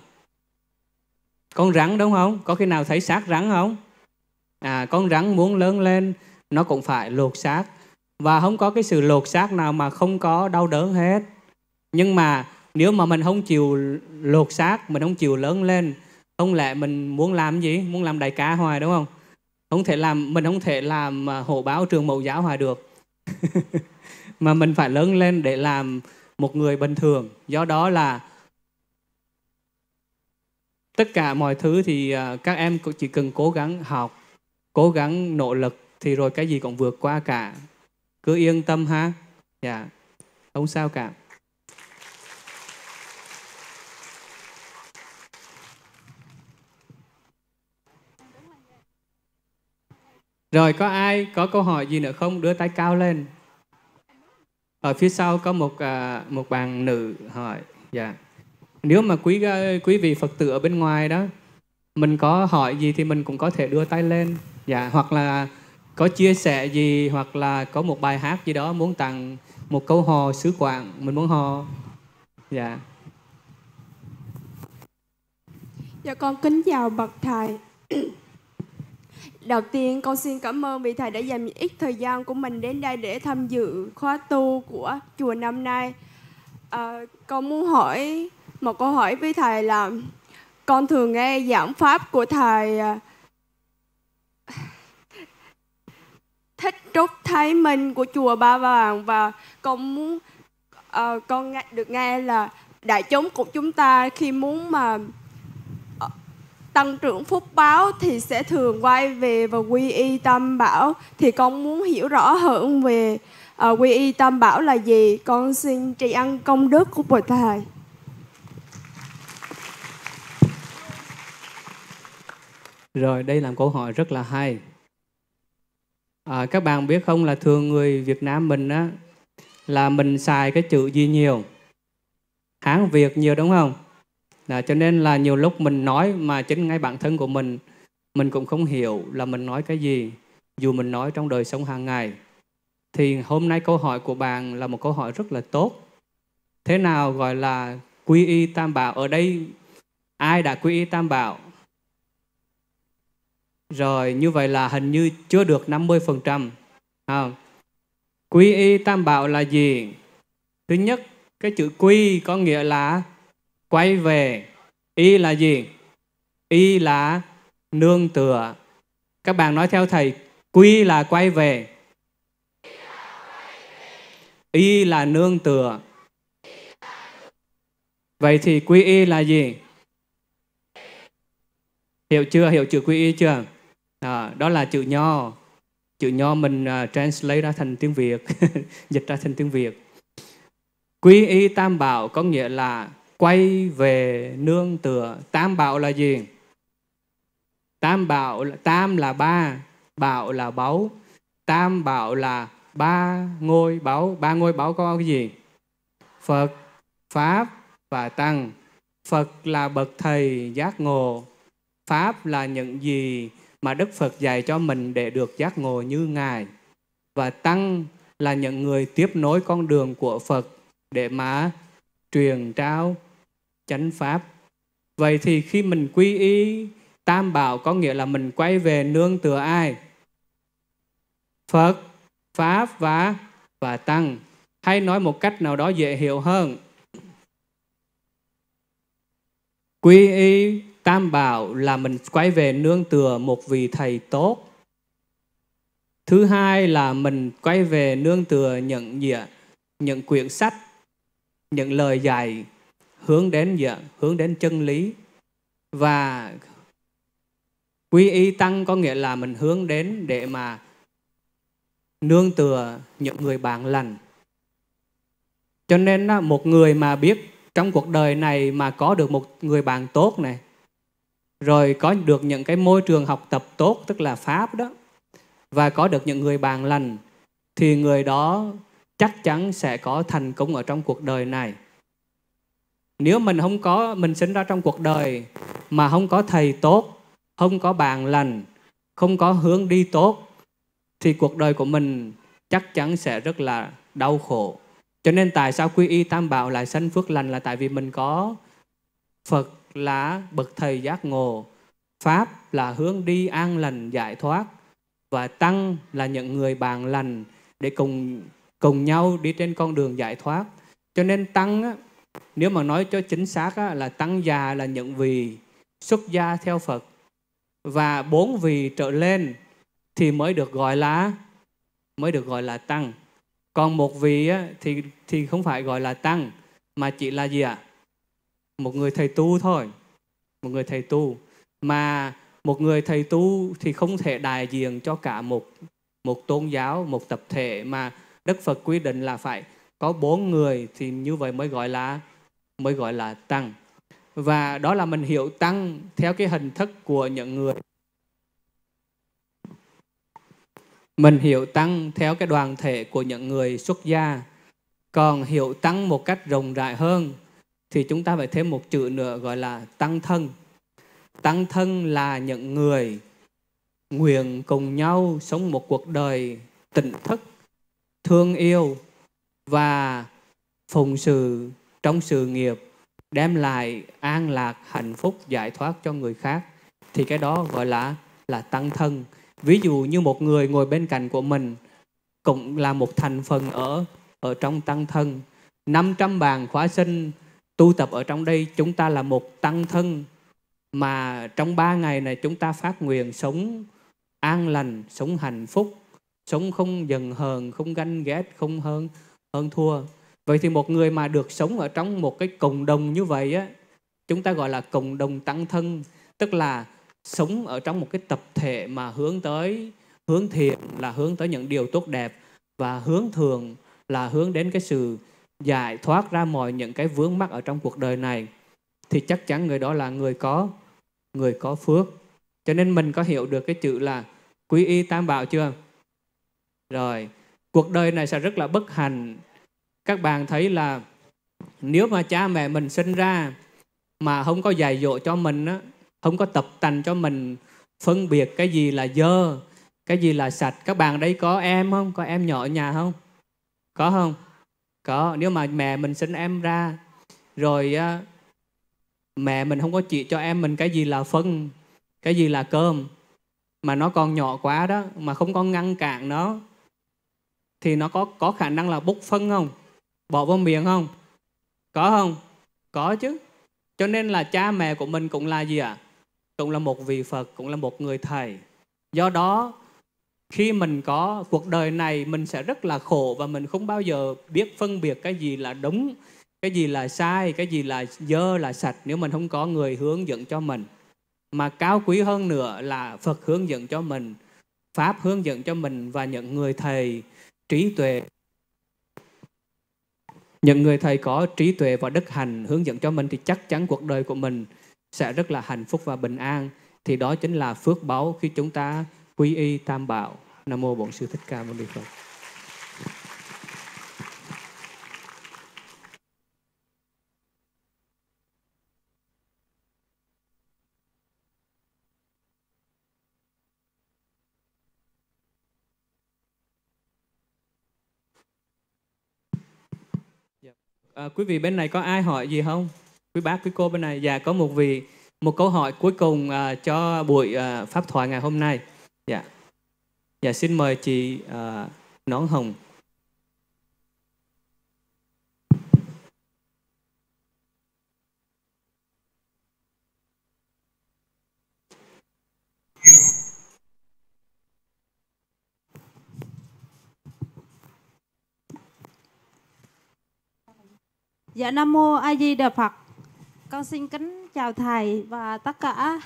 Speaker 2: con rắn đúng không có khi nào thấy xác rắn không à con rắn muốn lớn lên nó cũng phải lột xác và không có cái sự lột xác nào mà không có đau đớn hết nhưng mà nếu mà mình không chịu lột xác mình không chịu lớn lên không lẽ mình muốn làm gì muốn làm đại ca hoài đúng không không thể làm mình không thể làm à, hộ báo trường mẫu giáo hoài được mà mình phải lớn lên để làm một người bình thường do đó là tất cả mọi thứ thì à, các em chỉ cần cố gắng học cố gắng nỗ lực thì rồi cái gì cũng vượt qua cả cứ yên tâm ha dạ không sao cả Rồi có ai có câu hỏi gì nữa không? Đưa tay cao lên. Ở phía sau có một à, một bạn nữ hỏi. Dạ. Nếu mà quý à, quý vị Phật tử ở bên ngoài đó, mình có hỏi gì thì mình cũng có thể đưa tay lên. Dạ. Hoặc là có chia sẻ gì hoặc là có một bài hát gì đó muốn tặng một câu hò sứ quảng mình muốn hò dạ yeah.
Speaker 6: dạ con kính chào bậc thầy đầu tiên con xin cảm ơn vị thầy đã dành ít thời gian của mình đến đây để tham dự khóa tu của chùa năm nay à, con muốn hỏi một câu hỏi với thầy là con thường nghe giảng pháp của thầy à, thích trúc thái minh của chùa Ba Vàng và con muốn uh, con nghe, được nghe là đại chúng của chúng ta khi muốn mà ờ, tăng trưởng phúc báo thì sẽ thường quay về và quy y tam bảo thì con muốn hiểu rõ hơn về uh, quy y tam bảo là gì con xin tri ân công đức của bồ thầy
Speaker 2: rồi đây là một câu hỏi rất là hay à, các bạn biết không là thường người Việt Nam mình á là mình xài cái chữ gì nhiều Hán Việt nhiều đúng không là cho nên là nhiều lúc mình nói mà chính ngay bản thân của mình mình cũng không hiểu là mình nói cái gì dù mình nói trong đời sống hàng ngày thì hôm nay câu hỏi của bạn là một câu hỏi rất là tốt thế nào gọi là quy y tam bảo ở đây ai đã quy y tam bảo rồi như vậy là hình như chưa được 50%. À, quy y tam bảo là gì? Thứ nhất, cái chữ quy có nghĩa là quay về. Y là gì? Y là nương tựa. Các bạn nói theo thầy, quy là quay về. Y là nương tựa. Vậy thì quy y là gì? Hiểu chưa? Hiểu chữ quy y chưa? à, đó là chữ nho chữ nho mình uh, translate ra thành tiếng việt dịch ra thành tiếng việt quy y tam bảo có nghĩa là quay về nương tựa tam bảo là gì tam bảo tam là ba bảo là báu tam bảo là ba ngôi báu ba ngôi báu có cái gì phật pháp và tăng phật là bậc thầy giác ngộ pháp là những gì mà Đức Phật dạy cho mình để được giác ngộ như Ngài. Và Tăng là những người tiếp nối con đường của Phật để mà truyền trao chánh Pháp. Vậy thì khi mình quy y tam bảo có nghĩa là mình quay về nương tựa ai? Phật, Pháp và và Tăng. Hay nói một cách nào đó dễ hiểu hơn. Quy y Tam bảo là mình quay về nương tựa một vị thầy tốt. Thứ hai là mình quay về nương tựa nhận diện, những quyển sách, những lời dạy hướng đến diện, hướng đến chân lý. Và quy y tăng có nghĩa là mình hướng đến để mà nương tựa những người bạn lành. Cho nên một người mà biết trong cuộc đời này mà có được một người bạn tốt này rồi có được những cái môi trường học tập tốt tức là pháp đó và có được những người bạn lành thì người đó chắc chắn sẽ có thành công ở trong cuộc đời này nếu mình không có mình sinh ra trong cuộc đời mà không có thầy tốt không có bạn lành không có hướng đi tốt thì cuộc đời của mình chắc chắn sẽ rất là đau khổ cho nên tại sao quy y tam bảo lại sanh phước lành là tại vì mình có phật là bậc thầy giác ngộ, Pháp là hướng đi an lành giải thoát và Tăng là những người bạn lành để cùng cùng nhau đi trên con đường giải thoát. Cho nên Tăng, á, nếu mà nói cho chính xác á, là Tăng già là những vị xuất gia theo Phật và bốn vị trở lên thì mới được gọi là mới được gọi là tăng còn một vị á, thì thì không phải gọi là tăng mà chỉ là gì ạ à? một người thầy tu thôi một người thầy tu mà một người thầy tu thì không thể đại diện cho cả một một tôn giáo một tập thể mà đức phật quy định là phải có bốn người thì như vậy mới gọi là mới gọi là tăng và đó là mình hiểu tăng theo cái hình thức của những người mình hiểu tăng theo cái đoàn thể của những người xuất gia còn hiểu tăng một cách rộng rãi hơn thì chúng ta phải thêm một chữ nữa gọi là tăng thân tăng thân là những người nguyện cùng nhau sống một cuộc đời tỉnh thức thương yêu và phụng sự trong sự nghiệp đem lại an lạc hạnh phúc giải thoát cho người khác thì cái đó gọi là là tăng thân ví dụ như một người ngồi bên cạnh của mình cũng là một thành phần ở ở trong tăng thân 500 bàn khóa sinh tu tập ở trong đây chúng ta là một tăng thân mà trong ba ngày này chúng ta phát nguyện sống an lành, sống hạnh phúc, sống không giận hờn, không ganh ghét, không hơn hơn thua. Vậy thì một người mà được sống ở trong một cái cộng đồng như vậy á, chúng ta gọi là cộng đồng tăng thân, tức là sống ở trong một cái tập thể mà hướng tới hướng thiện là hướng tới những điều tốt đẹp và hướng thường là hướng đến cái sự giải thoát ra mọi những cái vướng mắc ở trong cuộc đời này thì chắc chắn người đó là người có người có phước. Cho nên mình có hiểu được cái chữ là quý y tam bảo chưa? Rồi, cuộc đời này sẽ rất là bất hạnh. Các bạn thấy là nếu mà cha mẹ mình sinh ra mà không có dạy dỗ cho mình á, không có tập tành cho mình phân biệt cái gì là dơ, cái gì là sạch. Các bạn đấy có em không? Có em nhỏ ở nhà không? Có không? có nếu mà mẹ mình sinh em ra rồi mẹ mình không có chỉ cho em mình cái gì là phân cái gì là cơm mà nó còn nhỏ quá đó mà không có ngăn cản nó thì nó có có khả năng là bốc phân không bỏ vào miệng không có không có chứ cho nên là cha mẹ của mình cũng là gì ạ à? cũng là một vị phật cũng là một người thầy do đó khi mình có cuộc đời này mình sẽ rất là khổ và mình không bao giờ biết phân biệt cái gì là đúng cái gì là sai cái gì là dơ là sạch nếu mình không có người hướng dẫn cho mình mà cao quý hơn nữa là phật hướng dẫn cho mình pháp hướng dẫn cho mình và những người thầy trí tuệ những người thầy có trí tuệ và đức hành hướng dẫn cho mình thì chắc chắn cuộc đời của mình sẽ rất là hạnh phúc và bình an thì đó chính là phước báu khi chúng ta quy y tam bảo nam mô bổn sư thích ca mâu ni phật dạ. À, quý vị bên này có ai hỏi gì không? Quý bác, quý cô bên này, dạ có một vị một câu hỏi cuối cùng à, cho buổi à, pháp thoại ngày hôm nay. Dạ. Dạ xin mời chị uh, Nón Hồng.
Speaker 7: Dạ Nam Mô A Di Đà Phật. Con xin kính chào thầy và tất cả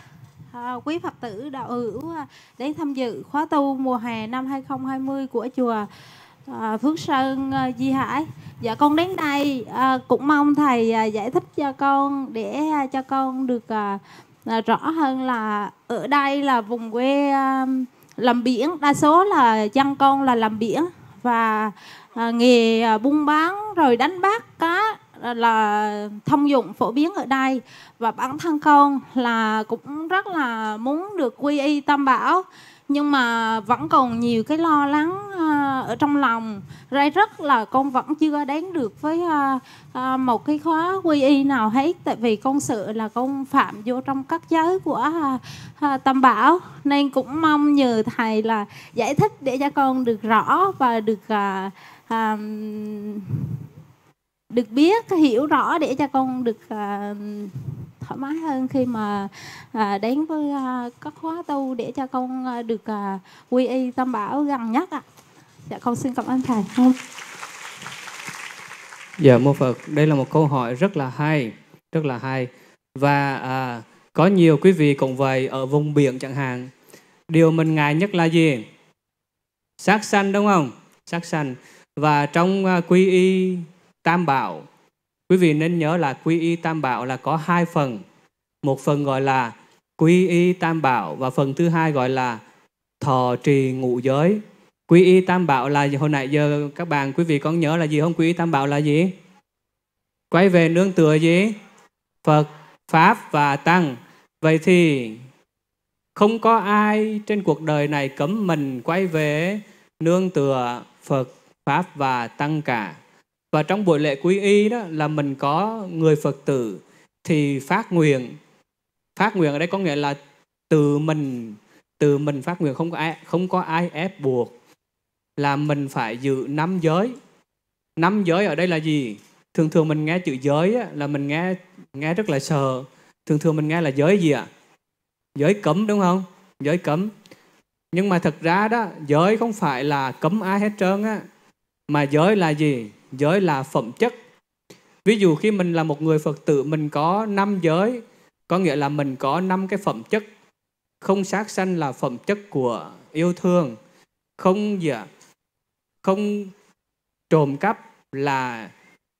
Speaker 7: Ờ, quý Phật tử đạo hữu ờ, đến tham dự khóa tu mùa hè năm 2020 của chùa ờ, Phước Sơn Di Hải. Dạ con đến đây cũng mong thầy giải thích cho con để cho con được rõ hơn là ở đây là vùng quê làm biển, đa số là dân con là làm biển và nghề buôn bán rồi đánh bắt cá Ờ, là thông dụng phổ biến ở đây và bản thân con là cũng rất là muốn được quy y tam bảo nhưng mà vẫn còn nhiều cái lo lắng ờ, ở trong lòng ray rất là con vẫn chưa đến được với ờ, một cái khóa quy y nào hết tại vì con sợ là con phạm vô trong các giới của tam bảo nên cũng mong nhờ thầy là giải thích để cho con được rõ và được được biết hiểu rõ để cho con được uh, thoải mái hơn khi mà uh, đến với uh, các khóa tu để cho con uh, được uh, quy y tam bảo gần nhất ạ. À. Dạ con xin cảm ơn
Speaker 5: thầy.
Speaker 2: Dạ mô Phật, đây là một câu hỏi rất là hay, rất là hay và à, có nhiều quý vị cũng vậy ở vùng biển chẳng hạn. Điều mình ngại nhất là gì? Sát sanh đúng không? Sát sanh. Và trong à, quy y tam bảo. Quý vị nên nhớ là quy y tam bảo là có hai phần. Một phần gọi là quy y tam bảo và phần thứ hai gọi là thọ trì ngũ giới. Quy y tam bảo là hồi nãy giờ các bạn quý vị có nhớ là gì không? Quy y tam bảo là gì? Quay về nương tựa gì? Phật, Pháp và Tăng. Vậy thì không có ai trên cuộc đời này cấm mình quay về nương tựa Phật, Pháp và Tăng cả và trong buổi lễ quy y đó là mình có người phật tử thì phát nguyện phát nguyện ở đây có nghĩa là từ mình từ mình phát nguyện không có ai không có ai ép buộc là mình phải giữ năm giới năm giới ở đây là gì thường thường mình nghe chữ giới á, là mình nghe nghe rất là sợ thường thường mình nghe là giới gì ạ à? giới cấm đúng không giới cấm nhưng mà thật ra đó giới không phải là cấm ai hết trơn á mà giới là gì giới là phẩm chất ví dụ khi mình là một người phật tử mình có năm giới có nghĩa là mình có năm cái phẩm chất không sát sanh là phẩm chất của yêu thương không gì không trộm cắp là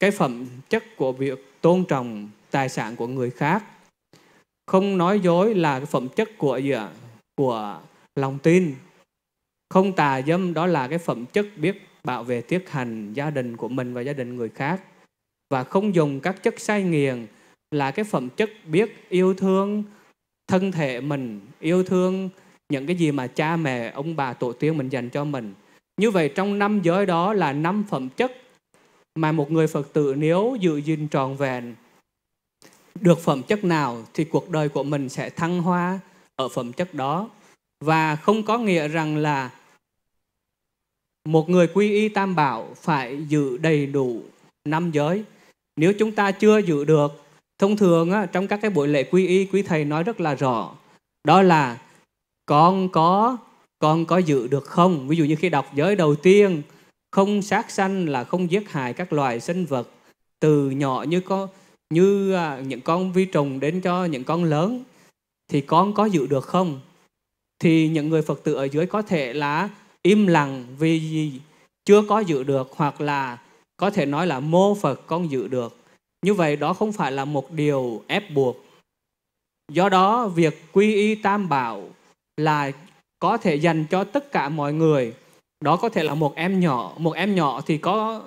Speaker 2: cái phẩm chất của việc tôn trọng tài sản của người khác không nói dối là cái phẩm chất của gì ạ của lòng tin không tà dâm đó là cái phẩm chất biết bảo vệ tiết hành gia đình của mình và gia đình người khác và không dùng các chất sai nghiền là cái phẩm chất biết yêu thương thân thể mình yêu thương những cái gì mà cha mẹ ông bà tổ tiên mình dành cho mình như vậy trong năm giới đó là năm phẩm chất mà một người phật tử nếu giữ gìn tròn vẹn được phẩm chất nào thì cuộc đời của mình sẽ thăng hoa ở phẩm chất đó và không có nghĩa rằng là một người quy y tam bảo phải giữ đầy đủ năm giới nếu chúng ta chưa giữ được thông thường á, trong các cái buổi lễ quy y quý thầy nói rất là rõ đó là con có con có giữ được không ví dụ như khi đọc giới đầu tiên không sát sanh là không giết hại các loài sinh vật từ nhỏ như có như à, những con vi trùng đến cho những con lớn thì con có giữ được không thì những người phật tử ở dưới có thể là im lặng vì gì chưa có dự được hoặc là có thể nói là mô Phật con dự được. Như vậy đó không phải là một điều ép buộc. Do đó việc quy y tam bảo là có thể dành cho tất cả mọi người. Đó có thể là một em nhỏ, một em nhỏ thì có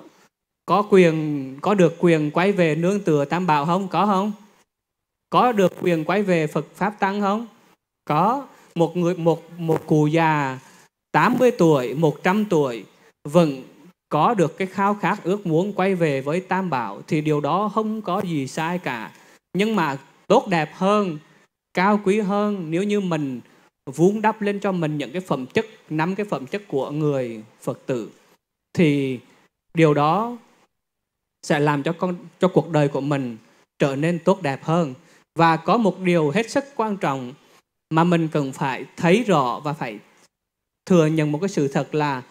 Speaker 2: có quyền có được quyền quay về nương tựa tam bảo không? Có không? Có được quyền quay về Phật pháp tăng không? Có. Một người một một cụ già 80 tuổi, 100 tuổi vẫn có được cái khao khát ước muốn quay về với Tam Bảo thì điều đó không có gì sai cả. Nhưng mà tốt đẹp hơn, cao quý hơn nếu như mình vun đắp lên cho mình những cái phẩm chất, năm cái phẩm chất của người Phật tử thì điều đó sẽ làm cho con cho cuộc đời của mình trở nên tốt đẹp hơn. Và có một điều hết sức quan trọng mà mình cần phải thấy rõ và phải thừa nhận một cái sự thật là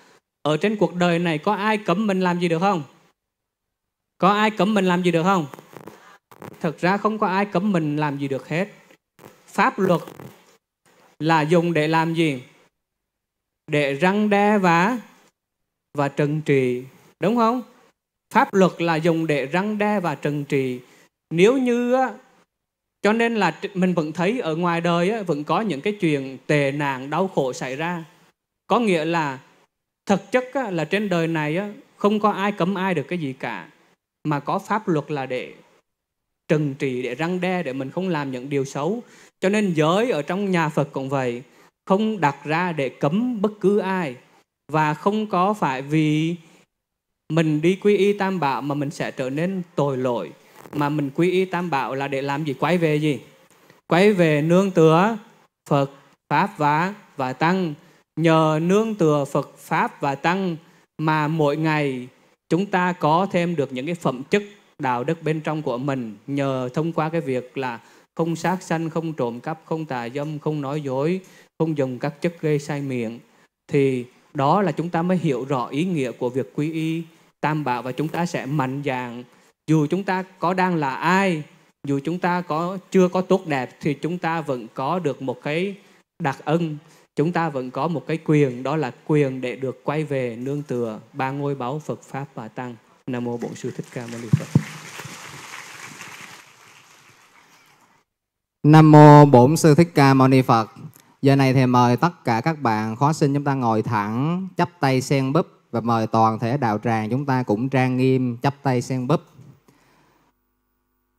Speaker 2: ở trên cuộc đời này có ai cấm mình làm gì được không? Có ai cấm mình làm gì được không? Thật ra không có ai cấm mình làm gì được hết. Pháp luật là dùng để làm gì? Để răng đe và và trừng trị, đúng không? Pháp luật là dùng để răng đe và trừng trị. Nếu như á, cho nên là mình vẫn thấy ở ngoài đời á, vẫn có những cái chuyện tệ nạn đau khổ xảy ra có nghĩa là thực chất là trên đời này không có ai cấm ai được cái gì cả mà có pháp luật là để trừng trị để răng đe để mình không làm những điều xấu cho nên giới ở trong nhà phật cũng vậy không đặt ra để cấm bất cứ ai và không có phải vì mình đi quy y tam bảo mà mình sẽ trở nên tội lỗi mà mình quy y tam bảo là để làm gì quay về gì quay về nương tựa phật pháp và và tăng nhờ nương tựa Phật Pháp và Tăng mà mỗi ngày chúng ta có thêm được những cái phẩm chất đạo đức bên trong của mình nhờ thông qua cái việc là không sát sanh, không trộm cắp, không tà dâm, không nói dối, không dùng các chất gây sai miệng thì đó là chúng ta mới hiểu rõ ý nghĩa của việc quy y tam bảo và chúng ta sẽ mạnh dạn dù chúng ta có đang là ai dù chúng ta có chưa có tốt đẹp thì chúng ta vẫn có được một cái đặc ân chúng ta vẫn có một cái quyền đó là quyền để được quay về nương tựa ba ngôi báu Phật pháp và tăng nam mô bổn sư thích ca mâu ni phật
Speaker 3: nam mô bổn sư thích ca mâu ni phật giờ này thì mời tất cả các bạn khó sinh chúng ta ngồi thẳng chắp tay sen búp và mời toàn thể đạo tràng chúng ta cũng trang nghiêm chắp tay sen búp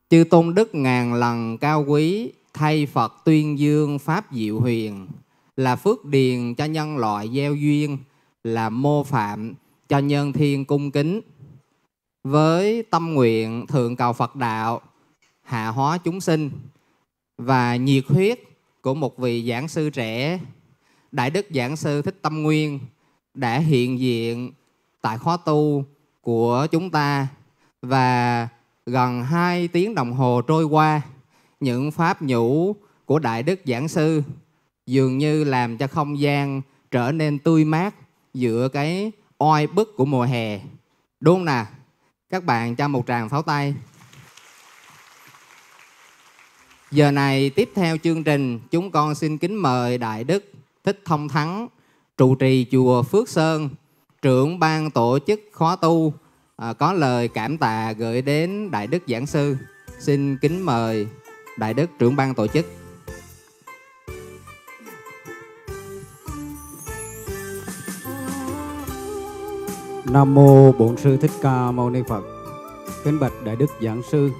Speaker 3: chư tôn đức ngàn lần cao quý thay phật tuyên dương pháp diệu huyền là phước điền cho nhân loại gieo duyên là mô phạm cho nhân thiên cung kính với tâm nguyện thượng cầu Phật đạo hạ hóa chúng sinh và nhiệt huyết của một vị giảng sư trẻ Đại đức giảng sư Thích Tâm Nguyên đã hiện diện tại khóa tu của chúng ta và gần hai tiếng đồng hồ trôi qua những pháp nhũ của đại đức giảng sư dường như làm cho không gian trở nên tươi mát giữa cái oi bức của mùa hè đúng không nào các bạn cho một tràng pháo tay giờ này tiếp theo chương trình chúng con xin kính mời đại đức thích thông thắng trụ trì chùa phước sơn trưởng ban tổ chức khóa tu à, có lời cảm tạ gửi đến đại đức giảng sư xin kính mời đại đức trưởng ban tổ chức
Speaker 5: Nam mô Bổn sư Thích Ca Mâu Ni Phật. Kính bạch Đại đức giảng sư.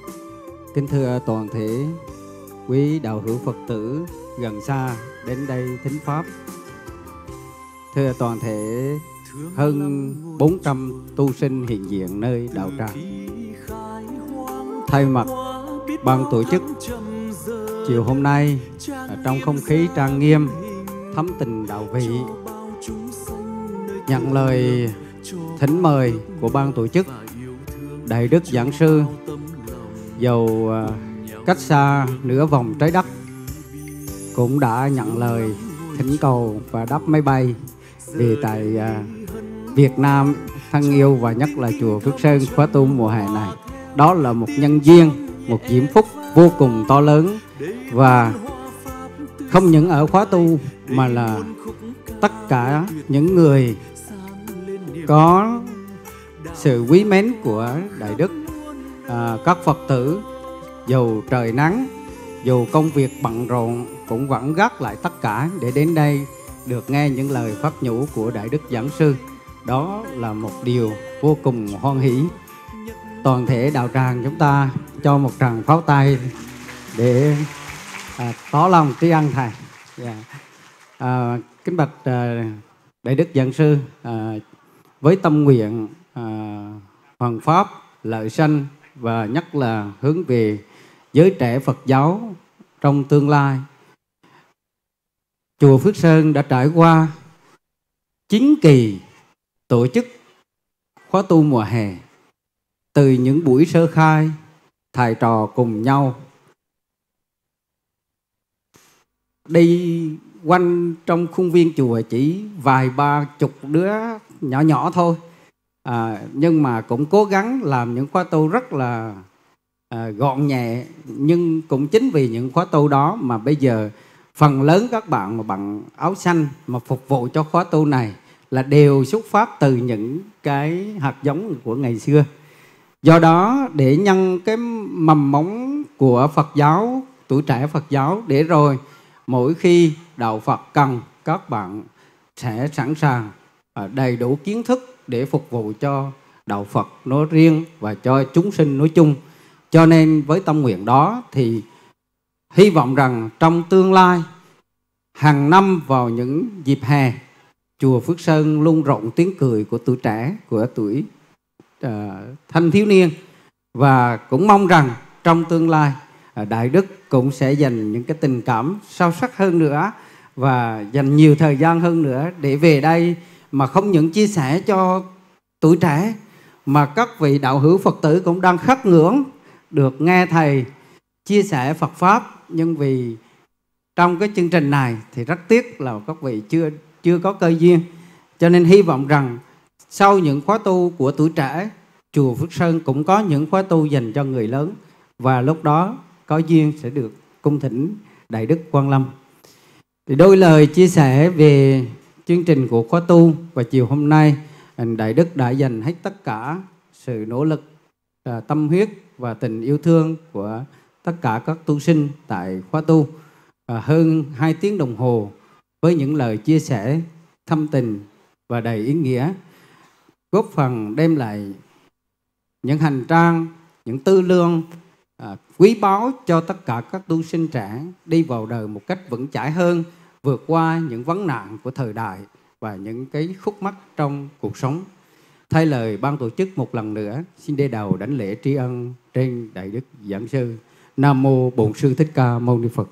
Speaker 5: Kính thưa toàn thể quý đạo hữu Phật tử gần xa đến đây thính pháp. Thưa toàn thể hơn 400 tu sinh hiện diện nơi đạo tràng. Thay mặt ban tổ chức chiều hôm nay à, trong không khí trang nghiêm thấm tình đạo vị nhận lời thỉnh mời của ban tổ chức đại đức giảng sư dầu à, cách xa nửa vòng trái đất cũng đã nhận lời thỉnh cầu và đắp máy bay về tại à, Việt Nam thân yêu và nhất là chùa Phước Sơn khóa tu mùa hè này. Đó là một nhân duyên, một diễm phúc vô cùng to lớn và không những ở khóa tu mà là tất cả những người có sự quý mến của đại đức à, các phật tử dù trời nắng dù công việc bận rộn cũng vẫn gác lại tất cả để đến đây được nghe những lời phát nhũ của đại đức giảng sư đó là một điều vô cùng hoan hỷ toàn thể đạo tràng chúng ta cho một tràng pháo tay để à, tỏ lòng tri ân thầy yeah. Dạ. à, kính bạch à, đại đức giảng sư à, với tâm nguyện à, hoàn pháp lợi sanh và nhất là hướng về giới trẻ Phật giáo trong tương lai. Chùa Phước Sơn đã trải qua chín kỳ tổ chức khóa tu mùa hè từ những buổi sơ khai thầy trò cùng nhau đi quanh trong khuôn viên chùa chỉ vài ba chục đứa nhỏ nhỏ thôi à, nhưng mà cũng cố gắng làm những khóa tu rất là à, gọn nhẹ nhưng cũng chính vì những khóa tu đó mà bây giờ phần lớn các bạn mà bằng áo xanh mà phục vụ cho khóa tu này là đều xuất phát từ những cái hạt giống của ngày xưa do đó để nhân cái mầm móng của Phật giáo tuổi trẻ Phật giáo để rồi mỗi khi đạo Phật cần các bạn sẽ sẵn sàng À, đầy đủ kiến thức để phục vụ cho đạo Phật nói riêng và cho chúng sinh nói chung. Cho nên với tâm nguyện đó thì hy vọng rằng trong tương lai hàng năm vào những dịp hè chùa Phước Sơn luôn rộng tiếng cười của tuổi trẻ của tuổi uh, thanh thiếu niên và cũng mong rằng trong tương lai à, đại đức cũng sẽ dành những cái tình cảm sâu sắc hơn nữa và dành nhiều thời gian hơn nữa để về đây mà không những chia sẻ cho tuổi trẻ mà các vị đạo hữu Phật tử cũng đang khắc ngưỡng được nghe thầy chia sẻ Phật pháp nhưng vì trong cái chương trình này thì rất tiếc là các vị chưa chưa có cơ duyên cho nên hy vọng rằng sau những khóa tu của tuổi trẻ chùa Phước Sơn cũng có những khóa tu dành cho người lớn và lúc đó có duyên sẽ được cung thỉnh Đại Đức Quang Lâm. Thì đôi lời chia sẻ về chương trình của khóa tu và chiều hôm nay Đại Đức đã dành hết tất cả sự nỗ lực, à, tâm huyết và tình yêu thương của tất cả các tu sinh tại khóa tu à, hơn hai tiếng đồng hồ với những lời chia sẻ thâm tình và đầy ý nghĩa góp phần đem lại những hành trang, những tư lương à, quý báu cho tất cả các tu sinh trẻ đi vào đời một cách vững chãi hơn vượt qua những vấn nạn của thời đại và những cái khúc mắc trong cuộc sống. Thay lời ban tổ chức một lần nữa, xin đê đầu đánh lễ tri ân trên Đại Đức Giảng Sư. Nam Mô Bổn Sư Thích Ca Mâu Ni Phật.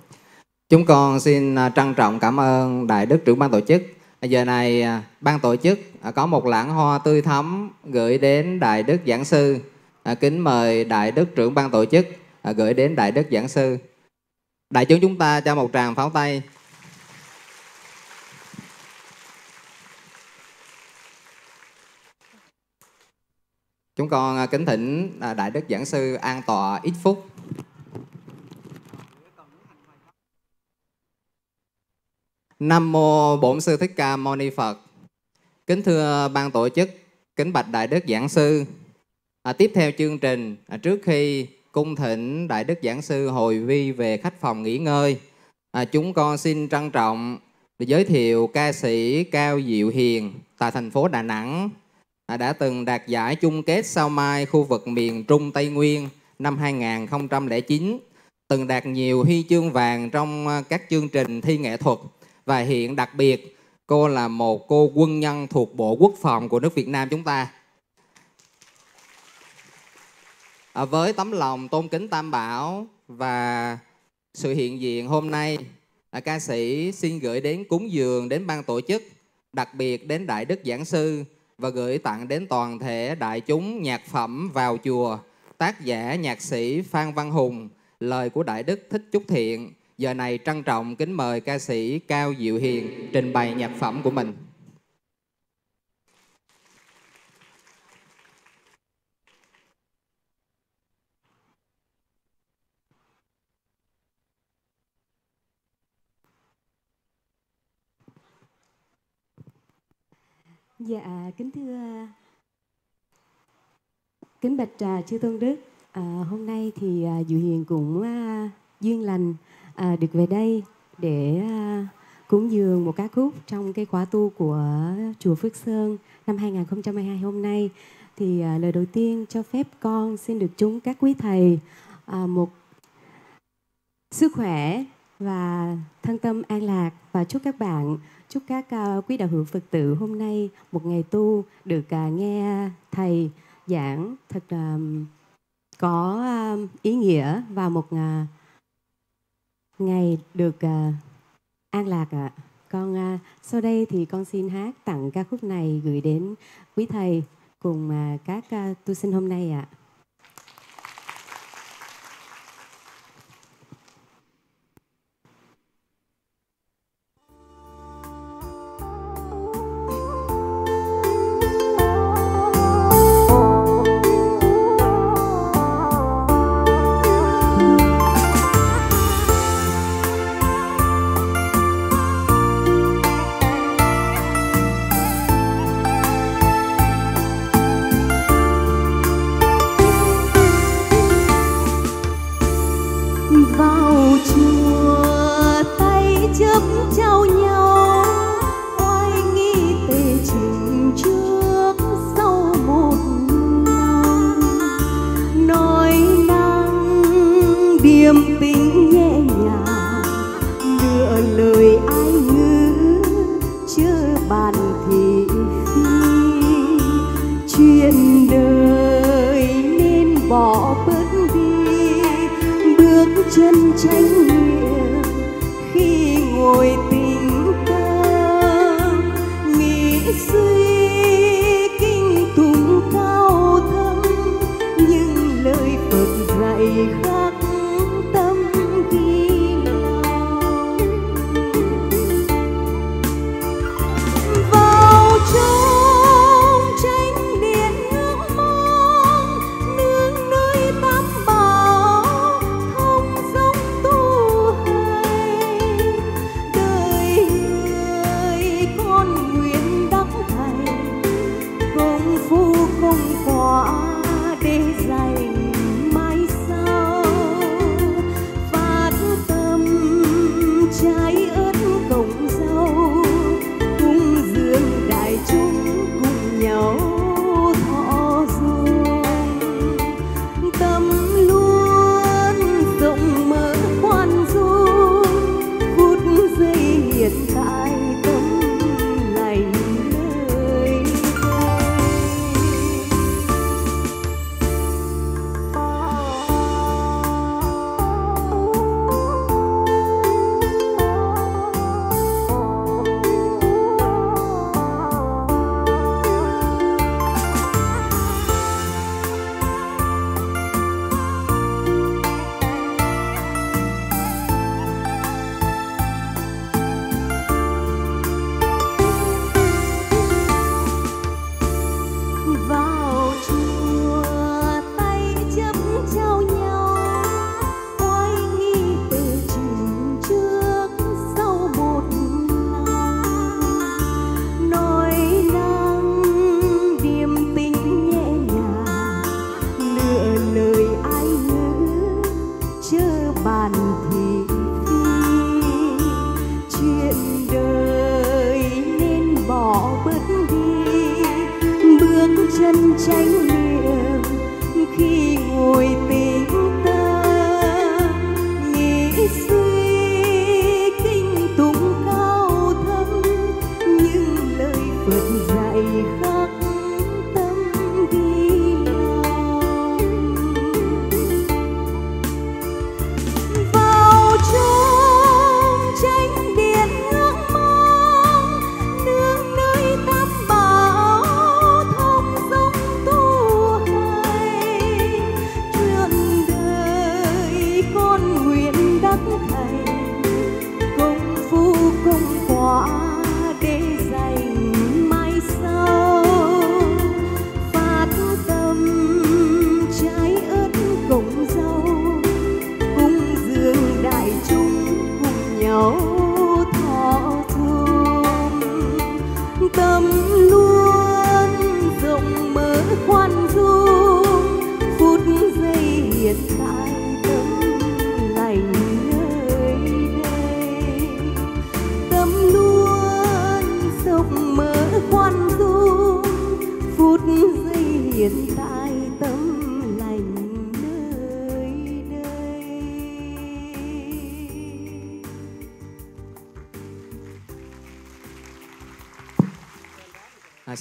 Speaker 3: Chúng con xin à, trân trọng cảm ơn Đại Đức trưởng ban tổ chức. Giờ này à, ban tổ chức à, có một lãng hoa tươi thắm gửi đến Đại Đức Giảng Sư. Kính mời Đại Đức trưởng ban tổ chức gửi đến Đại Đức Giảng Sư. Đại chúng chúng ta cho một tràng pháo tay. Chúng con à, kính thỉnh à, Đại Đức Giảng Sư An Tọa Ít phút Nam Mô Bổn Sư Thích Ca Mâu Ni Phật Kính thưa ban tổ chức, kính bạch Đại Đức Giảng Sư à, Tiếp theo chương trình, à, trước khi cung thỉnh Đại Đức Giảng Sư hồi vi về khách phòng nghỉ ngơi à, Chúng con xin trân trọng giới thiệu ca sĩ Cao Diệu Hiền tại thành phố Đà Nẵng đã từng đạt giải chung kết sao mai khu vực miền Trung Tây Nguyên năm 2009, từng đạt nhiều huy chương vàng trong ờ, các chương trình thi nghệ thuật và hiện đặc biệt cô là một cô quân nhân thuộc Bộ Quốc phòng của nước Việt Nam chúng ta. À, với tấm lòng tôn kính Tam Bảo và sự hiện diện hôm nay, à, ca sĩ xin gửi đến cúng dường đến ban tổ chức, đặc biệt đến Đại Đức Giảng Sư và gửi tặng đến toàn thể đại chúng nhạc phẩm vào chùa tác giả nhạc sĩ Phan Văn Hùng, lời của Đại Đức Thích Chúc Thiện. Giờ này trân trọng kính mời ca sĩ Cao Diệu Hiền trình bày nhạc phẩm của mình.
Speaker 4: Dạ, kính thưa
Speaker 6: kính bạch trà chư tôn đức. À, hôm nay thì à, Diệu Hiền cũng à, duyên lành à, được về đây để à, cúng dường một ca khúc trong cái khóa tu của chùa Phước Sơn năm 2022 hôm nay. Thì à, lời đầu tiên cho phép con xin được chúng các quý thầy à, một sức khỏe và thân tâm an lạc và chúc các bạn chúc các ờ, quý đạo hữu Phật tử hôm nay một ngày tu được à, nghe thầy giảng thật là có ý nghĩa và một à, ngày được à, an lạc ạ. Con sau đây thì con xin hát tặng ca khúc này gửi đến quý thầy cùng các tu sinh hôm nay ạ. À.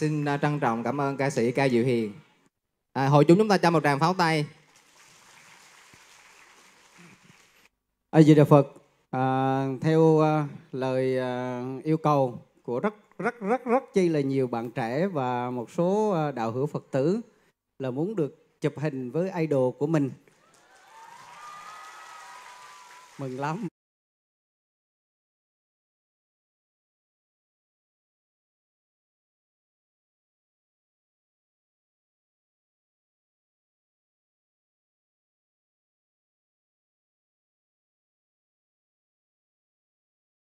Speaker 3: xin à, trân trọng cảm ơn ca sĩ Ca Diệu Hiền. À, hội chúng chúng ta cho một tràng pháo tay.
Speaker 5: A Di Đà Phật, à, theo à, lời à, yêu cầu của rất rất rất rất chi là nhiều bạn trẻ và một số à, đạo hữu Phật tử là muốn được chụp hình với idol của mình. Mừng lắm.